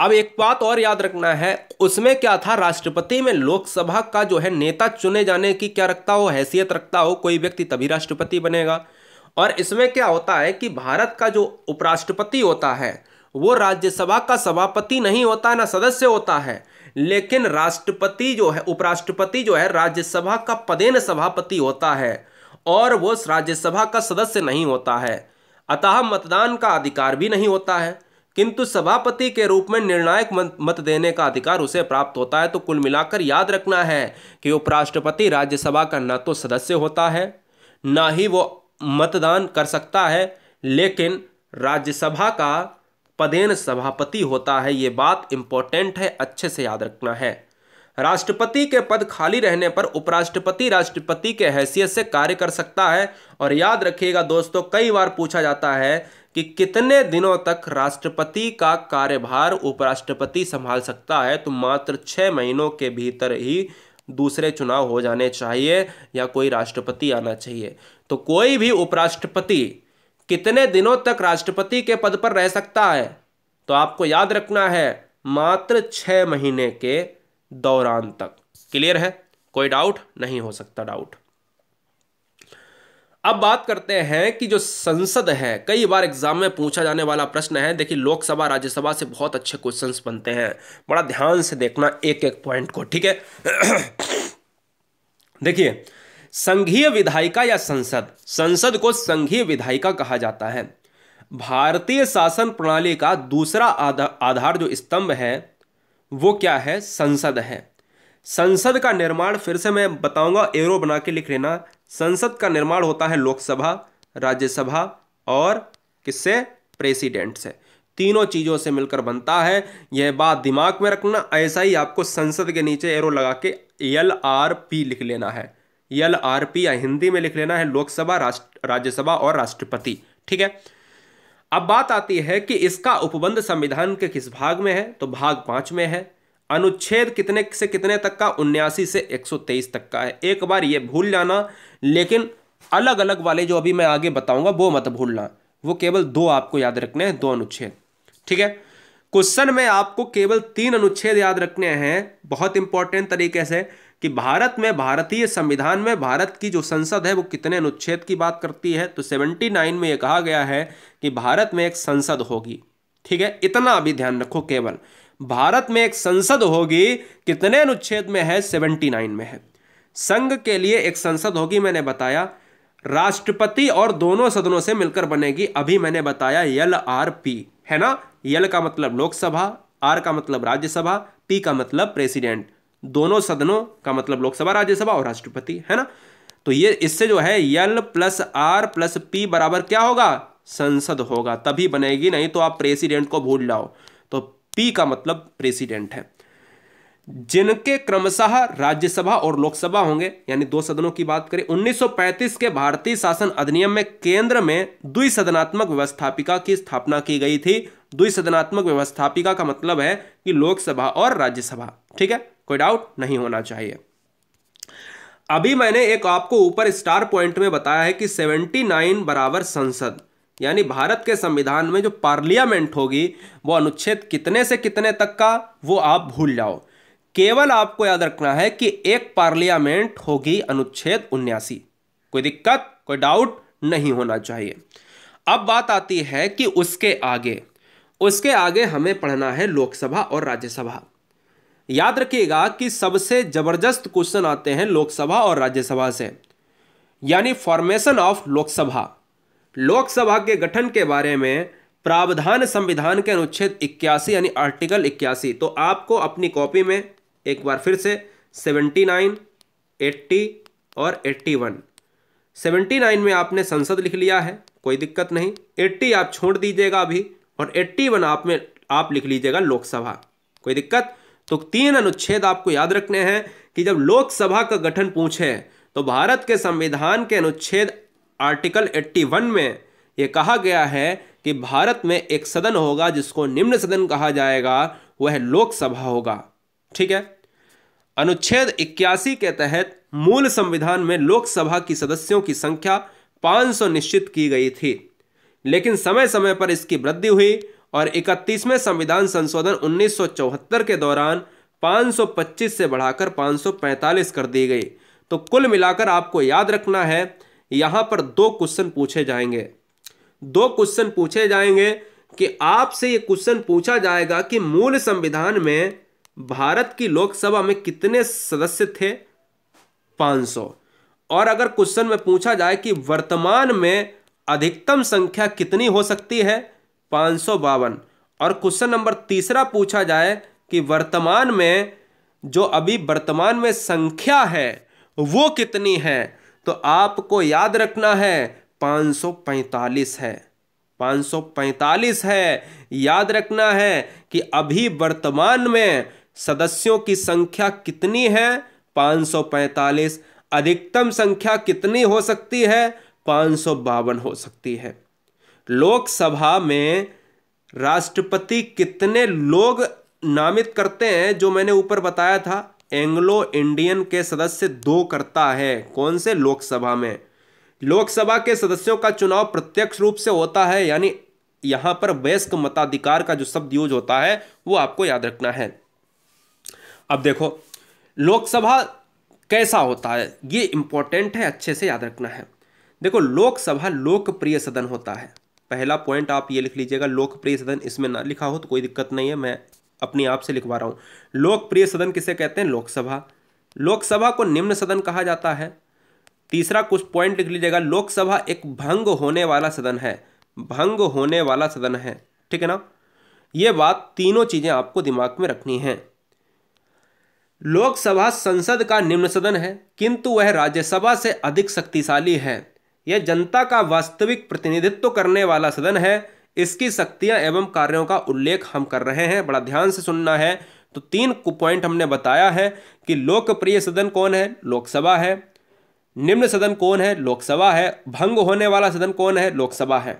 अब एक बात और याद रखना है उसमें क्या था राष्ट्रपति में लोकसभा का जो है नेता चुने जाने की क्या रखता हो हैसियत रखता हो कोई व्यक्ति तभी राष्ट्रपति बनेगा और इसमें क्या होता है कि भारत का जो उपराष्ट्रपति होता है वो राज्यसभा का सभापति नहीं होता ना सदस्य होता है लेकिन राष्ट्रपति जो है उपराष्ट्रपति जो है राज्यसभा का पदेन सभापति होता है और वो राज्यसभा का सदस्य नहीं होता है अतः मतदान का अधिकार भी नहीं होता है किंतु सभापति के रूप में निर्णायक मत देने का अधिकार उसे प्राप्त होता है तो कुल मिलाकर याद रखना है कि उपराष्ट्रपति राज्यसभा का न तो सदस्य होता है न ही वो मतदान कर सकता है लेकिन राज्यसभा का पदेन सभापति होता है ये बात इम्पोर्टेंट है अच्छे से याद रखना है राष्ट्रपति के पद खाली रहने पर उपराष्ट्रपति राष्ट्रपति के हैसियत से कार्य कर सकता है और याद रखिएगा दोस्तों कई बार पूछा जाता है कि कितने दिनों तक राष्ट्रपति का कार्यभार उपराष्ट्रपति संभाल सकता है तो मात्र छः महीनों के भीतर ही दूसरे चुनाव हो जाने चाहिए या कोई राष्ट्रपति आना चाहिए तो कोई भी उपराष्ट्रपति कितने दिनों तक राष्ट्रपति के पद पर रह सकता है तो आपको याद रखना है मात्र छः महीने के दौरान तक क्लियर है कोई डाउट नहीं हो सकता डाउट अब बात करते हैं कि जो संसद है कई बार एग्जाम में पूछा जाने वाला प्रश्न है देखिए लोकसभा राज्यसभा से बहुत अच्छे क्वेश्चन बनते हैं बड़ा ध्यान से देखना एक एक पॉइंट को ठीक है देखिए संघीय विधायिका या संसद संसद को संघीय विधायिका कहा जाता है भारतीय शासन प्रणाली का दूसरा आधा, आधार जो स्तंभ है वो क्या है संसद है संसद का निर्माण फिर से मैं बताऊंगा एरो बना के लिख लेना संसद का निर्माण होता है लोकसभा राज्यसभा और किससे प्रेसिडेंट से तीनों चीज़ों से मिलकर बनता है यह बात दिमाग में रखना ऐसा ही आपको संसद के नीचे एरो लगा के एल आर पी लिख लेना है एल आर पी या हिंदी में लिख लेना है लोकसभा राष्ट्र राज्यसभा और राष्ट्रपति ठीक है अब बात आती है कि इसका उपबंध संविधान के किस भाग में है तो भाग पाँच में है अनुच्छेद कितने से कितने तक का उन्यासी से 123 तक का है एक बार ये भूल जाना लेकिन अलग अलग वाले जो अभी मैं आगे बताऊंगा वो मत भूलना वो केवल दो आपको याद रखने हैं दो अनुच्छेद ठीक है क्वेश्चन में आपको केवल तीन अनुच्छेद याद रखने हैं बहुत इंपॉर्टेंट तरीके से कि भारत में भारतीय संविधान में भारत की जो संसद है वो कितने अनुच्छेद की बात करती है तो 79 में ये कहा गया है कि भारत में एक संसद होगी ठीक है इतना अभी ध्यान रखो केवल भारत में एक संसद होगी कितने अनुच्छेद में है सेवेंटी नाइन में है संघ के लिए एक संसद होगी मैंने बताया राष्ट्रपति और दोनों सदनों से मिलकर बनेगी अभी मैंने बताया यल आर पी है ना यल का मतलब लोकसभा आर का मतलब राज्यसभा पी का मतलब प्रेसिडेंट दोनों सदनों का मतलब लोकसभा राज्यसभा और राष्ट्रपति है ना तो ये इससे जो है L plus R plus P बराबर क्या होगा संसद होगा तभी बनेगी नहीं तो आप प्रेसिडेंट को भूल जाओ पी का मतलब प्रेसिडेंट है जिनके क्रमशः राज्यसभा और लोकसभा होंगे यानी दो सदनों की बात करें 1935 के भारतीय शासन अधिनियम में केंद्र में द्विसदनात्मक व्यवस्थापिका की स्थापना की गई थी द्विसदनात्मक व्यवस्थापिका का मतलब है कि लोकसभा और राज्यसभा ठीक है कोई डाउट नहीं होना चाहिए अभी मैंने एक आपको ऊपर स्टार पॉइंट में बताया है कि सेवेंटी बराबर संसद यानी भारत के संविधान में जो पार्लियामेंट होगी वो अनुच्छेद कितने से कितने तक का वो आप भूल जाओ केवल आपको याद रखना है कि एक पार्लियामेंट होगी अनुच्छेद उन्यासी कोई दिक्कत कोई डाउट नहीं होना चाहिए अब बात आती है कि उसके आगे उसके आगे हमें पढ़ना है लोकसभा और राज्यसभा याद रखिएगा कि सबसे ज़बरदस्त क्वेश्चन आते हैं लोकसभा और राज्यसभा से यानी फॉर्मेशन ऑफ लोकसभा लोकसभा के गठन के बारे में प्रावधान संविधान के अनुच्छेद 81 यानी आर्टिकल 81 तो आपको अपनी कॉपी में एक बार फिर से 79, 80 और 81 79 में आपने संसद लिख लिया है कोई दिक्कत नहीं 80 आप छोड़ दीजिएगा अभी और 81 आप में आप लिख लीजिएगा लोकसभा कोई दिक्कत तो तीन अनुच्छेद आपको याद रखने हैं कि जब लोकसभा का गठन पूछे तो भारत के संविधान के अनुच्छेद आर्टिकल 81 में ये कहा गया है कि भारत में एक सदन होगा जिसको निम्न सदन कहा जाएगा वह लोकसभा होगा ठीक है अनुच्छेद 81 के तहत मूल संविधान में लोकसभा की सदस्यों की संख्या 500 निश्चित की गई थी लेकिन समय समय पर इसकी वृद्धि हुई और इकतीसवें संविधान संशोधन उन्नीस के दौरान 525 से बढ़ाकर 545 कर दी गई तो कुल मिलाकर आपको याद रखना है यहाँ पर दो क्वेश्चन पूछे जाएंगे दो क्वेश्चन पूछे जाएंगे कि आपसे ये क्वेश्चन पूछा जाएगा कि मूल संविधान में भारत की लोकसभा में कितने सदस्य थे 500 और अगर क्वेश्चन में पूछा जाए कि वर्तमान में अधिकतम संख्या कितनी हो सकती है पाँच और क्वेश्चन नंबर तीसरा पूछा जाए कि वर्तमान में जो अभी वर्तमान में संख्या है वो कितनी है तो आपको याद रखना है 545 है 545 है याद रखना है कि अभी वर्तमान में सदस्यों की संख्या कितनी है 545 अधिकतम संख्या कितनी हो सकती है पाँच हो सकती है लोकसभा में राष्ट्रपति कितने लोग नामित करते हैं जो मैंने ऊपर बताया था एंग्लो इंडियन के सदस्य दो करता है कौन से लोकसभा में लोकसभा के सदस्यों का चुनाव प्रत्यक्ष रूप से होता है यानी यहां पर वयस्क मताधिकार का जो शब्द यूज होता है वो आपको याद रखना है अब देखो लोकसभा कैसा होता है ये इंपॉर्टेंट है अच्छे से याद रखना है देखो लोकसभा लोकप्रिय सदन होता है पहला पॉइंट आप ये लिख लीजिएगा लोकप्रिय सदन इसमें ना लिखा हो तो कोई दिक्कत नहीं है मैं अपने आप से लिखवा रहा हूँ लोकप्रिय सदन किसे कहते हैं लोकसभा लोकसभा को निम्न सदन कहा जाता है तीसरा कुछ पॉइंट लिख लीजिएगा लोकसभा एक भंग होने वाला सदन है भंग होने वाला सदन है ठीक है ना ये बात तीनों चीज़ें आपको दिमाग में रखनी है लोकसभा संसद का निम्न सदन है किंतु वह राज्यसभा से अधिक शक्तिशाली है यह जनता का वास्तविक प्रतिनिधित्व करने वाला सदन है इसकी शक्तियाँ एवं कार्यों का उल्लेख हम कर रहे हैं बड़ा ध्यान से सुनना है तो तीन पॉइंट हमने बताया है कि लोकप्रिय सदन कौन है लोकसभा है निम्न सदन कौन है लोकसभा है भंग होने वाला सदन कौन है लोकसभा है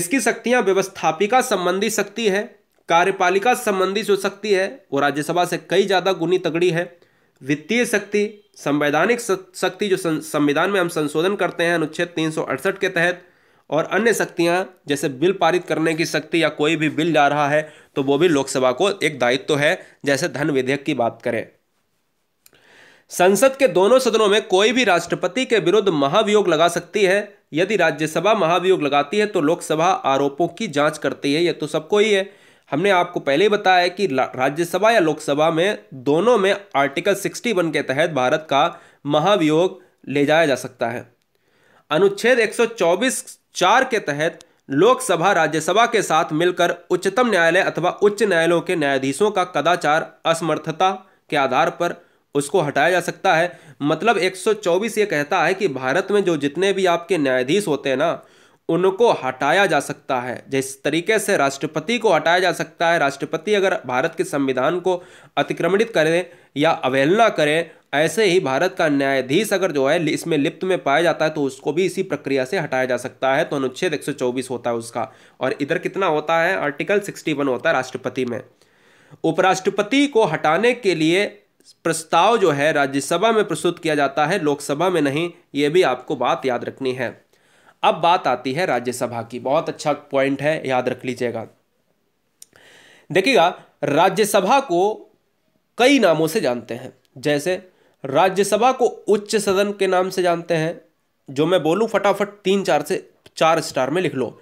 इसकी शक्तियां व्यवस्थापिका संबंधी शक्ति है कार्यपालिका संबंधी जो शक्ति है वो राज्यसभा से कई ज़्यादा गुनी तगड़ी है वित्तीय शक्ति संवैधानिक शक्ति जो संविधान में हम संशोधन करते हैं अनुच्छेद तीन के तहत और अन्य शक्तियां जैसे बिल पारित करने की शक्ति या कोई भी बिल जा रहा है तो वो भी लोकसभा को एक दायित्व तो है जैसे धन विधेयक की बात करें संसद के दोनों सदनों में कोई भी राष्ट्रपति के विरुद्ध महाभियोग लगा सकती है यदि राज्यसभा महाभियोग लगाती है तो लोकसभा आरोपों की जांच करती है यह तो सबको ही है हमने आपको पहले ही बताया है कि राज्यसभा या लोकसभा में दोनों में आर्टिकल 61 के तहत भारत का महाभियोग ले जाया जा सकता है अनुच्छेद 124 चार के तहत लोकसभा राज्यसभा के साथ मिलकर उच्चतम न्यायालय अथवा उच्च न्यायालयों के न्यायाधीशों का कदाचार असमर्थता के आधार पर उसको हटाया जा सकता है मतलब 124 ये कहता है कि भारत में जो जितने भी आपके न्यायाधीश होते हैं ना उनको हटाया जा सकता है जिस तरीके से राष्ट्रपति को हटाया जा सकता है राष्ट्रपति अगर भारत के संविधान को अतिक्रमणित करें या अवहेलना करें ऐसे ही भारत का न्यायाधीश अगर जो है इसमें लिप्त में पाया जाता है तो उसको भी इसी प्रक्रिया से हटाया जा सकता है तो अनुच्छेद एक होता है उसका और इधर कितना होता है आर्टिकल सिक्सटी होता है राष्ट्रपति में उपराष्ट्रपति को हटाने के लिए प्रस्ताव जो है राज्यसभा में प्रस्तुत किया जाता है लोकसभा में नहीं ये भी आपको बात याद रखनी है अब बात आती है राज्यसभा की बहुत अच्छा पॉइंट है याद रख लीजिएगा देखिएगा राज्यसभा को कई नामों से जानते हैं जैसे राज्यसभा को उच्च सदन के नाम से जानते हैं जो मैं बोलूं फटाफट तीन चार से चार स्टार में लिख लो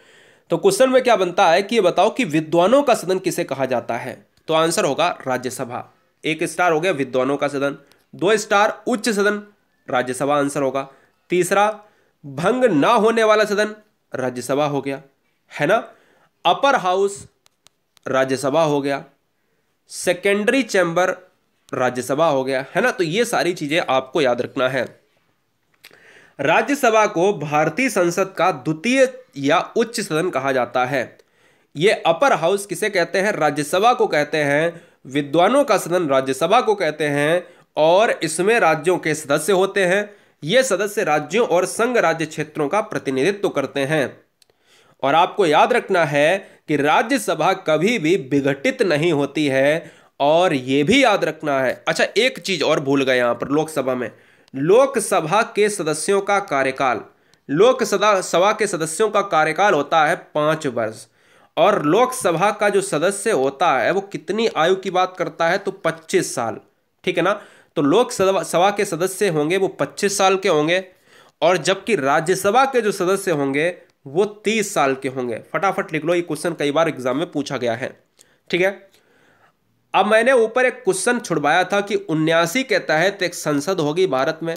तो क्वेश्चन में क्या बनता है कि ये बताओ कि विद्वानों का सदन किसे कहा जाता है तो आंसर होगा राज्यसभा एक स्टार हो गया विद्वानों का सदन दो स्टार उच्च सदन राज्यसभा आंसर होगा तीसरा भंग ना होने वाला सदन राज्यसभा हो गया है ना अपर हाउस राज्यसभा हो गया सेकेंडरी चैम्बर राज्यसभा हो गया है ना तो ये सारी चीज़ें आपको याद रखना है राज्यसभा को भारतीय संसद का द्वितीय या उच्च सदन कहा जाता है यह अपर हाउस किसे कहते हैं राज्यसभा को कहते हैं विद्वानों का सदन राज्यसभा को कहते हैं और इसमें राज्यों के सदस्य होते हैं ये सदस्य राज्यों और संघ राज्य क्षेत्रों का प्रतिनिधित्व करते हैं और आपको याद रखना है कि राज्यसभा कभी भी विघटित नहीं होती है और ये भी याद रखना है अच्छा एक चीज़ और भूल गए यहाँ पर लोकसभा में लोकसभा के सदस्यों का कार्यकाल लोकसभा सभा के सदस्यों का कार्यकाल होता है पाँच वर्ष और लोकसभा का जो सदस्य होता है वो कितनी आयु की बात करता है तो पच्चीस साल ठीक है ना तो लोकसभा के सदस्य होंगे वो पच्चीस साल के होंगे और जबकि राज्यसभा के जो सदस्य होंगे वो तीस साल के होंगे फटाफट लिख लो ये क्वेश्चन कई बार एग्जाम में पूछा गया है ठीक है अब मैंने ऊपर एक क्वेश्चन छुड़वाया था कि उन्यासी के तहत एक संसद होगी भारत में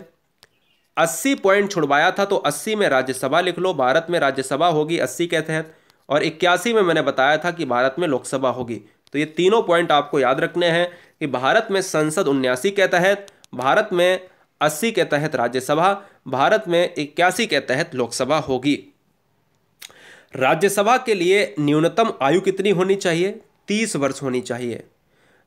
अस्सी पॉइंट छुड़वाया था तो अस्सी में राज्यसभा लिख लो भारत में राज्यसभा होगी अस्सी के तहत और इक्यासी में मैंने बताया था कि भारत में लोकसभा होगी तो ये तीनों पॉइंट आपको याद रखने हैं कि भारत में संसद उन्यासी के तहत भारत में अस्सी के तहत राज्यसभा भारत में इक्यासी के तहत लोकसभा होगी राज्यसभा के लिए न्यूनतम आयु कितनी होनी चाहिए तीस वर्ष होनी चाहिए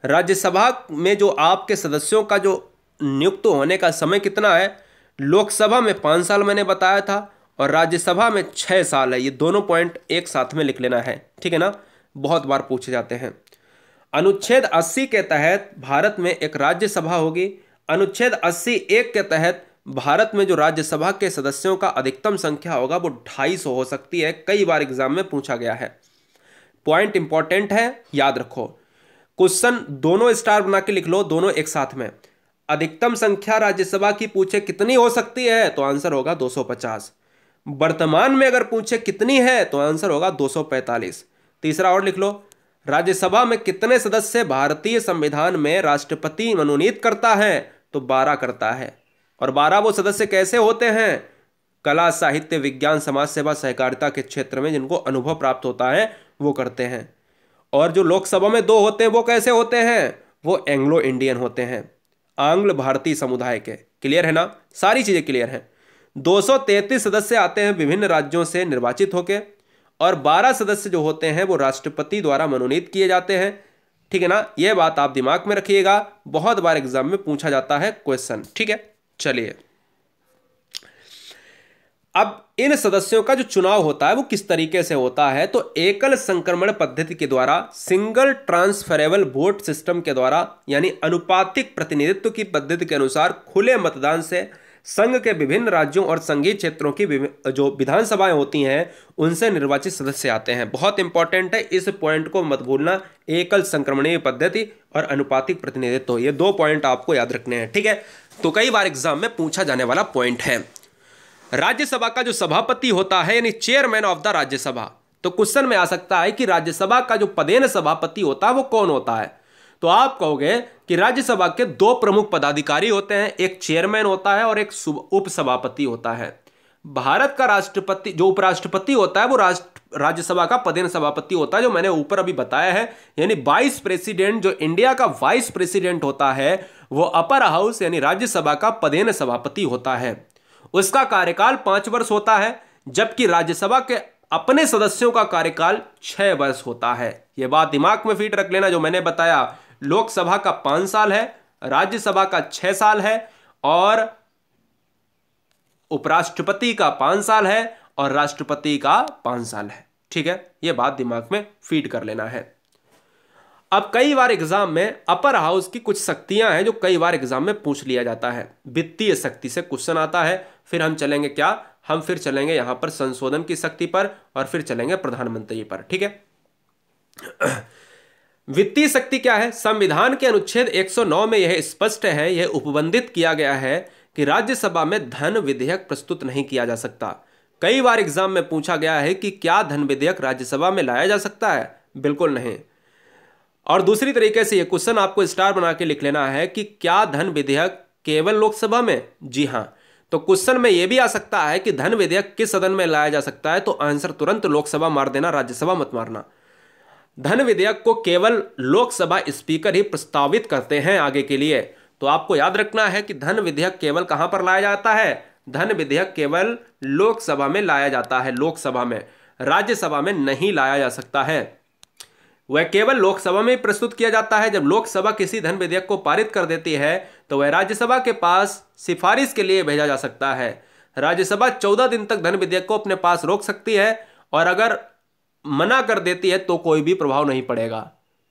राज्यसभा में जो आपके सदस्यों का जो नियुक्त होने का समय कितना है लोकसभा में पाँच साल मैंने बताया था और राज्यसभा में छः साल है ये दोनों पॉइंट एक साथ में लिख लेना है ठीक है ना बहुत बार पूछे जाते हैं अनुच्छेद 80 के तहत भारत में एक राज्यसभा होगी अनुच्छेद 80 एक के तहत भारत में जो राज्यसभा के सदस्यों का अधिकतम संख्या होगा वो ढाई सौ हो सकती है कई बार एग्जाम में पूछा गया है पॉइंट इंपॉर्टेंट है याद रखो क्वेश्चन दोनों स्टार बना के लिख लो दोनों एक साथ में अधिकतम संख्या राज्यसभा की पूछे कितनी हो सकती है तो आंसर होगा 250 वर्तमान में अगर पूछे कितनी है तो आंसर होगा 245 तीसरा और लिख लो राज्यसभा में कितने सदस्य भारतीय संविधान में राष्ट्रपति मनोनीत करता है तो बारह करता है और बारह वो सदस्य कैसे होते हैं कला साहित्य विज्ञान समाज सेवा सहकारिता के क्षेत्र में जिनको अनुभव प्राप्त होता है वो करते हैं और जो लोकसभा में दो होते हैं वो कैसे होते हैं वो एंग्लो इंडियन होते हैं आंग्ल भारतीय समुदाय के क्लियर है ना सारी चीज़ें क्लियर हैं 233 सदस्य आते हैं विभिन्न राज्यों से निर्वाचित होकर और बारह सदस्य जो होते हैं वो राष्ट्रपति द्वारा मनोनीत किए जाते हैं ठीक है ना यह बात आप दिमाग में रखिएगा बहुत बार एग्जाम में पूछा जाता है क्वेश्चन ठीक है चलिए अब इन सदस्यों का जो चुनाव होता है वो किस तरीके से होता है तो एकल संक्रमण पद्धति के द्वारा सिंगल ट्रांसफरेबल वोट सिस्टम के द्वारा यानी अनुपातिक प्रतिनिधित्व की पद्धति के अनुसार खुले मतदान से संघ के विभिन्न राज्यों और संघीय क्षेत्रों की जो विधानसभाएं होती हैं उनसे निर्वाचित सदस्य आते हैं बहुत इंपॉर्टेंट है इस पॉइंट को मत भूलना एकल संक्रमणीय पद्धति और अनुपातिक प्रतिनिधित्व ये दो पॉइंट आपको याद रखने हैं ठीक है तो कई बार एग्जाम में पूछा जाने वाला पॉइंट है राज्यसभा का जो सभापति होता है यानी चेयरमैन ऑफ द राज्यसभा तो क्वेश्चन में आ सकता है कि राज्यसभा का जो पदेन सभापति होता है वो कौन होता है तो आप कहोगे कि राज्यसभा के दो प्रमुख पदाधिकारी होते हैं एक चेयरमैन होता है और एक उपसभापति होता है भारत का राष्ट्रपति जो उपराष्ट्रपति होता है वो राष्ट्र राज्यसभा का पदेन सभापति होता है जो मैंने ऊपर अभी बताया है यानी वाइस प्रेसिडेंट जो इंडिया का वाइस प्रेसिडेंट होता है वो अपर हाउस यानी राज्यसभा का पदेन सभापति होता है उसका कार्यकाल पांच वर्ष होता है जबकि राज्यसभा के अपने सदस्यों का कार्यकाल छह वर्ष होता है यह बात दिमाग में फीट रख लेना जो मैंने बताया लोकसभा का पांच साल है राज्यसभा का छह साल है और उपराष्ट्रपति का पांच साल है और राष्ट्रपति का पांच साल है ठीक है यह बात दिमाग में फीड कर लेना है अब कई बार एग्जाम में अपर हाउस की कुछ शक्तियां हैं जो कई बार एग्जाम में पूछ लिया जाता है वित्तीय शक्ति से क्वेश्चन आता है फिर हम चलेंगे क्या हम फिर चलेंगे यहां पर संशोधन की शक्ति पर और फिर चलेंगे प्रधानमंत्री पर ठीक है वित्तीय शक्ति क्या है संविधान के अनुच्छेद 109 में यह स्पष्ट है यह उपबंधित किया गया है कि राज्यसभा में धन विधेयक प्रस्तुत नहीं किया जा सकता कई बार एग्जाम में पूछा गया है कि क्या धन विधेयक राज्यसभा में लाया जा सकता है बिल्कुल नहीं और दूसरी तरीके से यह क्वेश्चन आपको स्टार बना के लिख लेना है कि क्या धन विधेयक केवल लोकसभा में जी हाँ तो क्वेश्चन में यह भी आ सकता है कि धन विधेयक किस सदन में लाया जा सकता है तो आंसर तुरंत लोकसभा मार देना राज्यसभा मत मारना धन विधेयक को केवल लोकसभा स्पीकर ही प्रस्तावित करते हैं आगे के लिए तो आपको याद रखना है कि धन विधेयक केवल कहां पर लाया जाता है धन विधेयक केवल लोकसभा में लाया जाता है लोकसभा में राज्यसभा में नहीं लाया जा सकता है वह केवल लोकसभा में प्रस्तुत किया जाता है जब लोकसभा किसी धन विधेयक को पारित कर देती है तो वह राज्यसभा के पास सिफारिश के लिए भेजा जा सकता है राज्यसभा चौदह दिन तक धन विधेयक को अपने पास रोक सकती है और अगर मना कर देती है तो कोई भी प्रभाव नहीं पड़ेगा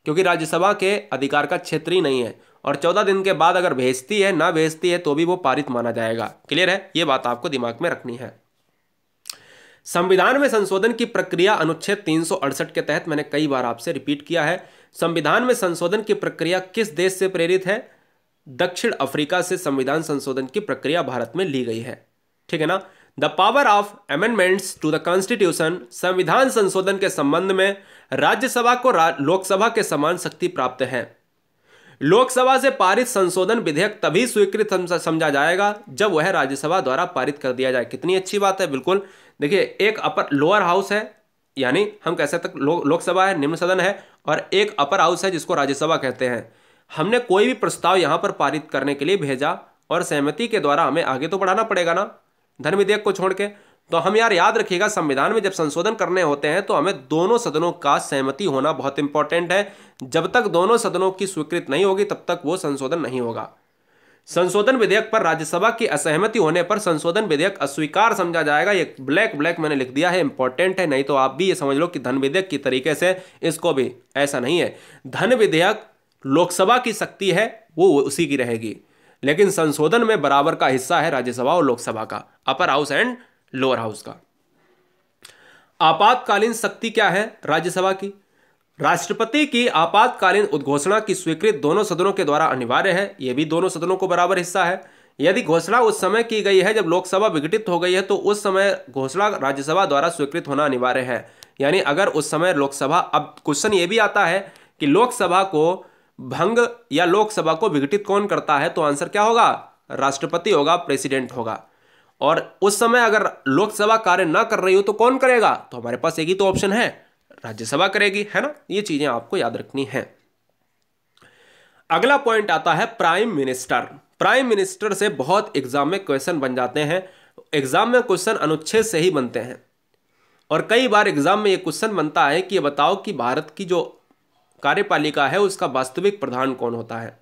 क्योंकि राज्यसभा के अधिकार का क्षेत्र ही नहीं है और चौदह दिन के बाद अगर भेजती है ना भेजती है तो भी वो पारित माना जाएगा क्लियर है ये बात आपको दिमाग में रखनी है संविधान में संशोधन की प्रक्रिया अनुच्छेद तीन के तहत मैंने कई बार आपसे रिपीट किया है संविधान में संशोधन की प्रक्रिया किस देश से प्रेरित है दक्षिण अफ्रीका से संविधान संशोधन की प्रक्रिया भारत में ली गई है ठीक है ना the power of amendments to the constitution संविधान संशोधन के संबंध में राज्यसभा को लोकसभा के समान शक्ति प्राप्त है लोकसभा से पारित संशोधन विधेयक तभी स्वीकृत समझा जाएगा जब वह राज्यसभा द्वारा पारित कर दिया जाए कितनी अच्छी बात है बिल्कुल देखिए एक अपर लोअर हाउस है यानी हम कैसे तक लो, लोकसभा है निम्न सदन है और एक अपर हाउस है जिसको राज्यसभा कहते हैं हमने कोई भी प्रस्ताव यहाँ पर पारित करने के लिए भेजा और सहमति के द्वारा हमें आगे तो बढ़ाना पड़ेगा ना धन विधेयक को छोड़ के तो हम यार याद रखिएगा संविधान में जब संशोधन करने होते हैं तो हमें दोनों सदनों का सहमति होना बहुत इंपॉर्टेंट है जब तक दोनों सदनों की स्वीकृत नहीं होगी तब तक वो संशोधन नहीं होगा संशोधन विधेयक पर राज्यसभा की असहमति होने पर संशोधन विधेयक अस्वीकार समझा जाएगा ये ब्लैक ब्लैक मैंने लिख दिया है इंपॉर्टेंट है नहीं तो आप भी ये समझ लो कि धन विधेयक की तरीके से इसको भी ऐसा नहीं है धन विधेयक लोकसभा की शक्ति है वो उसी की रहेगी लेकिन संशोधन में बराबर का हिस्सा है राज्यसभा और लोकसभा का upper house and lower house का आपातकालीन शक्ति क्या है राज्यसभा की राष्ट्रपति की आपातकालीन उद्घोषणा की स्वीकृत दोनों सदनों के द्वारा अनिवार्य है यह भी दोनों सदनों को बराबर हिस्सा है यदि घोषणा उस समय की गई है जब लोकसभा विघटित हो गई है तो उस समय घोषणा राज्यसभा द्वारा स्वीकृत होना अनिवार्य है यानी अगर उस समय लोकसभा अब क्वेश्चन ये भी आता है कि लोकसभा को भंग या लोकसभा को विघटित कौन करता है तो आंसर क्या होगा राष्ट्रपति होगा प्रेसिडेंट होगा और उस समय अगर लोकसभा कार्य ना कर रही हो तो कौन करेगा तो हमारे पास एक ही तो ऑप्शन है राज्यसभा करेगी है ना ये चीजें आपको याद रखनी है अगला पॉइंट आता है प्राइम मिनिस्टर प्राइम मिनिस्टर से बहुत एग्जाम में क्वेश्चन बन जाते हैं एग्जाम में क्वेश्चन अनुच्छेद से ही बनते हैं और कई बार एग्जाम में ये क्वेश्चन बनता है कि ये बताओ कि भारत की जो कार्यपालिका है उसका वास्तविक प्रधान कौन होता है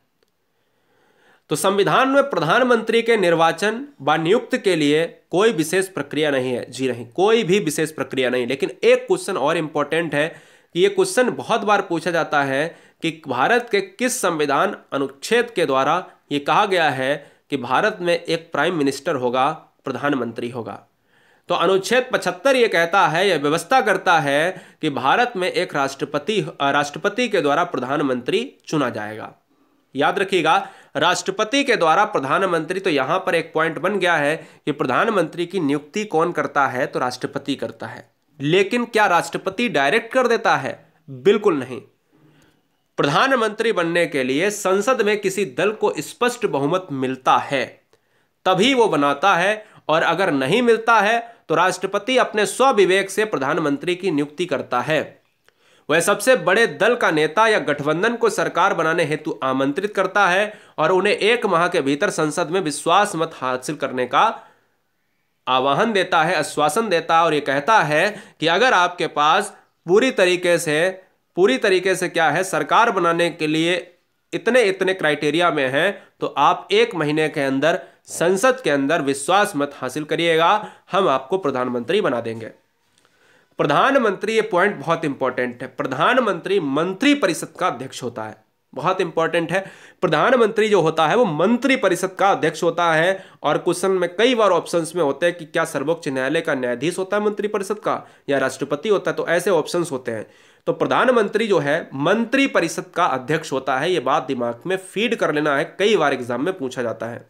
तो संविधान में प्रधानमंत्री के निर्वाचन व नियुक्त के लिए कोई विशेष प्रक्रिया नहीं है जी नहीं कोई भी विशेष प्रक्रिया नहीं लेकिन एक क्वेश्चन और इम्पोर्टेंट है कि ये क्वेश्चन बहुत बार पूछा जाता है कि भारत के किस संविधान अनुच्छेद के द्वारा ये कहा गया है कि भारत में एक प्राइम मिनिस्टर होगा प्रधानमंत्री होगा तो अनुच्छेद पचहत्तर ये कहता है यह व्यवस्था करता है कि भारत में एक राष्ट्रपति राष्ट्रपति के द्वारा प्रधानमंत्री चुना जाएगा याद रखिएगा राष्ट्रपति के द्वारा प्रधानमंत्री तो यहां पर एक पॉइंट बन गया है कि प्रधानमंत्री की नियुक्ति कौन करता है तो राष्ट्रपति करता है लेकिन क्या राष्ट्रपति डायरेक्ट कर देता है बिल्कुल नहीं प्रधानमंत्री बनने के लिए संसद में किसी दल को स्पष्ट बहुमत मिलता है तभी वो बनाता है और अगर नहीं मिलता है तो राष्ट्रपति अपने स्वविवेक से प्रधानमंत्री की नियुक्ति करता है वह सबसे बड़े दल का नेता या गठबंधन को सरकार बनाने हेतु आमंत्रित करता है और उन्हें एक माह के भीतर संसद में विश्वास मत हासिल करने का आवाहन देता है आश्वासन देता है और ये कहता है कि अगर आपके पास पूरी तरीके से पूरी तरीके से क्या है सरकार बनाने के लिए इतने इतने क्राइटेरिया में हैं तो आप एक महीने के अंदर संसद के अंदर विश्वास मत हासिल करिएगा हम आपको प्रधानमंत्री बना देंगे प्रधानमंत्री ये पॉइंट बहुत इंपॉर्टेंट है प्रधानमंत्री मंत्री परिषद का अध्यक्ष होता है बहुत इंपॉर्टेंट है प्रधानमंत्री जो होता है वो मंत्री परिषद का अध्यक्ष होता है और क्वेश्चन में कई बार ऑप्शंस में होते हैं कि क्या सर्वोच्च न्यायालय का न्यायाधीश होता है मंत्री परिषद का या राष्ट्रपति होता है तो ऐसे ऑप्शंस होते हैं तो प्रधानमंत्री जो है मंत्री परिषद का अध्यक्ष होता है यह बात दिमाग में फीड कर लेना है कई बार एग्जाम में पूछा जाता है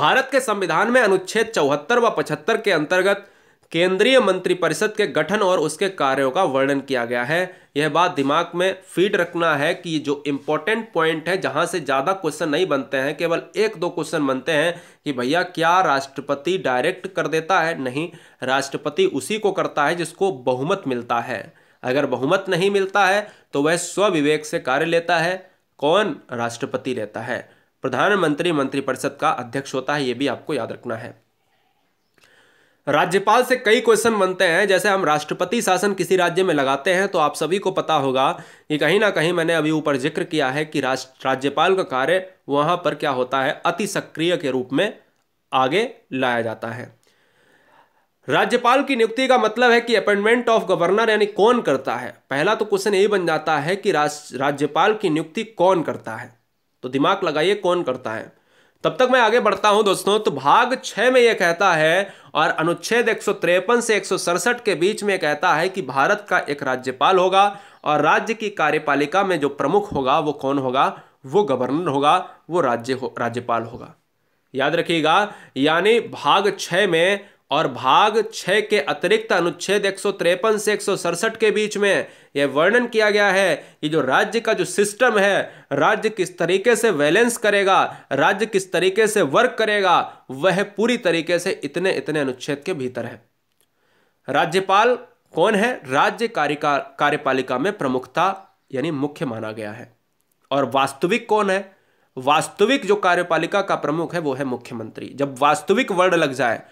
भारत के संविधान में अनुच्छेद चौहत्तर व पचहत्तर के अंतर्गत केंद्रीय मंत्रिपरिषद के गठन और उसके कार्यों का वर्णन किया गया है यह बात दिमाग में फीड रखना है कि जो इम्पोर्टेंट पॉइंट है जहां से ज़्यादा क्वेश्चन नहीं बनते हैं केवल एक दो क्वेश्चन बनते हैं कि भैया क्या राष्ट्रपति डायरेक्ट कर देता है नहीं राष्ट्रपति उसी को करता है जिसको बहुमत मिलता है अगर बहुमत नहीं मिलता है तो वह स्वविवेक से कार्य लेता है कौन राष्ट्रपति रहता है प्रधानमंत्री मंत्रिपरिषद का अध्यक्ष होता है यह भी आपको याद रखना है राज्यपाल से कई क्वेश्चन बनते हैं जैसे हम राष्ट्रपति शासन किसी राज्य में लगाते हैं तो आप सभी को पता होगा कि कहीं ना कहीं मैंने अभी ऊपर जिक्र किया है कि राष्ट्र राज्यपाल का कार्य वहां पर क्या होता है अति सक्रिय के रूप में आगे लाया जाता है राज्यपाल की नियुक्ति का मतलब है कि अपॉइंटमेंट ऑफ गवर्नर यानी कौन करता है पहला तो क्वेश्चन यही बन जाता है कि राज्यपाल की नियुक्ति कौन करता है तो दिमाग लगाइए कौन करता है तब तक मैं आगे बढ़ता हूं दोस्तों तो भाग छह में यह कहता है और अनुच्छेद एक से एक के बीच में कहता है कि भारत का एक राज्यपाल होगा और राज्य की कार्यपालिका में जो प्रमुख होगा वो कौन होगा वो गवर्नर होगा वो राज्य हो राज्यपाल होगा याद रखिएगा यानी भाग छ में और भाग छः के अतिरिक्त अनुच्छेद एक से एक के बीच में यह वर्णन किया गया है कि जो राज्य का जो सिस्टम है राज्य किस तरीके से बैलेंस करेगा राज्य किस तरीके से वर्क करेगा वह पूरी तरीके से इतने इतने अनुच्छेद के भीतर है राज्यपाल कौन है राज्य कार्यपालिका में प्रमुखता यानी मुख्य माना गया है और वास्तविक कौन है वास्तविक जो कार्यपालिका का प्रमुख है वो है मुख्यमंत्री जब वास्तविक वर्ण लग जाए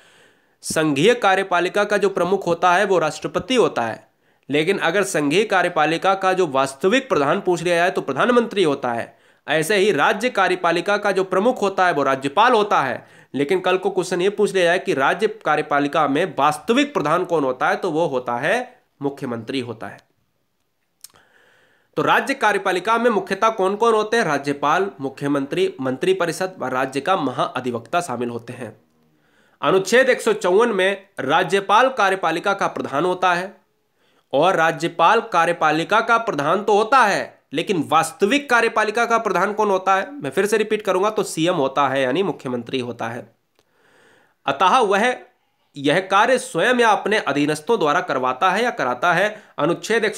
संघीय कार्यपालिका का जो प्रमुख होता है वो राष्ट्रपति होता है लेकिन अगर संघीय कार्यपालिका का जो वास्तविक प्रधान पूछ लिया जाए तो प्रधानमंत्री होता है ऐसे ही राज्य कार्यपालिका का जो प्रमुख होता है वो राज्यपाल होता है लेकिन कल को क्वेश्चन ये पूछ लिया जाए कि राज्य कार्यपालिका में वास्तविक प्रधान कौन होता है तो वो होता है मुख्यमंत्री होता है तो राज्य कार्यपालिका में मुख्यतः कौन कौन होते हैं राज्यपाल मुख्यमंत्री मंत्रिपरिषद व राज्य का महाअधिवक्ता शामिल होते हैं अनुच्छेद एक में राज्यपाल कार्यपालिका का प्रधान होता है और राज्यपाल कार्यपालिका का प्रधान तो होता है लेकिन वास्तविक कार्यपालिका का प्रधान कौन होता है मैं फिर से रिपीट करूंगा तो सीएम होता है यानी मुख्यमंत्री होता है अतः वह यह कार्य स्वयं या अपने अधीनस्थों द्वारा करवाता है या कराता है अनुच्छेद एक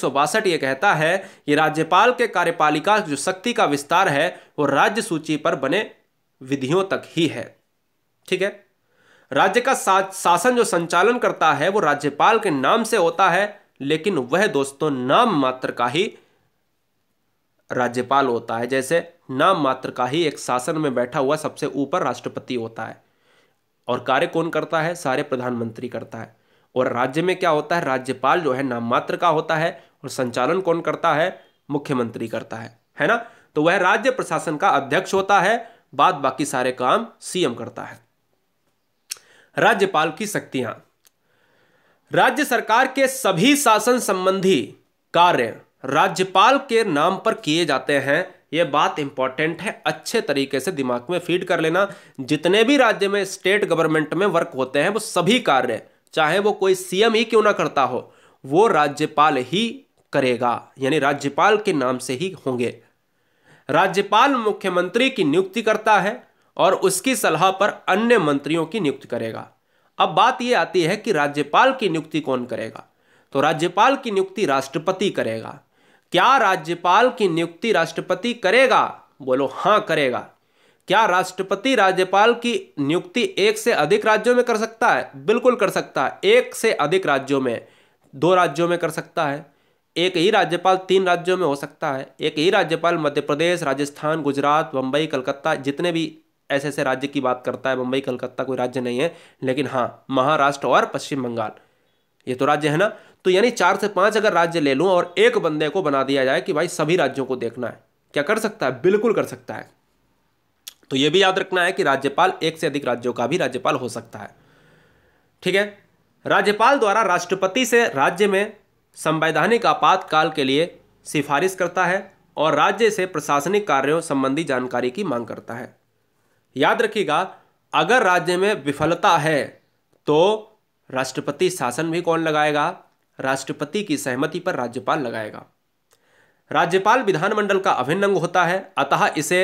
यह कहता है कि राज्यपाल के कार्यपालिका जो शक्ति का विस्तार है वो राज्य सूची पर बने विधियों तक ही है ठीक है राज्य का शासन जो संचालन करता है वो राज्यपाल के नाम से होता है लेकिन वह दोस्तों नाम मात्र का ही राज्यपाल होता है जैसे नाम मात्र का ही एक शासन में बैठा हुआ सबसे ऊपर राष्ट्रपति होता है और कार्य कौन करता है सारे प्रधानमंत्री करता है और राज्य में क्या होता है राज्यपाल जो है नाम मात्र का होता है और संचालन कौन करता है मुख्यमंत्री करता है है ना तो वह राज्य प्रशासन का अध्यक्ष होता है बाद बाकी सारे काम सीएम करता है राज्यपाल की शक्तियां राज्य सरकार के सभी शासन संबंधी कार्य राज्यपाल के नाम पर किए जाते हैं यह बात इंपॉर्टेंट है अच्छे तरीके से दिमाग में फीड कर लेना जितने भी राज्य में स्टेट गवर्नमेंट में वर्क होते हैं वो सभी कार्य चाहे वो कोई सीएम ही क्यों ना करता हो वो राज्यपाल ही करेगा यानी राज्यपाल के नाम से ही होंगे राज्यपाल मुख्यमंत्री की नियुक्ति करता है और उसकी सलाह पर अन्य मंत्रियों की नियुक्ति करेगा अब बात यह आती है कि राज्यपाल की नियुक्ति कौन करेगा तो राज्यपाल की नियुक्ति राष्ट्रपति करेगा क्या राज्यपाल की नियुक्ति राष्ट्रपति करेगा बोलो हाँ करेगा क्या राष्ट्रपति राज्यपाल की नियुक्ति एक से अधिक राज्यों में कर सकता है बिल्कुल कर सकता है एक से अधिक राज्यों में दो राज्यों में कर सकता है एक ही राज्यपाल तीन राज्यों में हो सकता है एक ही राज्यपाल मध्य प्रदेश राजस्थान गुजरात बम्बई कलकत्ता जितने भी ऐसे ऐसे राज्य की बात करता है मुंबई कलकत्ता कोई राज्य नहीं है लेकिन हाँ महाराष्ट्र और पश्चिम बंगाल ये तो राज्य है ना तो यानी चार से पाँच अगर राज्य ले लूँ और एक बंदे को बना दिया जाए कि भाई सभी राज्यों को देखना है क्या कर सकता है बिल्कुल कर सकता है तो ये भी याद रखना है कि राज्यपाल एक से अधिक राज्यों का भी राज्यपाल हो सकता है ठीक है राज्यपाल द्वारा राष्ट्रपति से राज्य में संवैधानिक आपातकाल के लिए सिफारिश करता है और राज्य से प्रशासनिक कार्यों संबंधी जानकारी की मांग करता है याद रखिएगा अगर राज्य में विफलता है तो राष्ट्रपति शासन भी कौन लगाएगा राष्ट्रपति की सहमति पर राज्यपाल लगाएगा राज्यपाल विधानमंडल का अभिन्न अंग होता है अतः इसे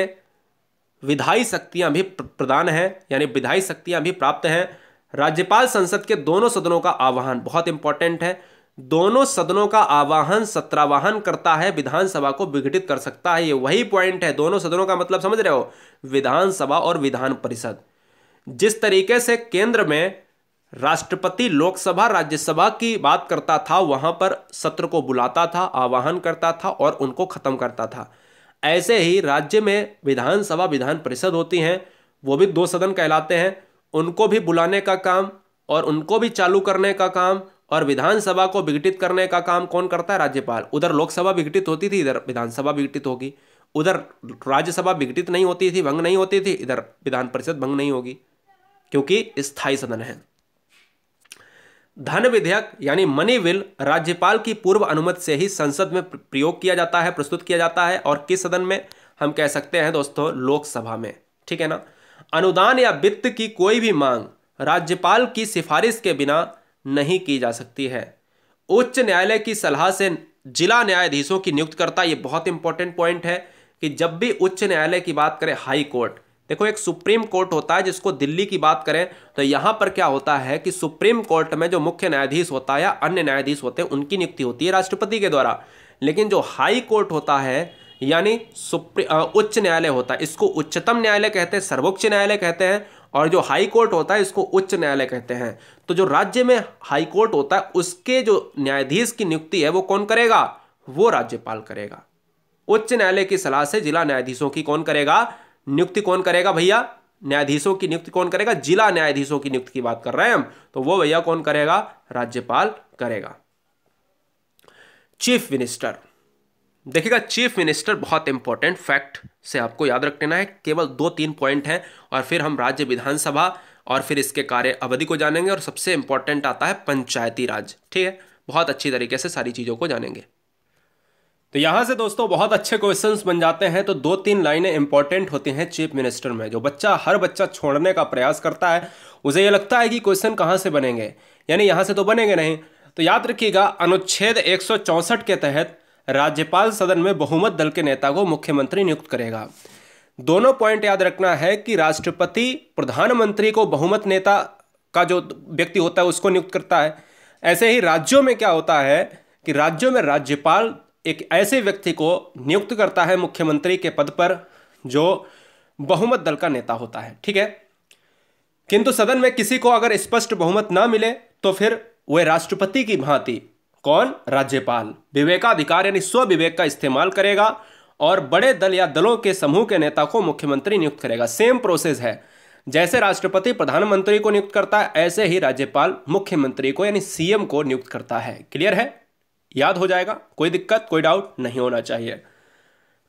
विधायी शक्तियां भी प्रदान है यानी विधायी शक्तियां भी प्राप्त हैं राज्यपाल संसद के दोनों सदनों का आह्वान बहुत इंपॉर्टेंट है दोनों सदनों का आवाहन सत्रावाहन करता है विधानसभा को विघटित कर सकता है ये वही पॉइंट है दोनों सदनों का मतलब समझ रहे हो विधानसभा और विधान परिषद जिस तरीके से केंद्र में राष्ट्रपति लोकसभा राज्यसभा की बात करता था वहां पर सत्र को बुलाता था आवाहन करता था और उनको खत्म करता था ऐसे ही राज्य में विधानसभा विधान परिषद होती हैं वो भी दो सदन कहलाते हैं उनको भी बुलाने का काम और उनको भी चालू करने का काम और विधानसभा को विघटित करने का काम कौन करता है राज्यपाल उधर लोकसभा विघटित होती थी इधर विधानसभा विघटित होगी उधर राज्यसभा विघटित नहीं होती थी भंग नहीं होती थी इधर विधान परिषद भंग नहीं होगी क्योंकि स्थायी सदन है धन विधेयक यानी मनी विल राज्यपाल की पूर्व अनुमति से ही संसद में प्रयोग किया जाता है प्रस्तुत किया जाता है और किस सदन में हम कह सकते हैं दोस्तों लोकसभा में ठीक है ना अनुदान या वित्त की कोई भी मांग राज्यपाल की सिफारिश के बिना नहीं की जा सकती है उच्च न्यायालय की सलाह से जिला न्यायाधीशों की नियुक्त करता ये बहुत इंपॉर्टेंट पॉइंट है कि जब भी उच्च न्यायालय की बात करें हाई कोर्ट देखो एक सुप्रीम कोर्ट होता है जिसको दिल्ली की बात करें तो यहां पर क्या होता है कि सुप्रीम कोर्ट में जो मुख्य न्यायाधीश होता है या अन्य न्यायाधीश होते हैं उनकी नियुक्ति होती है राष्ट्रपति के द्वारा लेकिन जो हाई कोर्ट होता है यानी उच्च न्यायालय होता है इसको उच्चतम न्यायालय कहते हैं सर्वोच्च न्यायालय कहते हैं और जो हाई कोर्ट होता है इसको उच्च न्यायालय कहते हैं तो जो राज्य में हाईकोर्ट होता है उसके जो न्यायाधीश की नियुक्ति है वो कौन करेगा वो राज्यपाल करेगा उच्च न्यायालय की सलाह से जिला न्यायाधीशों की कौन करेगा नियुक्ति कौन करेगा भैया न्यायाधीशों की नियुक्ति कौन करेगा जिला न्यायाधीशों की नियुक्ति की बात कर रहे हैं हम तो वो भैया कौन करेगा राज्यपाल करेगा चीफ मिनिस्टर देखिएगा चीफ मिनिस्टर बहुत इंपॉर्टेंट फैक्ट से आपको याद रख लेना है केवल दो तीन पॉइंट हैं और फिर हम राज्य विधानसभा और फिर इसके कार्य अवधि को जानेंगे और सबसे इंपॉर्टेंट आता है पंचायती राज ठीक है बहुत अच्छी तरीके से सारी चीज़ों को जानेंगे तो यहाँ से दोस्तों बहुत अच्छे क्वेश्चंस बन जाते हैं तो दो तीन लाइनें इंपॉर्टेंट होती हैं चीफ मिनिस्टर में जो बच्चा हर बच्चा छोड़ने का प्रयास करता है उसे ये लगता है कि क्वेश्चन कहाँ से बनेंगे यानी यहाँ से तो बनेंगे नहीं तो याद रखिएगा अनुच्छेद एक के तहत राज्यपाल सदन में बहुमत दल के नेता को मुख्यमंत्री नियुक्त करेगा दोनों पॉइंट याद रखना है कि राष्ट्रपति प्रधानमंत्री को बहुमत नेता का जो व्यक्ति होता है उसको नियुक्त करता है ऐसे ही राज्यों में क्या होता है कि राज्यों में राज्यपाल एक ऐसे व्यक्ति को नियुक्त करता है मुख्यमंत्री के पद पर जो बहुमत दल का नेता होता है ठीक है किंतु सदन में किसी को अगर स्पष्ट बहुमत ना मिले तो फिर वह राष्ट्रपति की भांति कौन राज्यपाल विवेकाधिकार यानी स्वविवेक का इस्तेमाल करेगा और बड़े दल या दलों के समूह के नेता को मुख्यमंत्री नियुक्त करेगा सेम प्रोसेस है जैसे राष्ट्रपति प्रधानमंत्री को नियुक्त करता है ऐसे ही राज्यपाल मुख्यमंत्री को यानी सीएम को नियुक्त करता है क्लियर है याद हो जाएगा कोई दिक्कत कोई डाउट नहीं होना चाहिए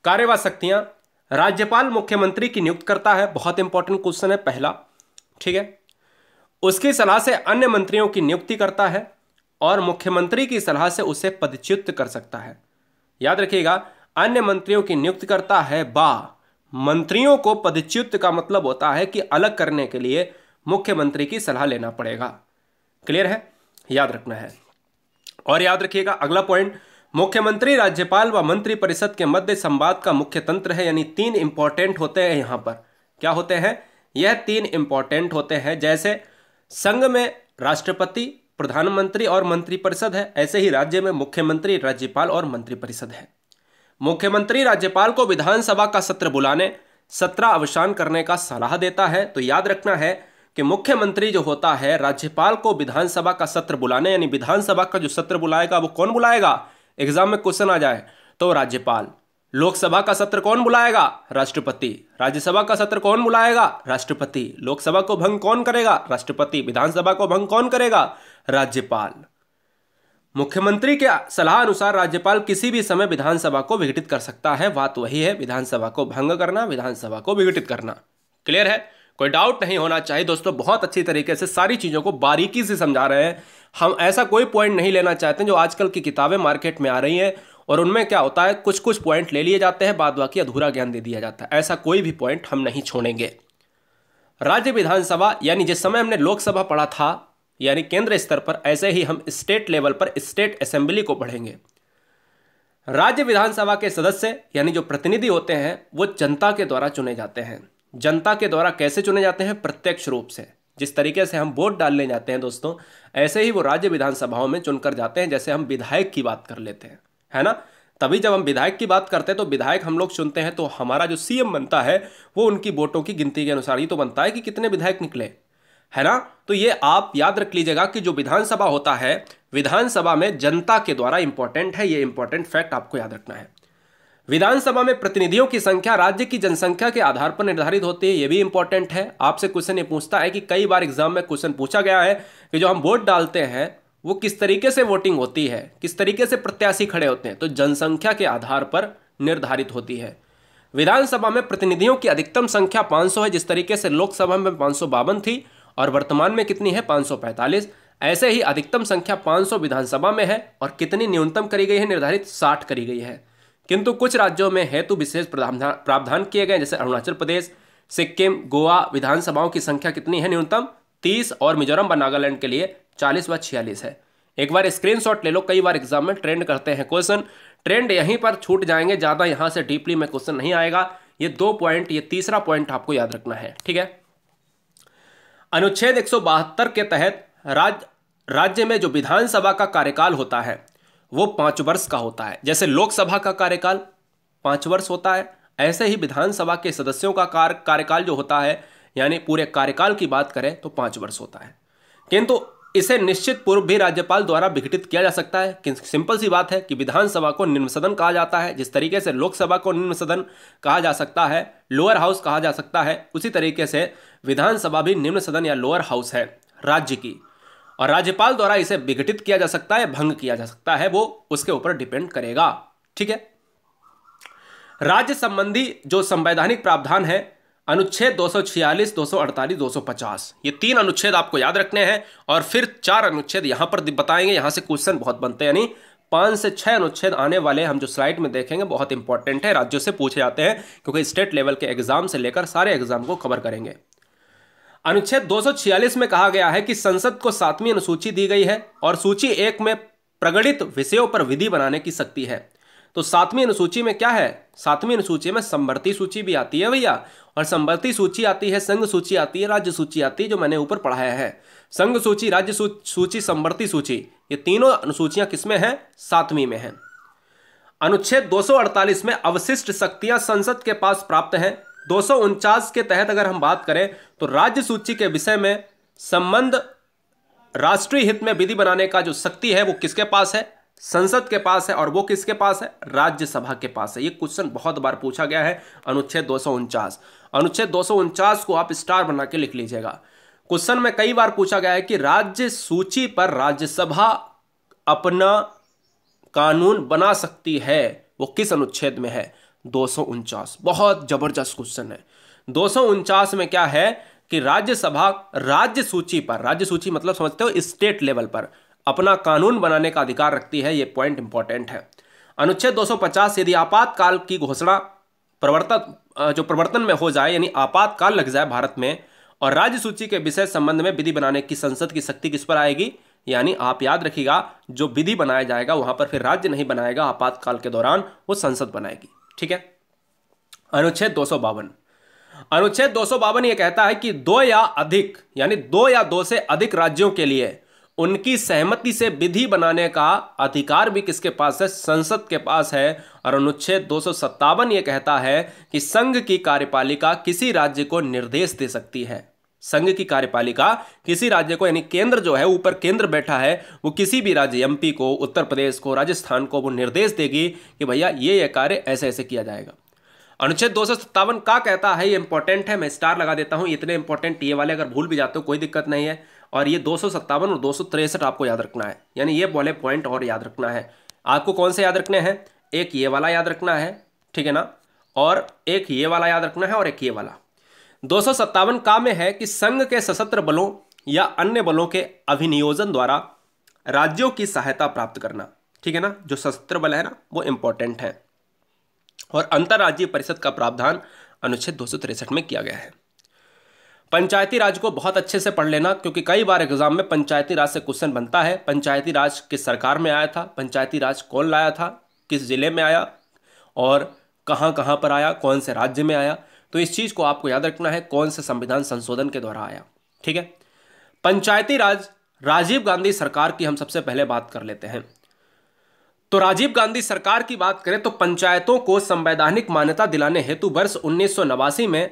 कार्यवाह शक्तियां राज्यपाल मुख्यमंत्री की नियुक्त करता है बहुत इंपॉर्टेंट क्वेश्चन है पहला ठीक है उसकी सलाह से अन्य मंत्रियों की नियुक्ति करता है और मुख्यमंत्री की सलाह से उसे पदच्युत कर सकता है याद रखिएगा अन्य मंत्रियों की नियुक्त करता है बा मंत्रियों को पदच्युत का मतलब होता है कि अलग करने के लिए मुख्यमंत्री की सलाह लेना पड़ेगा क्लियर है याद रखना है और याद रखिएगा अगला पॉइंट मुख्यमंत्री राज्यपाल व मंत्रिपरिषद के मध्य संवाद का मुख्य तंत्र है यानी तीन इंपॉर्टेंट होते हैं यहां पर क्या होते हैं यह तीन इंपॉर्टेंट होते हैं जैसे संघ में राष्ट्रपति प्रधानमंत्री और मंत्रिपरिषद है ऐसे ही राज्य में मुख्यमंत्री राज्यपाल और मंत्रिपरिषद है मुख्यमंत्री राज्यपाल को विधानसभा का सत्र बुलाने सत्र अवसान करने का सलाह देता है तो याद रखना है कि मुख्यमंत्री जो होता है राज्यपाल को विधानसभा का सत्र बुलाने यानी विधानसभा का जो सत्र बुलाएगा वो कौन बुलाएगा एग्जाम में क्वेश्चन आ जाए तो राज्यपाल लोकसभा का सत्र कौन बुलाएगा राष्ट्रपति राज्यसभा का सत्र कौन बुलाएगा राष्ट्रपति लोकसभा को भंग कौन करेगा राष्ट्रपति विधानसभा को भंग कौन करेगा राज्यपाल मुख्यमंत्री के सलाह अनुसार राज्यपाल किसी भी समय विधानसभा को विघटित कर सकता है बात वही है विधानसभा को भंग करना विधानसभा को विघटित करना क्लियर है कोई डाउट नहीं होना चाहिए दोस्तों बहुत अच्छी तरीके से सारी चीज़ों को बारीकी से समझा रहे हैं हम ऐसा कोई पॉइंट नहीं लेना चाहते जो आजकल की किताबें मार्केट में आ रही हैं और उनमें क्या होता है कुछ कुछ पॉइंट ले लिए जाते हैं बाद बाकी अधूरा ज्ञान दे दिया जाता है ऐसा कोई भी पॉइंट हम नहीं छोड़ेंगे राज्य विधानसभा यानी जिस समय हमने लोकसभा पढ़ा था यानी केंद्र स्तर पर ऐसे ही हम स्टेट लेवल पर स्टेट असेंबली को पढ़ेंगे राज्य विधानसभा के सदस्य यानी जो प्रतिनिधि होते हैं वो जनता के द्वारा चुने जाते हैं जनता के द्वारा कैसे चुने जाते हैं प्रत्यक्ष रूप से जिस तरीके से हम वोट डालने जाते हैं दोस्तों ऐसे ही वो राज्य विधानसभाओं में चुनकर जाते हैं जैसे हम विधायक की बात कर लेते हैं है ना तभी जब हम विधायक की बात करते हैं तो विधायक हम लोग चुनते हैं तो हमारा जो सीएम बनता है वो उनकी वोटों की गिनती के अनुसार ही तो बनता है कि कितने विधायक निकले है ना तो ये आप याद रख लीजिएगा कि जो विधानसभा होता है विधानसभा में जनता के द्वारा इंपॉर्टेंट है ये इंपॉर्टेंट फैक्ट आपको याद रखना है विधानसभा में प्रतिनिधियों की संख्या राज्य की जनसंख्या के आधार पर निर्धारित होती है ये भी इंपॉर्टेंट है आपसे क्वेश्चन ये पूछता है कि कई बार एग्जाम में क्वेश्चन पूछा गया है कि जो हम वोट डालते हैं वो किस तरीके से वोटिंग होती है किस तरीके से प्रत्याशी खड़े होते हैं तो जनसंख्या के आधार पर निर्धारित होती है विधानसभा में प्रतिनिधियों की अधिकतम संख्या 500 है जिस तरीके से लोकसभा में पाँच थी और वर्तमान में कितनी है 545 ऐसे ही अधिकतम संख्या 500 विधानसभा में है और कितनी न्यूनतम करी गई है निर्धारित 60 करी गई है किंतु कुछ राज्यों में हेतु विशेष प्रावधान किए गए जैसे अरुणाचल प्रदेश सिक्किम गोवा विधानसभाओं की संख्या कितनी है न्यूनतम तीस और मिजोरम व नागालैंड के लिए चालीस व छियालीस है एक बार स्क्रीनशॉट ले लो कई बार एग्जाम में ट्रेंड करते हैं क्वेश्चन ट्रेंड यहीं पर छूट जाएंगे ज़्यादा यहाँ से डीपली में क्वेश्चन नहीं आएगा ये दो पॉइंट ये तीसरा पॉइंट आपको याद रखना है ठीक है अनुच्छेद एक के तहत राज राज्य में जो विधानसभा का कार्यकाल होता है वो पाँच वर्ष का होता है जैसे लोकसभा का कार्यकाल पाँच वर्ष होता है ऐसे ही विधानसभा के सदस्यों का कार्य कार्यकाल जो होता है यानी पूरे कार्यकाल की बात करें तो पाँच वर्ष होता है किंतु इसे निश्चित पूर्व भी राज्यपाल द्वारा विघटित किया जा सकता है कि सिंपल सी बात है कि विधानसभा को निम्न सदन कहा जाता है जिस तरीके से लोकसभा को निम्न सदन कहा जा सकता है लोअर हाउस कहा जा सकता है उसी तरीके से विधानसभा भी निम्न सदन या लोअर हाउस है राज्य की और राज्यपाल द्वारा इसे विघटित किया जा सकता है भंग किया जा सकता है वो उसके ऊपर डिपेंड करेगा ठीक है राज्य संबंधी जो संवैधानिक प्रावधान है अनुच्छेद 246, 248, 250 ये तीन अनुच्छेद आपको याद रखने हैं और फिर चार अनुच्छेद यहाँ पर बताएंगे यहाँ से क्वेश्चन बहुत बनते हैं यानी पाँच से छः अनुच्छेद आने वाले हम जो स्लाइड में देखेंगे बहुत इंपॉर्टेंट है राज्यों से पूछे जाते हैं क्योंकि स्टेट लेवल के एग्जाम से लेकर सारे एग्जाम को कवर करेंगे अनुच्छेद 246 में कहा गया है कि संसद को सातवीं अनुसूची दी गई है और सूची एक में प्रगणित विषयों पर विधि बनाने की शक्ति है तो सातवीं अनुसूची में क्या है सातवीं अनुसूची में संवर्ती सूची भी आती है भैया और संवर्ती सूची आती है संघ सूची आती है राज्य सूची आती है जो मैंने ऊपर पढ़ाया है संघ सूची राज्य सूची संवर्ती सूची ये तीनों अनुसूचियां किसमें हैं सातवीं में है अनुच्छेद 248 में अवशिष्ट शक्तियां संसद के पास प्राप्त हैं दो के तहत अगर हम बात करें तो राज्य सूची के विषय में संबंध राष्ट्रीय हित में विधि बनाने का जो शक्ति है वो किसके पास है संसद के पास है और वो किसके पास है राज्यसभा के पास है ये क्वेश्चन बहुत बार पूछा गया है अनुच्छेद दो अनुच्छेद दो को आप स्टार बना के लिख लीजिएगा क्वेश्चन में कई बार पूछा गया है कि राज्य सूची पर राज्यसभा अपना कानून बना सकती है वो किस अनुच्छेद में है दो बहुत जबरदस्त क्वेश्चन है दो में क्या है कि राज्यसभा राज्य सूची पर राज्य सूची मतलब समझते हो स्टेट लेवल पर अपना कानून बनाने का अधिकार रखती है ये पॉइंट इंपॉर्टेंट है अनुच्छेद 250 यदि आपातकाल की घोषणा प्रवर्तन जो प्रवर्तन में हो जाए यानी आपातकाल लग जाए भारत में और राज्य सूची के विषय संबंध में विधि बनाने की संसद की शक्ति किस पर आएगी यानी आप याद रखिएगा जो विधि बनाया जाएगा वहां पर फिर राज्य नहीं बनाएगा आपातकाल के दौरान वो संसद बनाएगी ठीक है अनुच्छेद दो अनुच्छेद दो ये कहता है कि दो या अधिक यानी दो या दो से अधिक राज्यों के लिए उनकी सहमति से विधि बनाने का अधिकार भी किसके पास है संसद के पास है और अनुच्छेद दो ये कहता है कि संघ की कार्यपालिका किसी राज्य को निर्देश दे सकती है संघ की कार्यपालिका किसी राज्य को यानी केंद्र जो है ऊपर केंद्र बैठा है वो किसी भी राज्य एमपी को उत्तर प्रदेश को राजस्थान को वो निर्देश देगी कि भैया ये ये कार्य ऐसे ऐसे किया जाएगा अनुच्छेद दो का कहता है ये इंपॉर्टेंट है मैं स्टार लगा देता हूं इतने इंपॉर्टेंट ये वाले अगर भूल भी जाते हो कोई दिक्कत नहीं है और ये दो और दो आपको याद रखना है यानी ये बोले पॉइंट और याद रखना है आपको कौन से याद रखने हैं एक ये वाला याद रखना है ठीक है ना और एक ये वाला याद रखना है और एक ये वाला दो का में है कि संघ के सशस्त्र बलों या अन्य बलों के अभिनियोजन द्वारा राज्यों की सहायता प्राप्त करना ठीक है ना जो सशस्त्र बल है ना वो इंपॉर्टेंट है और अंतर्राज्यीय परिषद का प्रावधान अनुच्छेद दो में किया गया है पंचायती राज को बहुत अच्छे से पढ़ लेना क्योंकि कई बार एग्जाम में पंचायती राज से क्वेश्चन बनता है पंचायती राज किस सरकार में आया था पंचायती राज कौन लाया था किस ज़िले में आया और कहाँ कहाँ पर आया कौन से राज्य में आया तो इस चीज़ को आपको याद रखना है कौन से संविधान संशोधन के द्वारा आया ठीक है पंचायती राज राजीव गांधी सरकार की हम सबसे पहले बात कर लेते हैं तो राजीव गांधी सरकार की बात करें तो पंचायतों को संवैधानिक मान्यता दिलाने हेतु वर्ष उन्नीस में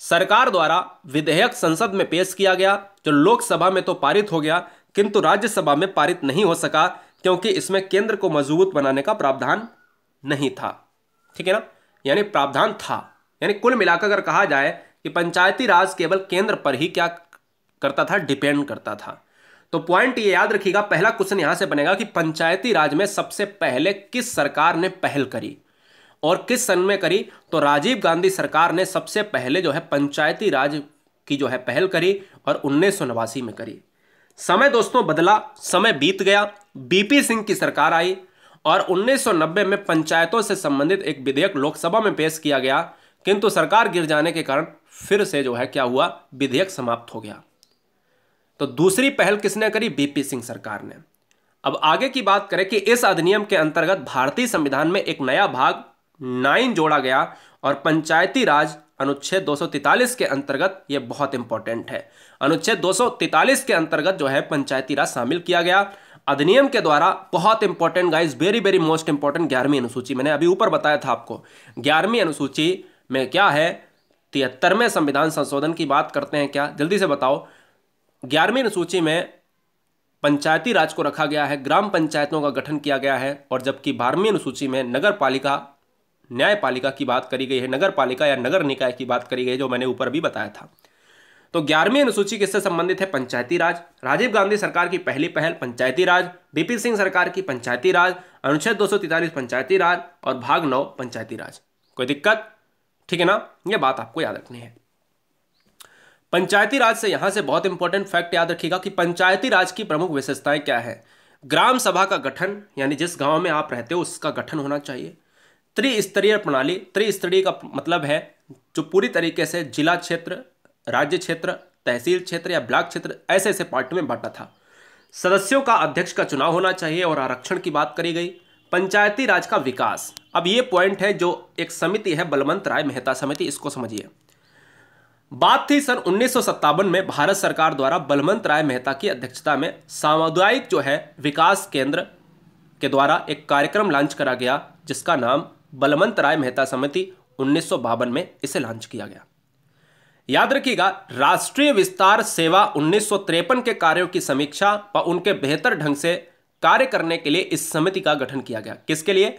सरकार द्वारा विधेयक संसद में पेश किया गया जो लोकसभा में तो पारित हो गया किंतु राज्यसभा में पारित नहीं हो सका क्योंकि इसमें केंद्र को मजबूत बनाने का प्रावधान नहीं था ठीक है ना यानी प्रावधान था यानी कुल मिलाकर अगर कहा जाए कि पंचायती राज केवल केंद्र पर ही क्या करता था डिपेंड करता था तो पॉइंट ये याद रखिएगा पहला क्वेश्चन यहां से बनेगा कि पंचायती राज में सबसे पहले किस सरकार ने पहल करी और किस सन में करी तो राजीव गांधी सरकार ने सबसे पहले जो है पंचायती राज की जो है पहल करी और उन्नीस नवासी में करी समय दोस्तों बदला समय बीत गया बीपी सिंह की सरकार आई और 1990 में पंचायतों से संबंधित एक विधेयक लोकसभा में पेश किया गया किंतु सरकार गिर जाने के कारण फिर से जो है क्या हुआ विधेयक समाप्त हो गया तो दूसरी पहल किसने करी बीपी सिंह सरकार ने अब आगे की बात करें कि इस अधिनियम के अंतर्गत भारतीय संविधान में एक नया भाग नाइन जोड़ा गया और पंचायती राज अनुच्छेद 243 के अंतर्गत यह बहुत इंपॉर्टेंट है अनुच्छेद 243 के अंतर्गत जो है पंचायती राज शामिल किया गया अधिनियम के द्वारा बहुत important guys very very most important ग्यारहवीं अनुसूची मैंने अभी ऊपर बताया था आपको ग्यारहवीं अनुसूची में क्या है तिहत्तरवें संविधान संशोधन की बात करते हैं क्या जल्दी से बताओ ग्यारहवीं अनुसूची में पंचायती राज को रखा गया है ग्राम पंचायतों का गठन किया गया है और जबकि बारहवीं अनुसूची में नगर पालिका न्यायपालिका की बात करी गई है नगर पालिका या नगर निकाय की बात करी गई है जो मैंने ऊपर भी बताया था तो ग्यारहवीं अनुसूची किससे संबंधित है पंचायती राज राजीव गांधी सरकार की पहली पहल पंचायती राज बीपी सिंह सरकार की पंचायती राज अनुच्छेद दो पंचायती राज और भाग नौ पंचायती राज कोई दिक्कत ठीक है ना यह बात आपको याद रखनी है पंचायती राज से यहां से बहुत इंपॉर्टेंट फैक्ट याद रखिएगा कि पंचायती राज की प्रमुख विशेषताएं क्या है ग्राम सभा का गठन यानी जिस गांव में आप रहते हो उसका गठन होना चाहिए त्रिस्तरीय प्रणाली त्रिस्तरीय का मतलब है जो पूरी तरीके से जिला क्षेत्र राज्य क्षेत्र तहसील क्षेत्र या ब्लॉक क्षेत्र ऐसे ऐसे पार्ट में बांटा था सदस्यों का अध्यक्ष का चुनाव होना चाहिए और आरक्षण की बात करी गई पंचायती राज का विकास अब ये पॉइंट है जो एक समिति है बलवंत राय मेहता समिति इसको समझिए बात थी सन उन्नीस में भारत सरकार द्वारा बलवंत राय मेहता की अध्यक्षता में सामुदायिक जो है विकास केंद्र के द्वारा एक कार्यक्रम लॉन्च करा गया जिसका नाम बलवंत राय मेहता समिति उन्नीस में इसे लॉन्च किया गया याद रखिएगा राष्ट्रीय विस्तार सेवा उन्नीस के कार्यों की समीक्षा व उनके बेहतर ढंग से कार्य करने के लिए इस समिति का गठन किया गया किसके लिए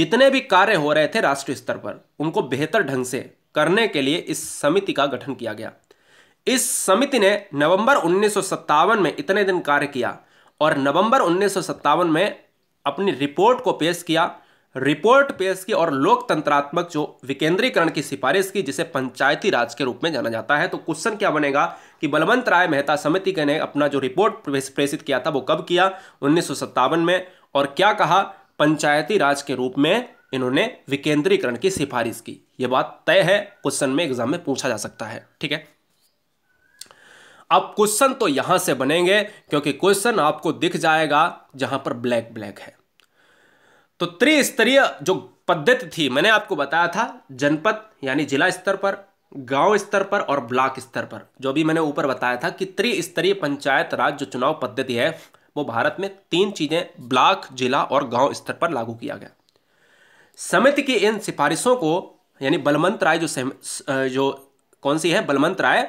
जितने भी कार्य हो रहे थे राष्ट्रीय स्तर पर उनको बेहतर ढंग से करने के लिए इस समिति का गठन किया गया इस समिति ने नवंबर उन्नीस में इतने दिन कार्य किया और नवंबर उन्नीस में अपनी रिपोर्ट को पेश किया रिपोर्ट पेश की और लोकतंत्रात्मक जो विकेंद्रीकरण की सिफारिश की जिसे पंचायती राज के रूप में जाना जाता है तो क्वेश्चन क्या बनेगा कि बलवंत राय मेहता समिति के ने अपना जो रिपोर्ट प्रेषित किया था वो कब किया उन्नीस में और क्या कहा पंचायती राज के रूप में इन्होंने विकेंद्रीकरण की सिफारिश की यह बात तय है क्वेश्चन में एग्जाम में पूछा जा सकता है ठीक है अब क्वेश्चन तो यहां से बनेंगे क्योंकि क्वेश्चन आपको दिख जाएगा जहां पर ब्लैक ब्लैक है तो त्रिस्तरीय जो पद्धति थी मैंने आपको बताया था जनपद यानी जिला स्तर पर गांव स्तर पर और ब्लॉक स्तर पर जो भी मैंने ऊपर बताया था कि त्रिस्तरीय पंचायत राज जो चुनाव पद्धति है वो भारत में तीन चीजें ब्लॉक जिला और गांव स्तर पर लागू किया गया समिति की इन सिफारिशों को यानी बलवंत राय जो जो कौन सी है बलवंत राय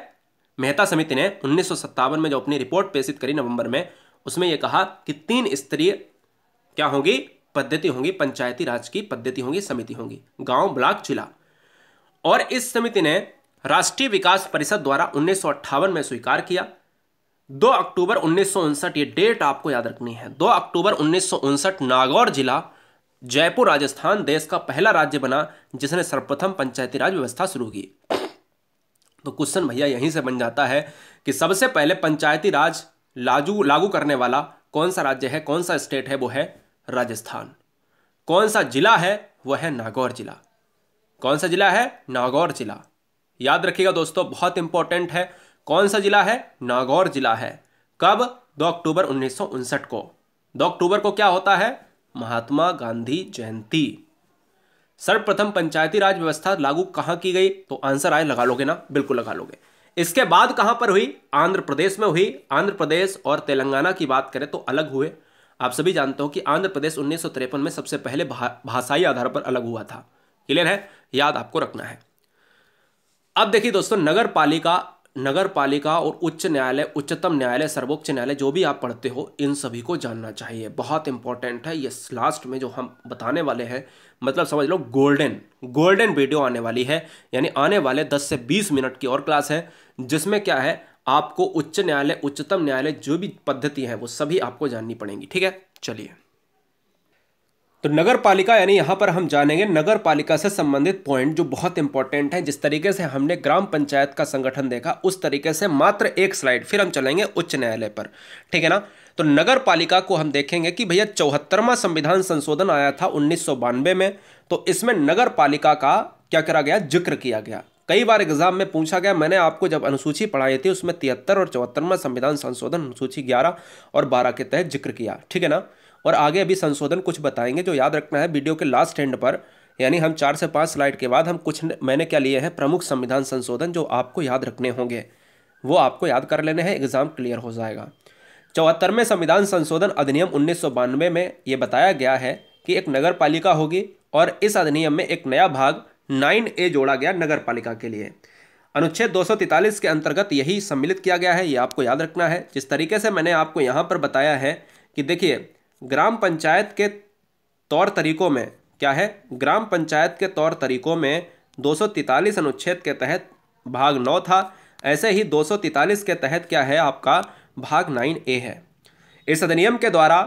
मेहता समिति ने उन्नीस में जो अपनी रिपोर्ट प्रेषित करी नवंबर में उसमें यह कहा कि तीन स्तरीय क्या होगी पद्धति होंगी पंचायती राज की पद्धति होंगी समिति होंगी गांव ब्लॉक जिला और इस समिति ने राष्ट्रीय विकास परिषद द्वारा उन्नीस में स्वीकार किया दो अक्टूबर उन्नीस ये डेट आपको याद रखनी है दो अक्टूबर उन्नीस नागौर जिला जयपुर राजस्थान देश का पहला राज्य बना जिसने सर्वप्रथम पंचायती राज व्यवस्था शुरू की तो क्वेश्चन भैया यहीं से बन जाता है कि सबसे पहले पंचायती राज लागू लागू करने वाला कौन सा राज्य है कौन सा स्टेट है वो है राजस्थान कौन सा जिला है वह है नागौर जिला कौन सा जिला है नागौर जिला याद रखिएगा दोस्तों बहुत इंपॉर्टेंट है कौन सा जिला है नागौर जिला है कब दो अक्टूबर उन्नीस को दो अक्टूबर को क्या होता है महात्मा गांधी जयंती सर्वप्रथम पंचायती राज व्यवस्था लागू कहां की गई तो आंसर आए लगा लोगे ना बिल्कुल लगा लोगे इसके बाद कहां पर हुई आंध्र प्रदेश में हुई आंध्र प्रदेश और तेलंगाना की बात करें तो अलग हुए आप सभी जानते हो कि आंध्र प्रदेश उन्नीस में सबसे पहले भा, भाषाई आधार पर अलग हुआ था क्लियर है याद आपको रखना है अब देखिए दोस्तों नगर पालिका नगर पालिका और उच्च न्यायालय उच्चतम न्यायालय सर्वोच्च न्यायालय जो भी आप पढ़ते हो इन सभी को जानना चाहिए बहुत इंपॉर्टेंट है ये लास्ट में जो हम बताने वाले हैं मतलब समझ लो गोल्डन गोल्डन वीडियो आने वाली है यानी आने वाले 10 से 20 मिनट की और क्लास है जिसमें क्या है आपको उच्च न्यायालय उच्चतम न्यायालय जो भी पद्धति है वो सभी आपको जाननी पड़ेगी ठीक है चलिए तो नगर पालिका यानी यहाँ पर हम जानेंगे नगर पालिका से संबंधित पॉइंट जो बहुत इंपॉर्टेंट है जिस तरीके से हमने ग्राम पंचायत का संगठन देखा उस तरीके से मात्र एक स्लाइड फिर हम चलेंगे उच्च न्यायालय पर ठीक है ना तो नगर पालिका को हम देखेंगे कि भैया चौहत्तरवा संविधान संशोधन आया था उन्नीस में तो इसमें नगर पालिका का क्या करा गया जिक्र किया गया कई बार एग्जाम में पूछा गया मैंने आपको जब अनुसूची पढ़ाई थी उसमें तिहत्तर और चौहत्तरवा संविधान संशोधन अनुसूची ग्यारह और बारह के तहत जिक्र किया ठीक है ना और आगे अभी संशोधन कुछ बताएंगे जो याद रखना है वीडियो के लास्ट एंड पर यानी हम चार से पाँच स्लाइड के बाद हम कुछ न, मैंने क्या लिए हैं प्रमुख संविधान संशोधन जो आपको याद रखने होंगे वो आपको याद कर लेने हैं एग्ज़ाम क्लियर हो जाएगा चौहत्तरवें संविधान संशोधन अधिनियम उन्नीस में ये बताया गया है कि एक नगर पालिका होगी और इस अधिनियम में एक नया भाग नाइन ए जोड़ा गया नगर पालिका के लिए अनुच्छेद दो के अंतर्गत यही सम्मिलित किया गया है ये आपको याद रखना है जिस तरीके से मैंने आपको यहाँ पर बताया है कि देखिए ग्राम पंचायत के तौर तरीकों में क्या है ग्राम पंचायत के तौर तरीकों में दो अनुच्छेद के तहत भाग नौ था ऐसे ही दो के तहत क्या है आपका भाग नाइन ए है इस अधिनियम के द्वारा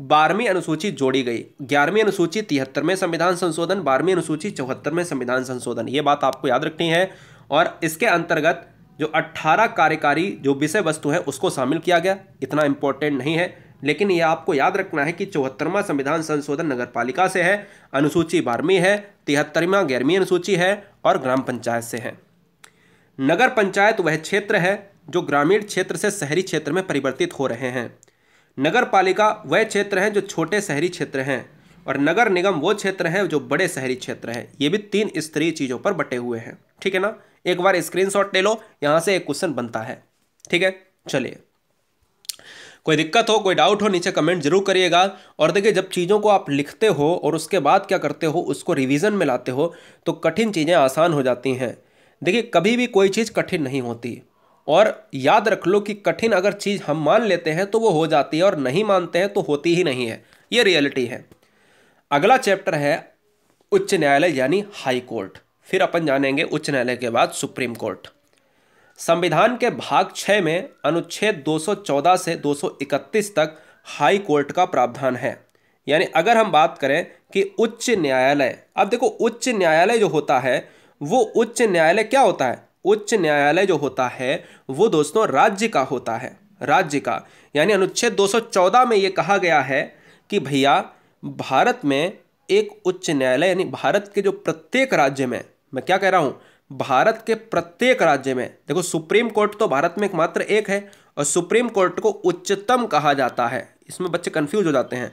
बारहवीं अनुसूची जोड़ी गई ग्यारहवीं अनुसूची तिहत्तर में संविधान संशोधन बारहवीं अनुसूची चौहत्तर में संविधान संशोधन ये बात आपको याद रखनी है और इसके अंतर्गत जो 18 कार्यकारी जो विषय वस्तु है उसको शामिल किया गया इतना इम्पोर्टेंट नहीं है लेकिन यह आपको याद रखना है कि चौहत्तरवा संविधान संशोधन नगर पालिका से है अनुसूची बारहवीं है तिहत्तरवा ग्यारहवीं अनुसूची है और ग्राम पंचायत से है नगर पंचायत वह क्षेत्र है जो ग्रामीण क्षेत्र से शहरी क्षेत्र में परिवर्तित हो रहे हैं नगर पालिका वह क्षेत्र हैं जो छोटे शहरी क्षेत्र हैं और नगर निगम वो क्षेत्र हैं जो बड़े शहरी क्षेत्र हैं ये भी तीन स्तरीय चीज़ों पर बटे हुए हैं ठीक है ना एक बार स्क्रीनशॉट ले लो यहाँ से एक क्वेश्चन बनता है ठीक है चलिए कोई दिक्कत हो कोई डाउट हो नीचे कमेंट जरूर करिएगा और देखिए जब चीज़ों को आप लिखते हो और उसके बाद क्या करते हो उसको रिवीजन में लाते हो तो कठिन चीज़ें आसान हो जाती हैं देखिए कभी भी कोई चीज़ कठिन नहीं होती और याद रख लो कि कठिन अगर चीज़ हम मान लेते हैं तो वो हो जाती है और नहीं मानते हैं तो होती ही नहीं है ये रियलिटी है अगला चैप्टर है उच्च न्यायालय यानी हाई कोर्ट फिर अपन जानेंगे उच्च न्यायालय के बाद सुप्रीम कोर्ट संविधान के भाग छः में अनुच्छेद 214 से 231 तक हाई कोर्ट का प्रावधान है यानी अगर हम बात करें कि उच्च न्यायालय अब देखो उच्च न्यायालय जो होता है वो उच्च न्यायालय क्या होता है उच्च न्यायालय जो होता है वो दोस्तों राज्य का होता है राज्य का यानी अनुच्छेद 214 में ये कहा गया है कि भैया भारत में एक उच्च न्यायालय यानी भारत के जो प्रत्येक राज्य में मैं क्या कह रहा हूँ भारत के प्रत्येक राज्य में देखो सुप्रीम कोर्ट तो भारत में मात्र एक है और सुप्रीम कोर्ट को उच्चतम कहा जाता है इसमें बच्चे कन्फ्यूज हो जाते हैं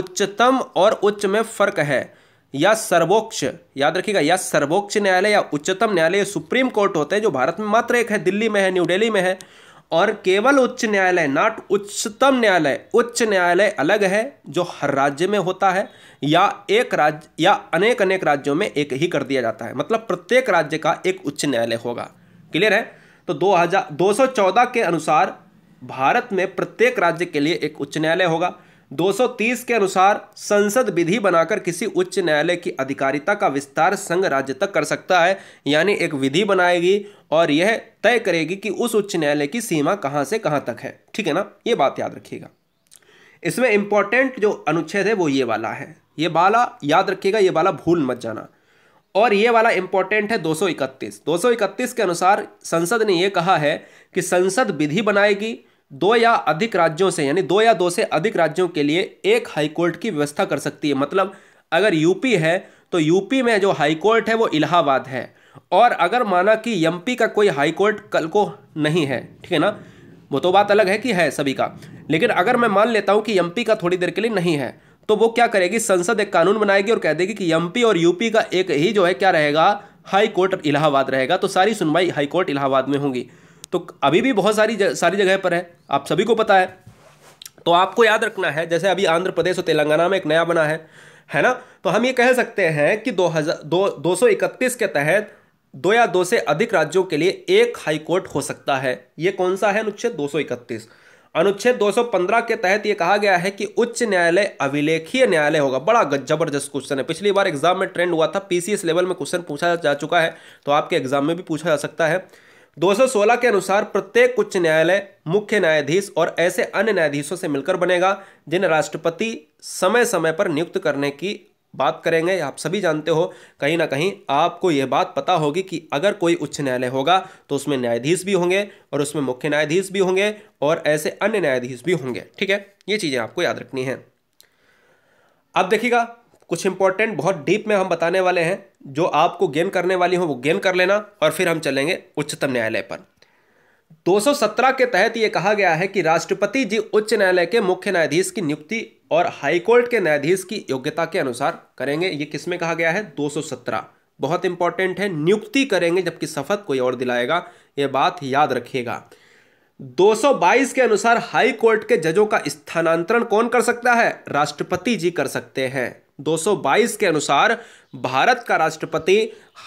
उच्चतम और उच्च में फ़र्क है या सर्वोच्च याद रखिएगा या सर्वोच्च न्यायालय या उच्चतम न्यायालय सुप्रीम कोर्ट होते हैं जो भारत में मात्र एक है दिल्ली में है न्यू दिल्ली में है और केवल उच्च न्यायालय नॉट उच्चतम न्यायालय उच्च न्यायालय अलग है जो हर राज्य में होता है या एक राज्य या अनेक अनेक राज्यों में एक ही कर दिया जाता है मतलब प्रत्येक राज्य का एक उच्च न्यायालय होगा क्लियर है तो दो हजार दो सौ चौदह के अनुसार भारत में प्रत्येक राज्य के लिए एक उच्च न्यायालय होगा 230 के अनुसार संसद विधि बनाकर किसी उच्च न्यायालय की अधिकारिता का विस्तार संघ राज्य तक कर सकता है यानी एक विधि बनाएगी और यह तय करेगी कि उस उच्च न्यायालय की सीमा कहां से कहां तक है ठीक है ना ये बात याद रखिएगा इसमें इंपॉर्टेंट जो अनुच्छेद है वो ये वाला है ये वाला याद रखिएगा ये वाला भूल मत जाना और ये वाला इंपॉर्टेंट है 231 231 के अनुसार संसद ने यह कहा है कि संसद विधि बनाएगी दो या अधिक राज्यों से यानी दो या दो से अधिक राज्यों के लिए एक हाईकोर्ट की व्यवस्था कर सकती है मतलब अगर यूपी है तो यूपी में जो हाईकोर्ट है वो इलाहाबाद है और अगर माना कि एमपी का कोई हाईकोर्ट कल को नहीं है ठीक है ना वो तो बात अलग है कि है सभी का लेकिन अगर मैं मान लेता हूँ कि एमपी का थोड़ी देर के लिए नहीं है तो वो क्या करेगी संसद एक कानून बनाएगी और कह देगी कि एमपी और यूपी का एक ही जो है क्या रहेगा हाई कोर्ट इलाहाबाद रहेगा तो सारी सुनवाई हाई कोर्ट इलाहाबाद में होगी तो अभी भी बहुत सारी जग, सारी जगह पर है आप सभी को पता है तो आपको याद रखना है जैसे अभी आंध्र प्रदेश और तेलंगाना में एक नया बना है है ना तो हम ये कह सकते हैं कि दो हज़ार दो के तहत दो या दो से अधिक राज्यों के लिए एक हाई कोर्ट हो सकता है ये कौन सा है अनुच्छेद दो सौ इकतीस अनुच्छेद 215 के तहत ये कहा गया है कि उच्च न्यायालय अभिलेखीय न्यायालय होगा बड़ा जबरदस्त क्वेश्चन है पिछली बार एग्जाम में ट्रेंड हुआ था पीसीएस लेवल में क्वेश्चन पूछा जा चुका है तो आपके एग्जाम में भी पूछा जा सकता है 216 के अनुसार प्रत्येक उच्च न्यायालय मुख्य न्यायाधीश और ऐसे अन्य न्यायाधीशों से मिलकर बनेगा जिन राष्ट्रपति समय समय पर नियुक्त करने की बात करेंगे आप सभी जानते हो कहीं ना कहीं आपको यह बात पता होगी कि अगर कोई उच्च न्यायालय होगा तो उसमें न्यायाधीश भी होंगे और उसमें मुख्य न्यायाधीश भी होंगे और ऐसे अन्य न्यायाधीश भी होंगे ठीक है ये चीज़ें आपको याद रखनी है अब देखिएगा कुछ इंपॉर्टेंट बहुत डीप में हम बताने वाले हैं जो आपको गेन करने वाली हो वो गेन कर लेना और फिर हम चलेंगे उच्चतम न्यायालय पर 217 के तहत ये कहा गया है कि राष्ट्रपति जी उच्च न्यायालय के मुख्य न्यायाधीश की नियुक्ति और हाईकोर्ट के न्यायाधीश की योग्यता के अनुसार करेंगे ये किसमें कहा गया है दो बहुत इंपॉर्टेंट है नियुक्ति करेंगे जबकि शपथ कोई और दिलाएगा ये बात याद रखिएगा 222 के अनुसार हाई कोर्ट के जजों का स्थानांतरण कौन कर सकता है राष्ट्रपति जी कर सकते हैं 222 के अनुसार भारत का राष्ट्रपति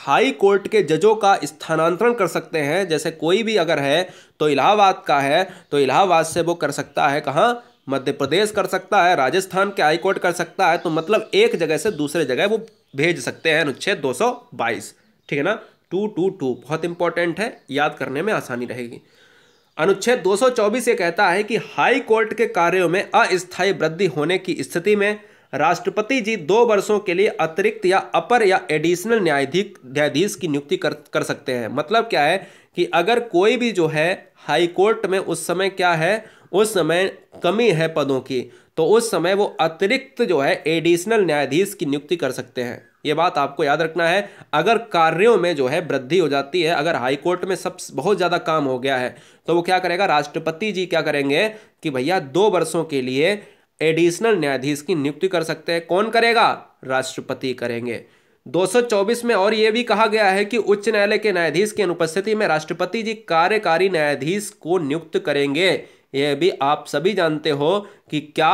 हाई कोर्ट के जजों का स्थानांतरण कर सकते हैं जैसे कोई भी अगर है तो इलाहाबाद का है तो इलाहाबाद से वो कर सकता है कहाँ मध्य प्रदेश कर सकता है राजस्थान के हाई कोर्ट कर सकता है तो मतलब एक जगह से दूसरे जगह वो भेज सकते हैं अनुच्छेद 222 ठीक है ना टू टू टू बहुत इंपॉर्टेंट है याद करने में आसानी रहेगी अनुच्छेद 224 ये कहता है कि हाई कोर्ट के कार्यों में अस्थायी वृद्धि होने की स्थिति में राष्ट्रपति जी दो वर्षों के लिए अतिरिक्त या अपर या एडिशनल न्यायाधीश न्यायाधीश की नियुक्ति कर कर सकते हैं मतलब क्या है कि अगर कोई भी जो है हाई कोर्ट में उस समय क्या है उस समय कमी है पदों की तो उस समय वो अतिरिक्त जो है एडिशनल न्यायाधीश की नियुक्ति कर सकते हैं ये बात आपको याद रखना है अगर कार्यों में जो है वृद्धि हो जाती है अगर हाई कोर्ट में सब बहुत ज़्यादा काम हो गया है तो वो क्या करेगा राष्ट्रपति जी क्या करेंगे कि भैया दो वर्षों के लिए एडिशनल न्यायाधीश की नियुक्ति कर सकते हैं कौन करेगा राष्ट्रपति करेंगे 224 में और यह भी कहा गया है कि उच्च न्यायालय के न्यायाधीश की अनुपस्थिति में राष्ट्रपति जी कार्यकारी न्यायाधीश को नियुक्त करेंगे यह भी आप सभी जानते हो कि क्या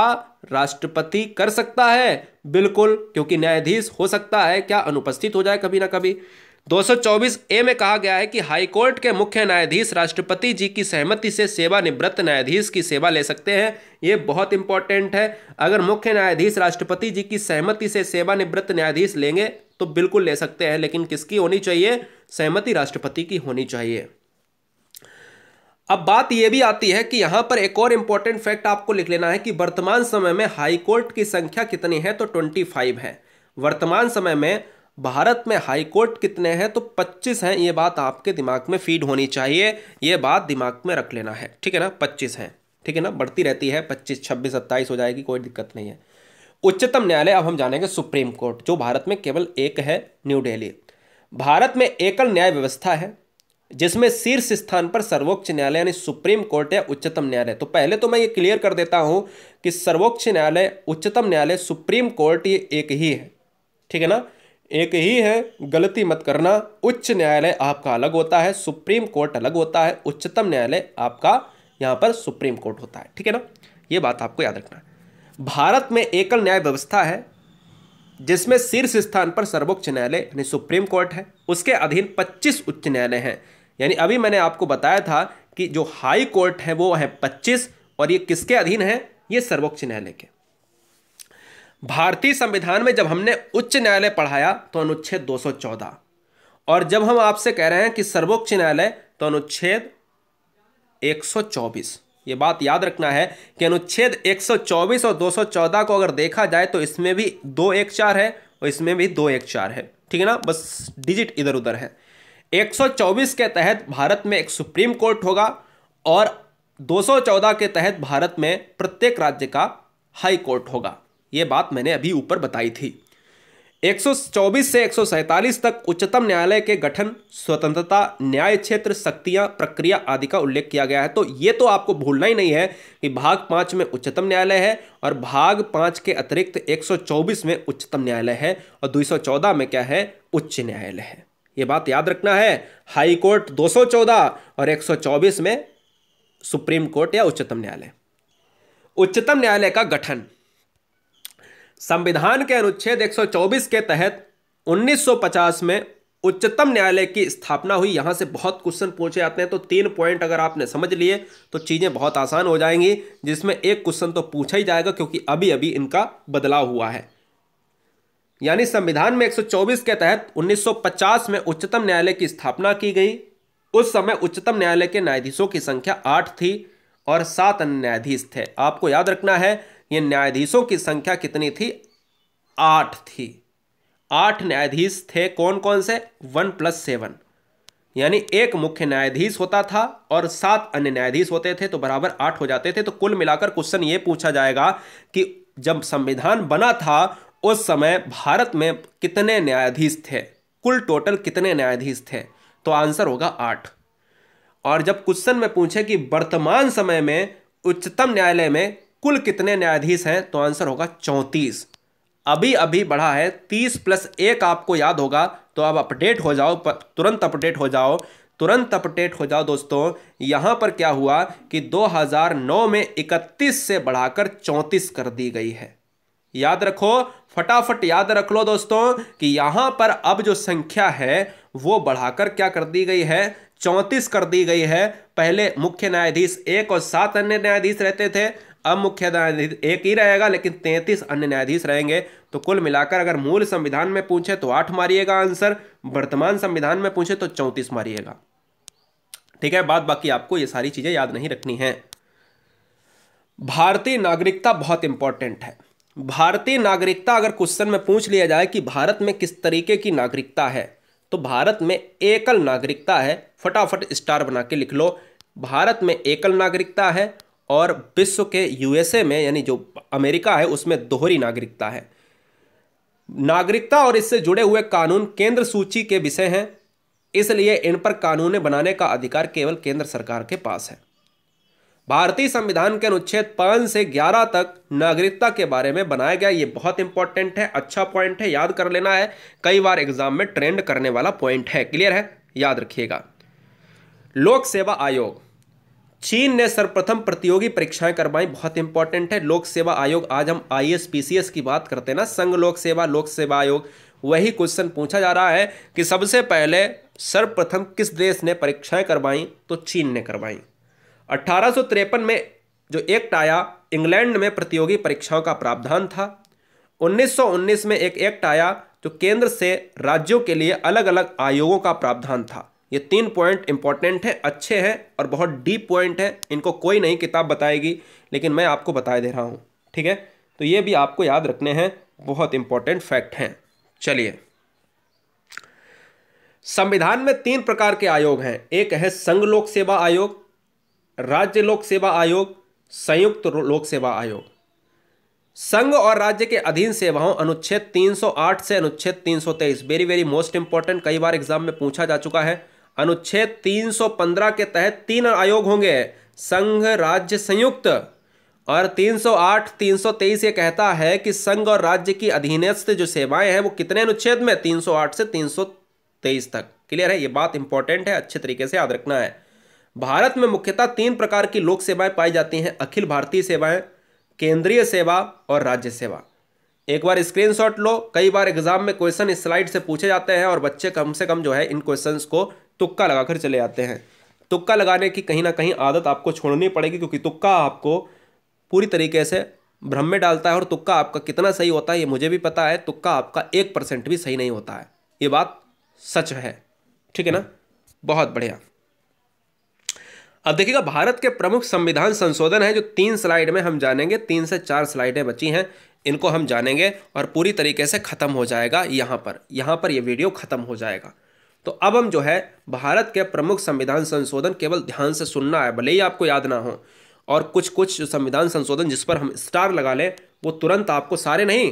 राष्ट्रपति कर सकता है बिल्कुल क्योंकि न्यायाधीश हो सकता है क्या अनुपस्थित हो जाए कभी ना कभी 224 ए में कहा गया है कि हाईकोर्ट के मुख्य न्यायाधीश राष्ट्रपति जी की सहमति से सेवानिवृत्त न्यायाधीश की सेवा ले सकते हैं ये बहुत इंपॉर्टेंट है अगर मुख्य न्यायाधीश राष्ट्रपति जी की सहमति से सेवानिवृत्त न्यायाधीश लेंगे तो बिल्कुल ले सकते हैं लेकिन किसकी होनी चाहिए सहमति राष्ट्रपति की होनी चाहिए अब बात यह भी आती है कि यहां पर एक और इंपॉर्टेंट फैक्ट आपको लिख लेना है कि वर्तमान समय में हाईकोर्ट की संख्या कितनी है तो ट्वेंटी फाइव है वर्तमान समय में भारत में हाई कोर्ट कितने हैं तो 25 हैं ये बात आपके दिमाग में फीड होनी चाहिए ये बात दिमाग में रख लेना है ठीक है ना 25 हैं ठीक है ना बढ़ती रहती है 25 26 सत्ताईस हो जाएगी कोई दिक्कत नहीं है उच्चतम न्यायालय अब हम जानेंगे सुप्रीम कोर्ट जो भारत में केवल एक है न्यू डेली भारत में एकल न्याय व्यवस्था है जिसमें शीर्ष स्थान पर सर्वोच्च न्यायालय यानी सुप्रीम कोर्ट या उच्चतम न्यायालय तो पहले तो मैं ये क्लियर कर देता हूं कि सर्वोच्च न्यायालय उच्चतम न्यायालय सुप्रीम कोर्ट ये एक ही है ठीक है ना एक ही है गलती मत करना उच्च न्यायालय आपका अलग होता है सुप्रीम कोर्ट अलग होता है उच्चतम न्यायालय आपका यहाँ पर सुप्रीम कोर्ट होता है ठीक है ना ये बात आपको याद रखना है भारत में एकल न्याय व्यवस्था है जिसमें शीर्ष स्थान पर सर्वोच्च न्यायालय यानी सुप्रीम कोर्ट है उसके अधीन 25 उच्च न्यायालय हैं यानी अभी मैंने आपको बताया था कि जो हाई कोर्ट है वो है 25 और ये किसके अधीन है ये सर्वोच्च न्यायालय के भारतीय संविधान में जब हमने उच्च न्यायालय पढ़ाया तो अनुच्छेद 214 और जब हम आपसे कह रहे हैं कि सर्वोच्च न्यायालय तो अनुच्छेद 124 ये बात याद रखना है कि अनुच्छेद 124 और 214 को अगर देखा जाए तो इसमें भी दो एक चार है और इसमें भी दो एक चार है ठीक है ना बस डिजिट इधर उधर है 124 के तहत भारत में एक सुप्रीम कोर्ट होगा और 214 के तहत भारत में प्रत्येक राज्य का हाई कोर्ट होगा ये बात मैंने अभी ऊपर बताई थी 124 से एक तक उच्चतम न्यायालय के गठन स्वतंत्रता न्याय क्षेत्र शक्तियां प्रक्रिया आदि का उल्लेख किया गया है तो ये तो आपको भूलना ही नहीं है कि भाग पाँच में उच्चतम न्यायालय है और भाग पाँच के अतिरिक्त 124 में उच्चतम न्यायालय है और 214 में क्या है उच्च न्यायालय है ये बात याद रखना है दो सौ चौदह और एक में सुप्रीम कोर्ट या उच्चतम न्यायालय उच्चतम न्यायालय का गठन संविधान के अनुच्छेद 124 के तहत 1950 में उच्चतम न्यायालय की स्थापना हुई यहां से बहुत क्वेश्चन पूछे जाते हैं तो तीन पॉइंट अगर आपने समझ लिए तो चीज़ें बहुत आसान हो जाएंगी जिसमें एक क्वेश्चन तो पूछा ही जाएगा क्योंकि अभी अभी इनका बदलाव हुआ है यानी संविधान में 124 के तहत 1950 में उच्चतम न्यायालय की स्थापना की गई उस समय उच्चतम न्यायालय के न्यायाधीशों की संख्या आठ थी और सात अन्य न्यायाधीश थे आपको याद रखना है ये न्यायाधीशों की संख्या कितनी थी आठ थी आठ न्यायाधीश थे कौन कौन से वन प्लस सेवन यानी एक मुख्य न्यायाधीश होता था और सात अन्य न्यायाधीश होते थे तो बराबर आठ हो जाते थे तो कुल मिलाकर क्वेश्चन ये पूछा जाएगा कि जब संविधान बना था उस समय भारत में कितने न्यायाधीश थे कुल टोटल कितने न्यायाधीश थे तो आंसर होगा आठ और जब क्वेश्चन में पूछे कि वर्तमान समय में उच्चतम न्यायालय में कुल कितने न्यायाधीश हैं तो आंसर होगा चौंतीस अभी अभी बढ़ा है तीस प्लस एक आपको याद होगा तो आप अपडेट हो जाओ तुरंत अपडेट हो जाओ तुरंत अपडेट हो जाओ दोस्तों यहाँ पर क्या हुआ कि 2009 में 31 से बढ़ाकर 34 कर दी गई है याद रखो फटाफट याद रख लो दोस्तों कि यहाँ पर अब जो संख्या है वो बढ़ाकर क्या कर दी गई है चौंतीस कर दी गई है पहले मुख्य न्यायाधीश एक और सात अन्य न्यायाधीश रहते थे अब मुख्य न्यायाधीश एक ही रहेगा लेकिन तैंतीस अन्य न्यायाधीश रहेंगे तो कुल मिलाकर अगर मूल संविधान में पूछे तो आठ मारिएगा आंसर वर्तमान संविधान में पूछे तो चौंतीस मारिएगा ठीक है बात बाकी आपको ये सारी चीज़ें याद नहीं रखनी है भारतीय नागरिकता बहुत इंपॉर्टेंट है भारतीय नागरिकता अगर क्वेश्चन में पूछ लिया जाए कि भारत में किस तरीके की नागरिकता है तो भारत में एकल नागरिकता है फटाफट स्टार बना के लिख लो भारत में एकल नागरिकता है और विश्व के यूएसए में यानी जो अमेरिका है उसमें दोहरी नागरिकता है नागरिकता और इससे जुड़े हुए कानून केंद्र सूची के विषय हैं इसलिए इन पर कानून बनाने का अधिकार केवल केंद्र सरकार के पास है भारतीय संविधान के अनुच्छेद पाँच से ग्यारह तक नागरिकता के बारे में बनाया गया ये बहुत इंपॉर्टेंट है अच्छा पॉइंट है याद कर लेना है कई बार एग्जाम में ट्रेंड करने वाला पॉइंट है क्लियर है याद रखिएगा लोक सेवा आयोग चीन ने सर्वप्रथम प्रतियोगी परीक्षाएं करवाई बहुत इंपॉर्टेंट है लोक सेवा आयोग आज हम I S P C S की बात करते हैं ना संघ लोक सेवा लोक सेवा आयोग वही क्वेश्चन पूछा जा रहा है कि सबसे पहले सर्वप्रथम किस देश ने परीक्षाएं करवाई तो चीन ने करवाई अट्ठारह में जो एक्ट आया इंग्लैंड में प्रतियोगी परीक्षाओं का प्रावधान था 1919 में एक एक्ट आया जो केंद्र से राज्यों के लिए अलग अलग आयोगों का प्रावधान था ये तीन पॉइंट इंपॉर्टेंट हैं अच्छे हैं और बहुत डीप पॉइंट हैं इनको कोई नहीं किताब बताएगी लेकिन मैं आपको बता दे रहा हूँ ठीक है तो ये भी आपको याद रखने हैं बहुत इंपॉर्टेंट फैक्ट हैं चलिए संविधान में तीन प्रकार के आयोग हैं एक है संघ लोक सेवा आयोग राज्य लोक सेवा आयोग संयुक्त लोक सेवा आयोग संघ और राज्य के अधीन सेवाओं अनुच्छेद 308 से अनुच्छेद 323 वेरी वेरी मोस्ट इंपॉर्टेंट कई बार एग्जाम में पूछा जा चुका है अनुच्छेद 315 के तहत तीन आयोग होंगे संघ राज्य संयुक्त और 308 323 ये कहता है कि संघ और राज्य की अधीनस्थ जो सेवाएं हैं वो कितने अनुच्छेद में 308 से 323 तक क्लियर है ये बात इंपॉर्टेंट है अच्छे तरीके से याद रखना है भारत में मुख्यतः तीन प्रकार की लोक सेवाएं पाई जाती हैं अखिल भारतीय सेवाएं केंद्रीय सेवा और राज्य सेवा एक बार स्क्रीनशॉट लो कई बार एग्जाम में क्वेश्चन स्लाइड से पूछे जाते हैं और बच्चे कम से कम जो है इन क्वेश्चंस को तुक्का लगाकर चले आते हैं तुक्का लगाने की कहीं ना कहीं आदत आपको छोड़नी पड़ेगी क्योंकि तुक्का आपको पूरी तरीके से भ्रम में डालता है और तुक्का आपका कितना सही होता है ये मुझे भी पता है तुक्का आपका एक परसेंट भी सही नहीं होता है ये बात सच है ठीक है ना बहुत बढ़िया अब देखिएगा भारत के प्रमुख संविधान संशोधन है जो तीन स्लाइड में हम जानेंगे तीन से चार स्लाइडें बची हैं इनको हम जानेंगे और पूरी तरीके से ख़त्म हो जाएगा यहाँ पर यहाँ पर यह वीडियो ख़त्म हो जाएगा तो अब हम जो है भारत के प्रमुख संविधान संशोधन केवल ध्यान से सुनना है भले ही आपको याद ना हो और कुछ कुछ संविधान संशोधन जिस पर हम स्टार लगा लें वो तुरंत आपको सारे नहीं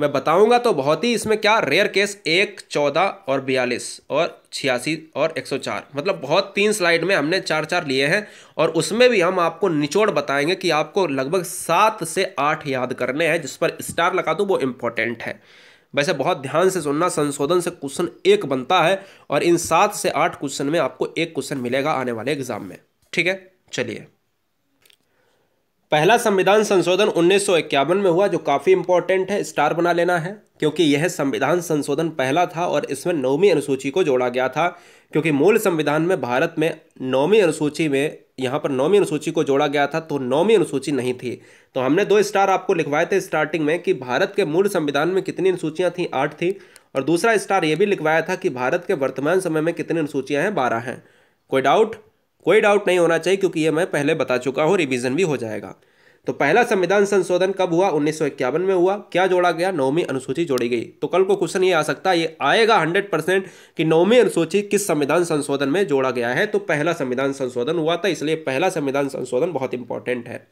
मैं बताऊंगा तो बहुत ही इसमें क्या रेयर केस एक चौदह और बयालीस और छियासी और एक सौ चार मतलब बहुत तीन स्लाइड में हमने चार चार लिए हैं और उसमें भी हम आपको निचोड़ बताएंगे कि आपको लगभग सात से आठ याद करने हैं जिस पर स्टार लगा दूँ वो इम्पोर्टेंट है वैसे बहुत ध्यान से सुनना संशोधन से क्वेश्चन एक बनता है और इन सात से आठ क्वेश्चन में आपको एक क्वेश्चन मिलेगा आने वाले एग्जाम में ठीक है चलिए पहला संविधान संशोधन उन्नीस में हुआ जो काफ़ी इंपॉर्टेंट है स्टार बना लेना है क्योंकि यह संविधान संशोधन पहला था और इसमें नौवीं अनुसूची को जोड़ा गया था क्योंकि मूल संविधान में भारत में नौवीं अनुसूची में यहाँ पर नौवीं अनुसूची को जोड़ा गया था तो नौवीं अनुसूची नहीं थी तो हमने दो स्टार आपको लिखवाए थे स्टार्टिंग में कि भारत के मूल संविधान में कितनी अनुसूचियाँ थीं आठ थी और दूसरा स्टार ये भी लिखवाया था कि भारत के वर्तमान समय में कितनी अनुसूचियाँ हैं बारह हैं कोई डाउट कोई डाउट नहीं होना चाहिए क्योंकि ये मैं पहले बता चुका हूँ रिविज़न भी हो जाएगा तो पहला संविधान संशोधन कब हुआ उन्नीस में हुआ क्या जोड़ा गया नौवीं अनुसूची जोड़ी गई तो कल को क्वेश्चन ये आ सकता है ये आएगा 100 परसेंट कि नौवीं अनुसूची किस संविधान संशोधन में जोड़ा गया है तो पहला संविधान संशोधन हुआ था इसलिए पहला संविधान संशोधन बहुत इंपॉर्टेंट है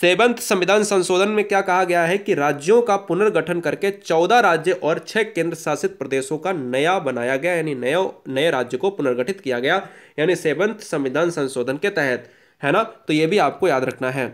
सेवंथ संविधान संशोधन में क्या कहा गया है कि राज्यों का पुनर्गठन करके चौदह राज्य और छह केंद्र शासित प्रदेशों का नया बनाया गया यानी नए नए राज्य को पुनर्गठित किया गया यानी सेवंथ संविधान संशोधन के तहत है ना तो ये भी आपको याद रखना है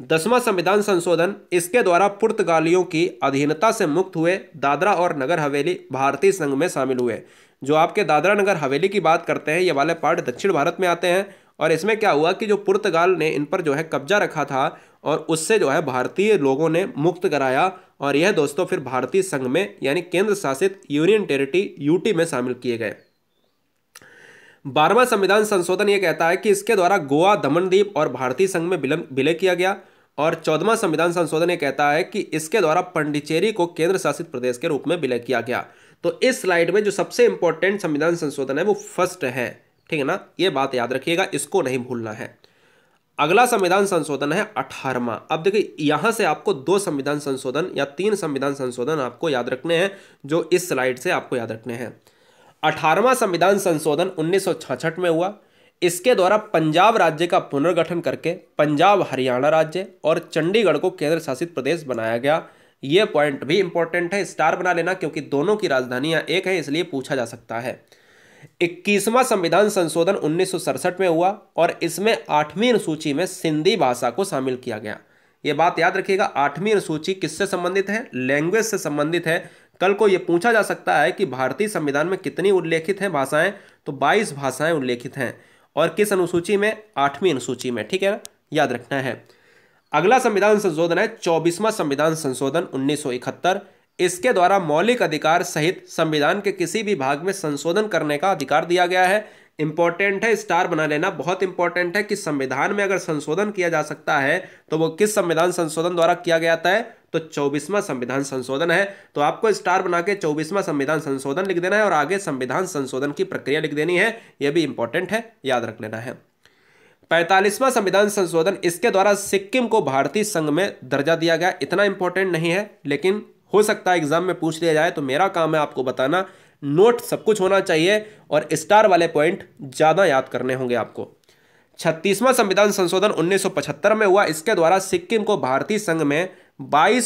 दसवां संविधान संशोधन इसके द्वारा पुर्तगालियों की अधीनता से मुक्त हुए दादरा और नगर हवेली भारतीय संघ में शामिल हुए जो आपके दादरा नगर हवेली की बात करते हैं ये वाले पार्ट दक्षिण भारत में आते हैं और इसमें क्या हुआ कि जो पुर्तगाल ने इन पर जो है कब्जा रखा था और उससे जो है भारतीय लोगों ने मुक्त कराया और यह दोस्तों फिर भारतीय संघ में यानी केंद्र शासित यूनियन टेरिटरी यूटी में शामिल किए गए बारहवा संविधान संशोधन ये कहता है कि इसके द्वारा गोवा दमनदीप और भारतीय संघ में विलय किया गया और चौदहवा संविधान संशोधन ये कहता है कि इसके द्वारा पंडिचेरी को केंद्र शासित प्रदेश के रूप में विलय किया गया तो इस स्लाइड में जो सबसे इंपॉर्टेंट संविधान संशोधन है वो फर्स्ट है ठीक है ना ये बात याद रखिएगा इसको नहीं भूलना है अगला संविधान संशोधन है अठारहवा अब देखिए यहां से आपको दो संविधान संशोधन या तीन संविधान संशोधन आपको याद रखने हैं जो इस स्लाइड से आपको याद रखने हैं अठारहवां संविधान संशोधन उन्नीस में हुआ इसके द्वारा पंजाब राज्य का पुनर्गठन करके पंजाब हरियाणा राज्य और चंडीगढ़ को केंद्र शासित प्रदेश बनाया गया ये पॉइंट भी इंपॉर्टेंट है स्टार बना लेना क्योंकि दोनों की राजधानियां एक है इसलिए पूछा जा सकता है इक्कीसवां संविधान संशोधन उन्नीस में हुआ और इसमें आठवीं अनुसूची में सिंधी भाषा को शामिल किया गया ये बात याद रखिएगा आठवीं अनुसूची किससे संबंधित है लैंग्वेज से संबंधित है कल को ये पूछा जा सकता है कि भारतीय संविधान में कितनी उल्लेखित हैं भाषाएं तो 22 भाषाएं उल्लेखित हैं और किस अनुसूची में आठवीं अनुसूची में ठीक है ना याद रखना है अगला संविधान संशोधन है चौबीसवां संविधान संशोधन उन्नीस इसके द्वारा मौलिक अधिकार सहित संविधान के किसी भी भाग में संशोधन करने का अधिकार दिया गया है इंपॉर्टेंट है स्टार बना लेना बहुत इंपॉर्टेंट है कि संविधान में अगर संशोधन किया जा सकता है तो वो किस संविधान संशोधन द्वारा किया गया था तो चौबीसवां संविधान संशोधन है तो आपको स्टार बना के चौबीसवां संविधान संशोधन लिख देना है और आगे संविधान संशोधन की प्रक्रिया लिख देनी है यह भी इंपॉर्टेंट है याद रख लेना है पैंतालीसवां संविधान संशोधन इसके द्वारा सिक्किम को भारतीय संघ में दर्जा दिया गया इतना इंपॉर्टेंट नहीं है लेकिन हो सकता है एग्जाम में पूछ लिया जाए तो मेरा काम है आपको बताना नोट सब कुछ होना चाहिए और स्टार वाले पॉइंट ज़्यादा याद करने होंगे आपको छत्तीसवां संविधान संशोधन 1975 में हुआ इसके द्वारा सिक्किम को भारतीय संघ में 22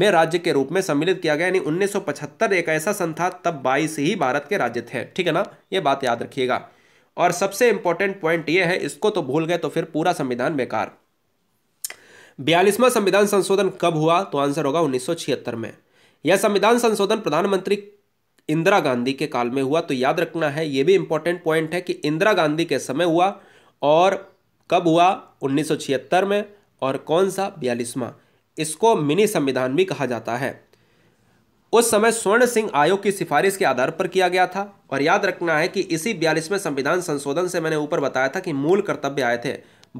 में राज्य के रूप में सम्मिलित किया गया यानी 1975 एक ऐसा सन था तब 22 ही भारत के राज्य थे ठीक है ना ये बात याद रखिएगा और सबसे इंपॉर्टेंट पॉइंट ये है इसको तो भूल गए तो फिर पूरा संविधान बेकार बयालीसवां संविधान संशोधन कब हुआ तो आंसर होगा उन्नीस में यह संविधान संशोधन प्रधानमंत्री इंदिरा गांधी के काल में हुआ तो याद रखना है ये भी इंपॉर्टेंट पॉइंट है कि इंदिरा गांधी के समय हुआ और कब हुआ 1976 में और कौन सा बयालीसवा इसको मिनी संविधान भी कहा जाता है उस समय स्वर्ण सिंह आयोग की सिफारिश के आधार पर किया गया था और याद रखना है कि इसी बयालीसवें संविधान संशोधन से मैंने ऊपर बताया था कि मूल कर्तव्य आए थे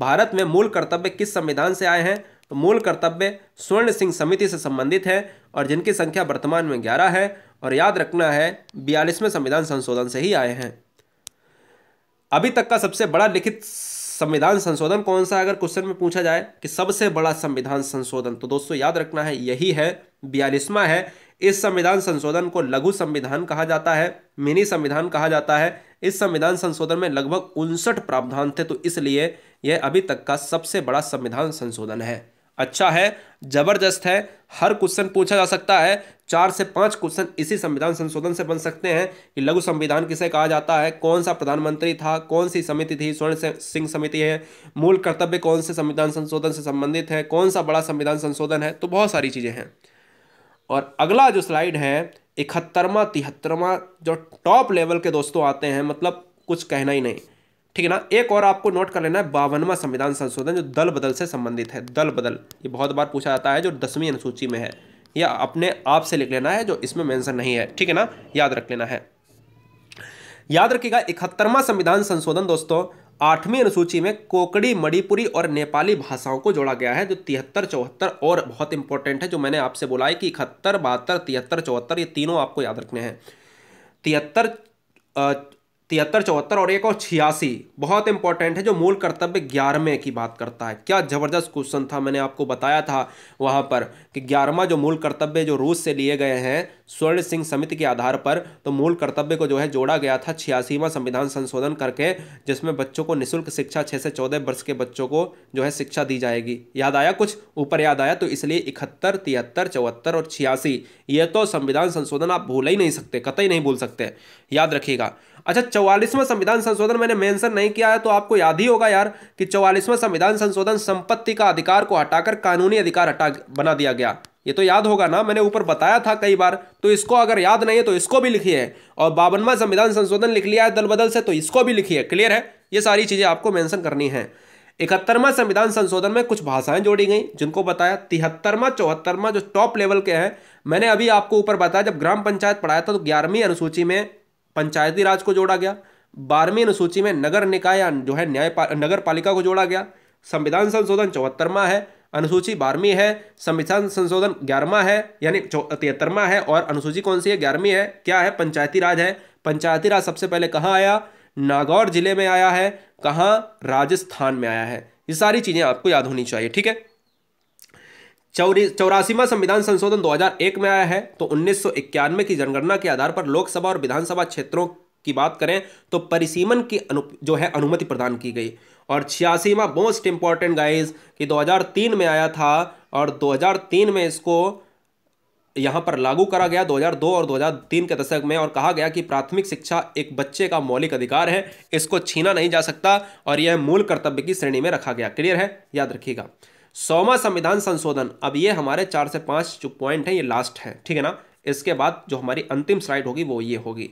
भारत में मूल कर्तव्य किस संविधान से आए हैं तो मूल कर्तव्य स्वर्ण सिंह समिति से संबंधित है और जिनकी संख्या वर्तमान में ग्यारह है और याद रखना है बयालीसवें संविधान संशोधन से ही आए हैं अभी तक का सबसे बड़ा लिखित संविधान संशोधन कौन सा है अगर क्वेश्चन में पूछा जाए कि सबसे बड़ा संविधान संशोधन तो दोस्तों याद रखना है यही है बयालीसवा है इस संविधान संशोधन को लघु संविधान कहा जाता है मिनी संविधान कहा जाता है इस संविधान संशोधन में लगभग उनसठ प्रावधान थे तो इसलिए यह अभी तक का सबसे बड़ा संविधान संशोधन है अच्छा है ज़बरदस्त है हर क्वेश्चन पूछा जा सकता है चार से पांच क्वेश्चन इसी संविधान संशोधन से बन सकते हैं कि लघु संविधान किसे कहा जाता है कौन सा प्रधानमंत्री था कौन सी समिति थी स्वर्ण सिंह समिति है मूल कर्तव्य कौन से संविधान संशोधन से संबंधित है कौन सा बड़ा संविधान संशोधन है तो बहुत सारी चीज़ें हैं और अगला जो स्लाइड है इकहत्तरवा तिहत्तरवा जो टॉप लेवल के दोस्तों आते हैं मतलब कुछ कहना ही नहीं ठीक है ना एक और आपको नोट कर लेना है बावनवा संविधान संशोधन जो दल बदल से संबंधित है दल बदल ये बहुत बार पूछा जाता है जो दसवीं अनुसूची में है या अपने आप से लिख लेना है जो इसमें मेंशन नहीं है ठीक है ना याद रख लेना है याद रखिएगा इकहत्तरवा संविधान संशोधन दोस्तों आठवीं अनुसूची में कोकड़ी मणिपुरी और नेपाली भाषाओं को जोड़ा गया है जो तिहत्तर चौहत्तर और बहुत इंपॉर्टेंट है जो मैंने आपसे बोला है कि इकहत्तर बहत्तर तिहत्तर चौहत्तर ये तीनों आपको याद रखने हैं तिहत्तर तिहत्तर चौहत्तर और एक और छियासी बहुत इंपॉर्टेंट है जो मूल कर्तव्य ग्यारहवें की बात करता है क्या जबरदस्त क्वेश्चन था मैंने आपको बताया था वहाँ पर कि ग्यारहवा जो मूल कर्तव्य जो रूस से लिए गए हैं स्वर्ण सिंह समिति के आधार पर तो मूल कर्तव्य को जो है जोड़ा गया था छियासीवा संविधान संशोधन करके जिसमें बच्चों को निःशुल्क शिक्षा छः से चौदह वर्ष के बच्चों को जो है शिक्षा दी जाएगी याद आया कुछ ऊपर याद आया तो इसलिए इकहत्तर तिहत्तर चौहत्तर और छियासी ये तो संविधान संशोधन आप भूल ही नहीं सकते कतई नहीं भूल सकते याद रखिएगा अच्छा चौवालीसवां संविधान संशोधन मैंने मेंशन नहीं किया है तो आपको याद ही होगा यार कि चौवालीसवां संविधान संशोधन संपत्ति का अधिकार को हटाकर कानूनी अधिकार हटा बना दिया गया ये तो याद होगा ना मैंने ऊपर बताया था कई बार तो इसको अगर याद नहीं है तो इसको भी लिखिए और बावनवा संविधान संशोधन लिख लिया है दल बदल से तो इसको भी लिखिए क्लियर है ये सारी चीज़ें आपको मेंशन करनी है इकहत्तरवा संविधान संशोधन में कुछ भाषाएं जोड़ी गई जिनको बताया तिहत्तरवा चौहत्तरवा जो टॉप लेवल के हैं मैंने अभी आपको ऊपर बताया जब ग्राम पंचायत पढ़ाया था तो ग्यारहवीं अनुसूची में पंचायती राज को जोड़ा गया बारहवीं अनुसूची में नगर निकाय जो है न्याय नगर पालिका को जोड़ा गया संविधान संशोधन चौहत्तरवा है अनुसूची बारहवीं है संविधान संशोधन ग्यारहवा है यानी तिहत्तरवा है और अनुसूची कौन सी है ग्यारहवीं है क्या है पंचायती राज है पंचायती राज सबसे पहले कहाँ आया नागौर जिले में आया है कहाँ राजस्थान में आया है ये सारी चीज़ें आपको याद होनी चाहिए ठीक है चौरी चौरासीवा संविधान संशोधन 2001 में आया है तो उन्नीस की जनगणना के आधार पर लोकसभा और विधानसभा क्षेत्रों की बात करें तो परिसीमन की अनु जो है अनुमति प्रदान की गई और छियासीवा मोस्ट इंपॉर्टेंट गाइज कि 2003 में आया था और 2003 में इसको यहां पर लागू करा गया 2002 और 2003 के दशक में और कहा गया कि प्राथमिक शिक्षा एक बच्चे का मौलिक अधिकार है इसको छीना नहीं जा सकता और यह मूल कर्तव्य की श्रेणी में रखा गया क्लियर है याद रखिएगा सौवा संविधान संशोधन अब ये हमारे चार से पांच जो पॉइंट है ये लास्ट है ठीक है ना इसके बाद जो हमारी अंतिम स्लाइड होगी वो ये होगी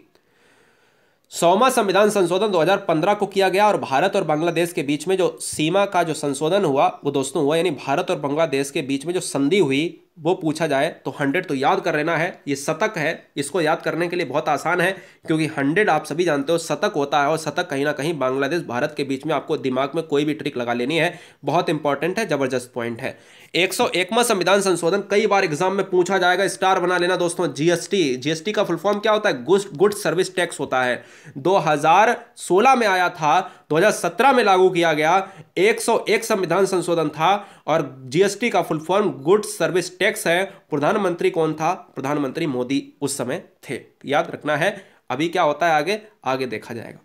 सौवा संविधान संशोधन 2015 को किया गया और भारत और बांग्लादेश के बीच में जो सीमा का जो संशोधन हुआ वो दोस्तों हुआ यानी भारत और बांग्लादेश के बीच में जो संधि हुई वो पूछा जाए तो हंड्रेड तो याद कर लेना है ये शतक है इसको याद करने के लिए बहुत आसान है क्योंकि हंड्रेड आप सभी जानते हो शतक होता है और शतक कहीं ना कहीं बांग्लादेश भारत के बीच में आपको दिमाग में कोई भी ट्रिक लगा लेनी है बहुत इंपॉर्टेंट है जबरदस्त पॉइंट है एक सौ एकमा संविधान संशोधन कई बार एग्जाम में पूछा जाएगा स्टार बना लेना दोस्तों जीएसटी जीएसटी का फुल फॉर्म क्या होता है गुड सर्विस टैक्स होता है सोलह में आया था सत्रह में लागू किया गया एक संविधान संशोधन था और जीएसटी का full form good service tax अध्यक्ष है प्रधानमंत्री कौन था प्रधानमंत्री मोदी उस समय थे याद रखना है अभी क्या होता है आगे आगे देखा जाएगा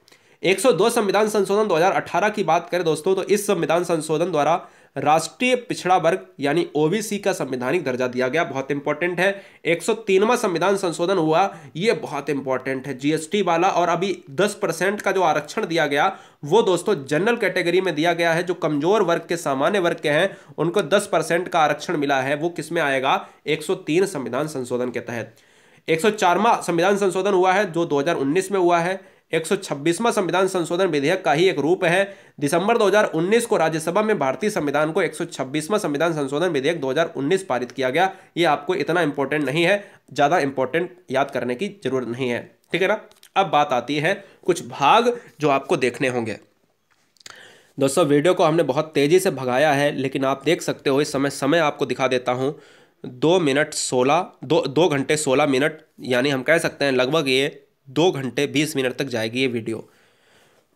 102 संविधान संशोधन 2018 की बात करें दोस्तों तो इस संविधान संशोधन द्वारा राष्ट्रीय पिछड़ा वर्ग यानी ओबीसी का संवैधानिक दर्जा दिया गया बहुत इंपॉर्टेंट है एक संविधान संशोधन हुआ ये बहुत इंपॉर्टेंट है जीएसटी वाला और अभी दस परसेंट का जो आरक्षण दिया गया वो दोस्तों जनरल कैटेगरी में दिया गया है जो कमजोर वर्ग के सामान्य वर्ग के हैं उनको दस परसेंट का आरक्षण मिला है वो किसमें आएगा एक संविधान संशोधन के तहत एक संविधान संशोधन हुआ है जो 2019 में हुआ है 126वां संविधान संशोधन विधेयक का ही एक रूप है दिसंबर 2019 को राज्यसभा में भारतीय संविधान को 126वां संविधान संशोधन विधेयक 2019 पारित किया गया ये आपको इतना इंपॉर्टेंट नहीं है ज़्यादा इंपॉर्टेंट याद करने की जरूरत नहीं है ठीक है ना अब बात आती है कुछ भाग जो आपको देखने होंगे दोस्तों वीडियो को हमने बहुत तेज़ी से भगाया है लेकिन आप देख सकते हो इस समय समय आपको दिखा देता हूँ दो मिनट सोलह दो दो घंटे सोलह मिनट यानी हम कह सकते हैं लगभग ये दो घंटे बीस मिनट तक जाएगी ये वीडियो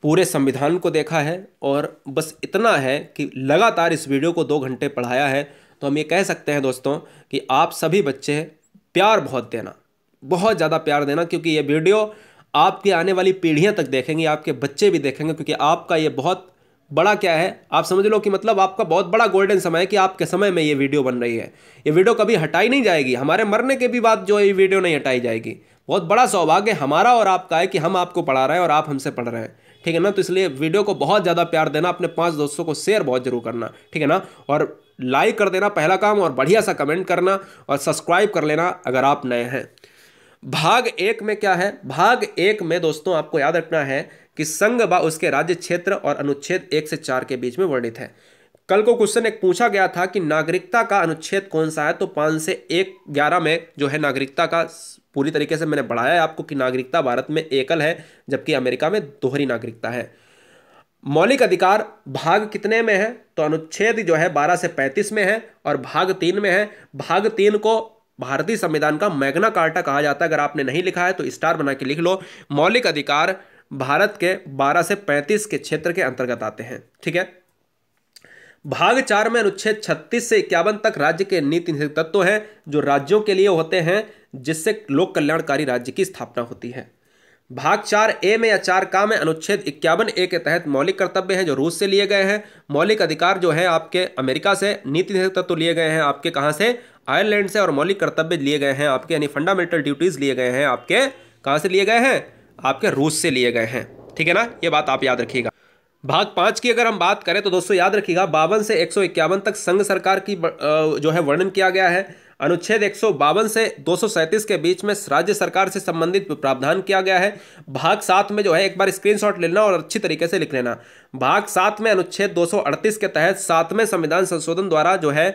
पूरे संविधान को देखा है और बस इतना है कि लगातार इस वीडियो को दो घंटे पढ़ाया है तो हम ये कह सकते हैं दोस्तों कि आप सभी बच्चे प्यार बहुत देना बहुत ज़्यादा प्यार देना क्योंकि ये वीडियो आपकी आने वाली पीढ़ियाँ तक देखेंगी आपके बच्चे भी देखेंगे क्योंकि आपका ये बहुत बड़ा क्या है आप समझ लो कि मतलब आपका बहुत बड़ा गोल्डन समय है कि आपके समय में ये वीडियो बन रही है ये वीडियो कभी हटाई नहीं जाएगी हमारे मरने के भी बाद जो ये वीडियो नहीं हटाई जाएगी बहुत बड़ा सौभाग्य हमारा और आपका है कि हम आपको पढ़ा रहे हैं और आप हमसे पढ़ रहे हैं ठीक है ना तो इसलिए वीडियो को बहुत ज़्यादा प्यार देना अपने पाँच दोस्तों को शेयर बहुत जरूर करना ठीक है ना और लाइक कर देना पहला काम और बढ़िया सा कमेंट करना और सब्सक्राइब कर लेना अगर आप नए हैं भाग एक में क्या है भाग एक में दोस्तों आपको याद रखना है कि संघ व उसके राज्य क्षेत्र और अनुच्छेद एक से चार के बीच में वर्णित है कल को क्वेश्चन एक पूछा गया था कि नागरिकता का अनुच्छेद कौन सा है तो पाँच से एक ग्यारह में जो है नागरिकता का पूरी तरीके से मैंने बढ़ाया है आपको कि नागरिकता भारत में एकल है जबकि अमेरिका में दोहरी नागरिकता है मौलिक अधिकार भाग कितने में है तो अनुच्छेद जो है 12 से 35 में है और भाग तीन में है भाग तीन को भारतीय संविधान का मैग्ना कार्टा कहा जाता है अगर आपने नहीं लिखा है तो स्टार बना के लिख लो मौलिक अधिकार भारत के 12 से 35 के क्षेत्र के अंतर्गत आते हैं ठीक है भाग चार में अनुच्छेद 36 से इक्यावन तक राज्य के नीति तत्व हैं जो राज्यों के लिए होते हैं जिससे लोक कल्याणकारी राज्य की स्थापना होती है भाग चार ए में या चार का में अनुच्छेद इक्यावन ए के तहत मौलिक कर्तव्य हैं जो रूस से लिए गए हैं मौलिक अधिकार जो है आपके अमेरिका से नीति तत्व तो लिए गए हैं आपके कहाँ से आयरलैंड से और मौलिक कर्तव्य लिए गए हैं आपके यानी फंडामेंटल ड्यूटीज़ लिए गए हैं आपके कहाँ से लिए गए हैं आपके रूस से लिए गए हैं ठीक है ना ये बात आप याद रखिएगा भाग पाँच की अगर हम बात करें तो दोस्तों याद रखिएगा बावन से एक तक संघ सरकार की जो है वर्णन किया गया है अनुच्छेद एक से दो के बीच में राज्य सरकार से संबंधित प्रावधान किया गया है भाग सात में जो है एक बार स्क्रीनशॉट शॉट लेना और अच्छी तरीके से लिख लेना भाग सात में अनुच्छेद 238 के तहत सातवें संविधान संशोधन द्वारा जो है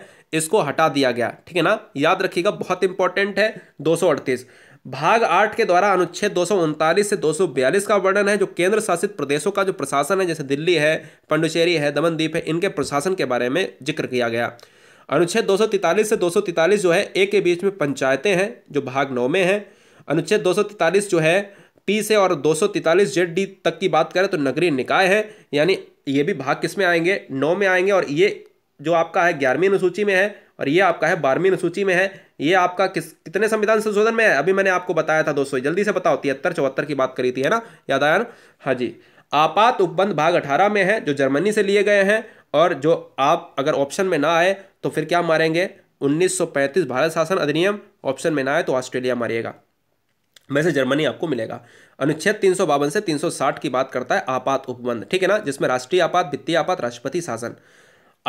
इसको हटा दिया गया ठीक है ना याद रखिएगा बहुत इंपॉर्टेंट है दो भाग आठ के द्वारा अनुच्छेद दो से दो का वर्णन है जो केंद्र शासित प्रदेशों का जो प्रशासन है जैसे दिल्ली है पंडुचेरी है दमनदीप है इनके प्रशासन के बारे में जिक्र किया गया अनुच्छेद 243 से 243 जो है ए के बीच में पंचायतें हैं जो भाग नौ में हैं अनुच्छेद 243 जो है पी से और 243 जेड डी तक की बात करें तो नगरीय निकाय है यानी ये भी भाग किस में आएंगे नौ में आएंगे और ये जो आपका है ग्यारहवीं अनुसूची में है और ये आपका है बारहवीं अनुसूची में है ये आपका किस कितने संविधान संशोधन में है अभी मैंने आपको बताया था दोस्तों जल्दी से बताओ तिहत्तर चौहत्तर की बात करी थी है ना याद आया ना हाँ जी आपात उपबंध भाग अठारह में है जो जर्मनी से लिए गए हैं और जो आप अगर ऑप्शन में ना आए तो फिर क्या मारेंगे 1935 भारत शासन अधिनियम ऑप्शन में ना आए तो ऑस्ट्रेलिया मारिएगा वैसे जर्मनी आपको मिलेगा अनुच्छेद तीन से 360 की बात करता है आपात उपबंध ठीक है ना जिसमें राष्ट्रीय आपात वित्तीय आपात राष्ट्रपति शासन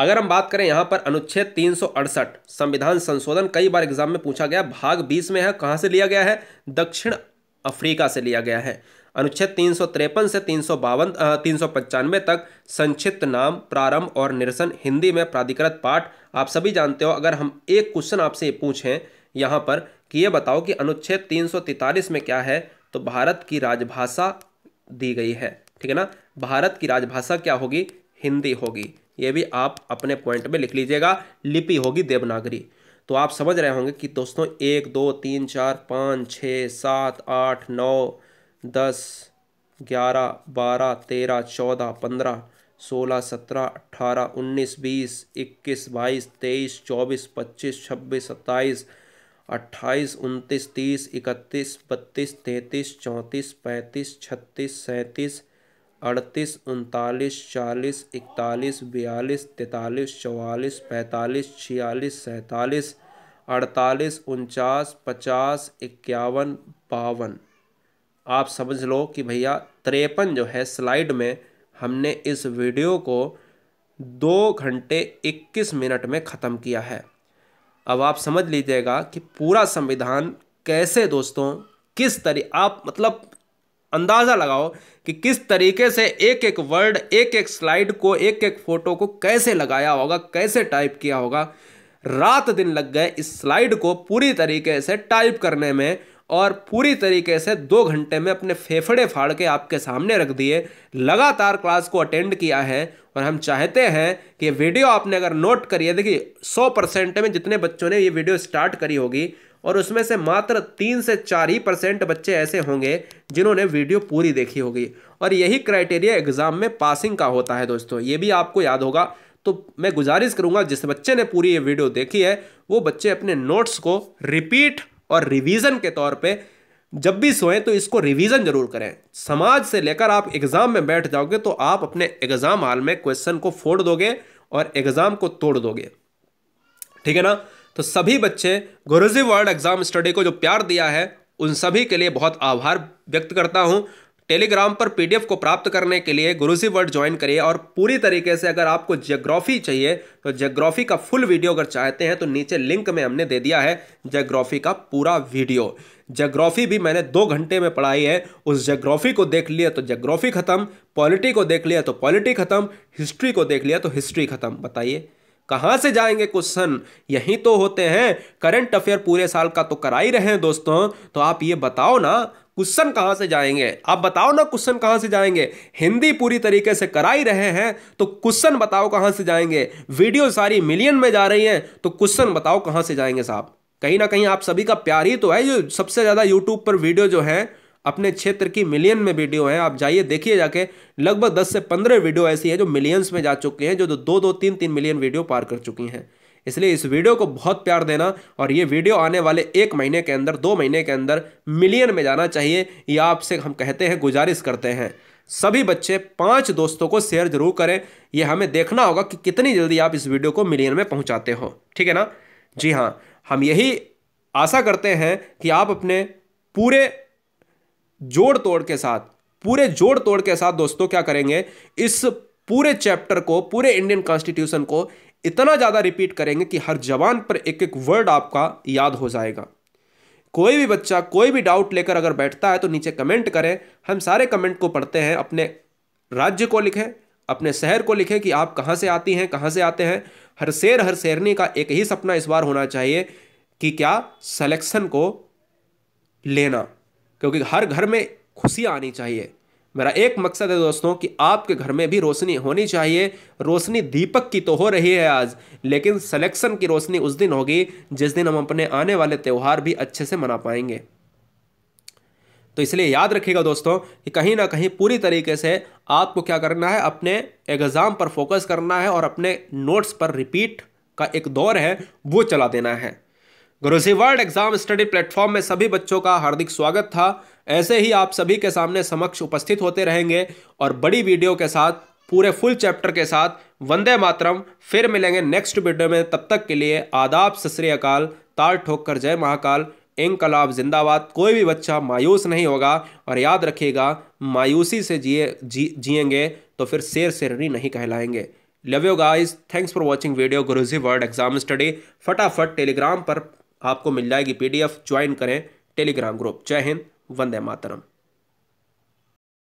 अगर हम बात करें यहाँ पर अनुच्छेद अड़सठ संविधान संशोधन कई बार एग्जाम में पूछा गया भाग बीस में है कहाँ से लिया गया है दक्षिण अफ्रीका से लिया गया है अनुच्छेद तीन से तीन सौ बावन तक संक्षिप्त नाम प्रारंभ और निरसन हिंदी में प्राधिकृत पाठ आप सभी जानते हो अगर हम एक क्वेश्चन आपसे पूछें यहाँ पर कि ये बताओ कि अनुच्छेद तीन में क्या है तो भारत की राजभाषा दी गई है ठीक है ना भारत की राजभाषा क्या होगी हिंदी होगी ये भी आप अपने पॉइंट में लिख लीजिएगा लिपि होगी देवनागरी तो आप समझ रहे होंगे कि दोस्तों एक दो तीन चार पाँच छः सात आठ नौ दस ग्यारह बारह तेरह चौदह पंद्रह सोलह सत्रह अट्ठारह उन्नीस बीस इक्कीस बाईस तेईस चौबीस पच्चीस छब्बीस सत्ताईस अट्ठाईस उनतीस तीस इकतीस बत्तीस तैंतीस चौंतीस पैंतीस छत्तीस सैंतीस अड़तीस उनतालीस चालीस इकतालीस बयालीस तैंतालीस चौवालीस पैंतालीस छियालीस सैंतालीस अड़तालीस उनचास पचास इक्यावन बावन आप समझ लो कि भैया तिरपन जो है स्लाइड में हमने इस वीडियो को दो घंटे इक्कीस मिनट में ख़त्म किया है अब आप समझ लीजिएगा कि पूरा संविधान कैसे दोस्तों किस तरी आप मतलब अंदाज़ा लगाओ कि किस तरीके से एक एक वर्ड एक एक स्लाइड को एक एक फ़ोटो को कैसे लगाया होगा कैसे टाइप किया होगा रात दिन लग गए इस स्लाइड को पूरी तरीके से टाइप करने में और पूरी तरीके से दो घंटे में अपने फेफड़े फाड़ के आपके सामने रख दिए लगातार क्लास को अटेंड किया है और हम चाहते हैं कि वीडियो आपने अगर नोट करी है देखिए सौ परसेंट में जितने बच्चों ने ये वीडियो स्टार्ट करी होगी और उसमें से मात्र तीन से चार ही परसेंट बच्चे ऐसे होंगे जिन्होंने वीडियो पूरी देखी होगी और यही क्राइटेरिया एग्ज़ाम में पासिंग का होता है दोस्तों ये भी आपको याद होगा तो मैं गुजारिश करूंगा जिस बच्चे ने पूरी ये वीडियो देखी है वो बच्चे अपने नोट्स को रिपीट और रिवीजन के तौर पे जब भी सोएं तो इसको रिवीजन जरूर करें समाज से लेकर आप एग्ज़ाम में बैठ जाओगे तो आप अपने एग्ज़ाम हाल में क्वेश्चन को फोड़ दोगे और एग्ज़ाम को तोड़ दोगे ठीक है ना तो सभी बच्चे गुरुजी वर्ल्ड एग्ज़ाम स्टडी को जो प्यार दिया है उन सभी के लिए बहुत आभार व्यक्त करता हूँ टेलीग्राम पर पीडीएफ को प्राप्त करने के लिए गुरुजी वर्ड ज्वाइन करिए और पूरी तरीके से अगर आपको जियोग्राफी चाहिए तो जियोग्राफी का फुल वीडियो अगर चाहते हैं तो नीचे लिंक में हमने दे दिया है जियोग्राफी का पूरा वीडियो जियोग्राफी भी मैंने दो घंटे में पढ़ाई है उस जियोग्राफी को देख लिया तो जियोग्राफी खत्म पॉलिटी को देख लिया तो पॉलिटी खत्म हिस्ट्री को देख लिया तो हिस्ट्री खत्म बताइए कहाँ से जाएंगे क्वेश्चन यही तो होते हैं करंट अफेयर पूरे साल का तो करा ही रहे हैं दोस्तों तो आप ये बताओ ना क्वेश्चन कहाँ से जाएंगे आप बताओ ना क्वेश्चन कहाँ से जाएंगे हिंदी पूरी तरीके से करा ही रहे हैं तो क्वेश्चन बताओ कहाँ से जाएंगे वीडियो सारी मिलियन में जा रही हैं तो क्वेश्चन बताओ कहाँ से जाएंगे साहब कहीं ना कहीं आप सभी का प्यार ही तो है जो सबसे ज़्यादा यूट्यूब पर वीडियो जो है अपने क्षेत्र की मिलियन में वीडियो हैं आप जाइए देखिए जाके लगभग दस से पंद्रह वीडियो ऐसी हैं जो मिलियंस में जा चुके हैं जो दो दो तीन तीन मिलियन वीडियो पार कर चुकी हैं इसलिए इस वीडियो को बहुत प्यार देना और ये वीडियो आने वाले एक महीने के अंदर दो महीने के अंदर मिलियन में जाना चाहिए ये आपसे हम कहते हैं गुजारिश करते हैं सभी बच्चे पांच दोस्तों को शेयर जरूर करें यह हमें देखना होगा कि कितनी जल्दी आप इस वीडियो को मिलियन में पहुंचाते हो ठीक है ना जी हाँ हम यही आशा करते हैं कि आप अपने पूरे जोड़ तोड़ के साथ पूरे जोड़ तोड़ के साथ दोस्तों क्या करेंगे इस पूरे चैप्टर को पूरे इंडियन कॉन्स्टिट्यूशन को इतना ज़्यादा रिपीट करेंगे कि हर जबान पर एक एक वर्ड आपका याद हो जाएगा कोई भी बच्चा कोई भी डाउट लेकर अगर बैठता है तो नीचे कमेंट करें हम सारे कमेंट को पढ़ते हैं अपने राज्य को लिखें अपने शहर को लिखें कि आप कहाँ से आती हैं कहाँ से आते हैं हर शेर हर शेरनी का एक ही सपना इस बार होना चाहिए कि क्या सलेक्शन को लेना क्योंकि हर घर में खुशी आनी चाहिए मेरा एक मकसद है दोस्तों कि आपके घर में भी रोशनी होनी चाहिए रोशनी दीपक की तो हो रही है आज लेकिन सिलेक्शन की रोशनी उस दिन होगी जिस दिन हम अपने आने वाले त्यौहार भी अच्छे से मना पाएंगे तो इसलिए याद रखिएगा दोस्तों कि कहीं ना कहीं पूरी तरीके से आपको क्या करना है अपने एग्ज़ाम पर फोकस करना है और अपने नोट्स पर रिपीट का एक दौर है वो चला देना है Guruji world exam study platform में सभी बच्चों का हार्दिक स्वागत था ऐसे ही आप सभी के सामने समक्ष उपस्थित होते रहेंगे और बड़ी वीडियो के साथ पूरे फुल चैप्टर के साथ वंदे मातरम फिर मिलेंगे नेक्स्ट वीडियो में तब तक के लिए आदाब सत अकाल ताल ठोक कर जय महाकाल इनकलाब जिंदाबाद कोई भी बच्चा मायूस नहीं होगा और याद रखिएगा मायूसी से जिए जी जिएंगे तो फिर शेर शेरनी नहीं कहलाएंगे love you guys thanks for watching video Guruji world exam study फटाफट टेलीग्राम पर आपको मिल जाएगी पी ज्वाइन करें टेलीग्राम ग्रुप जय हिंद वंदे मातरम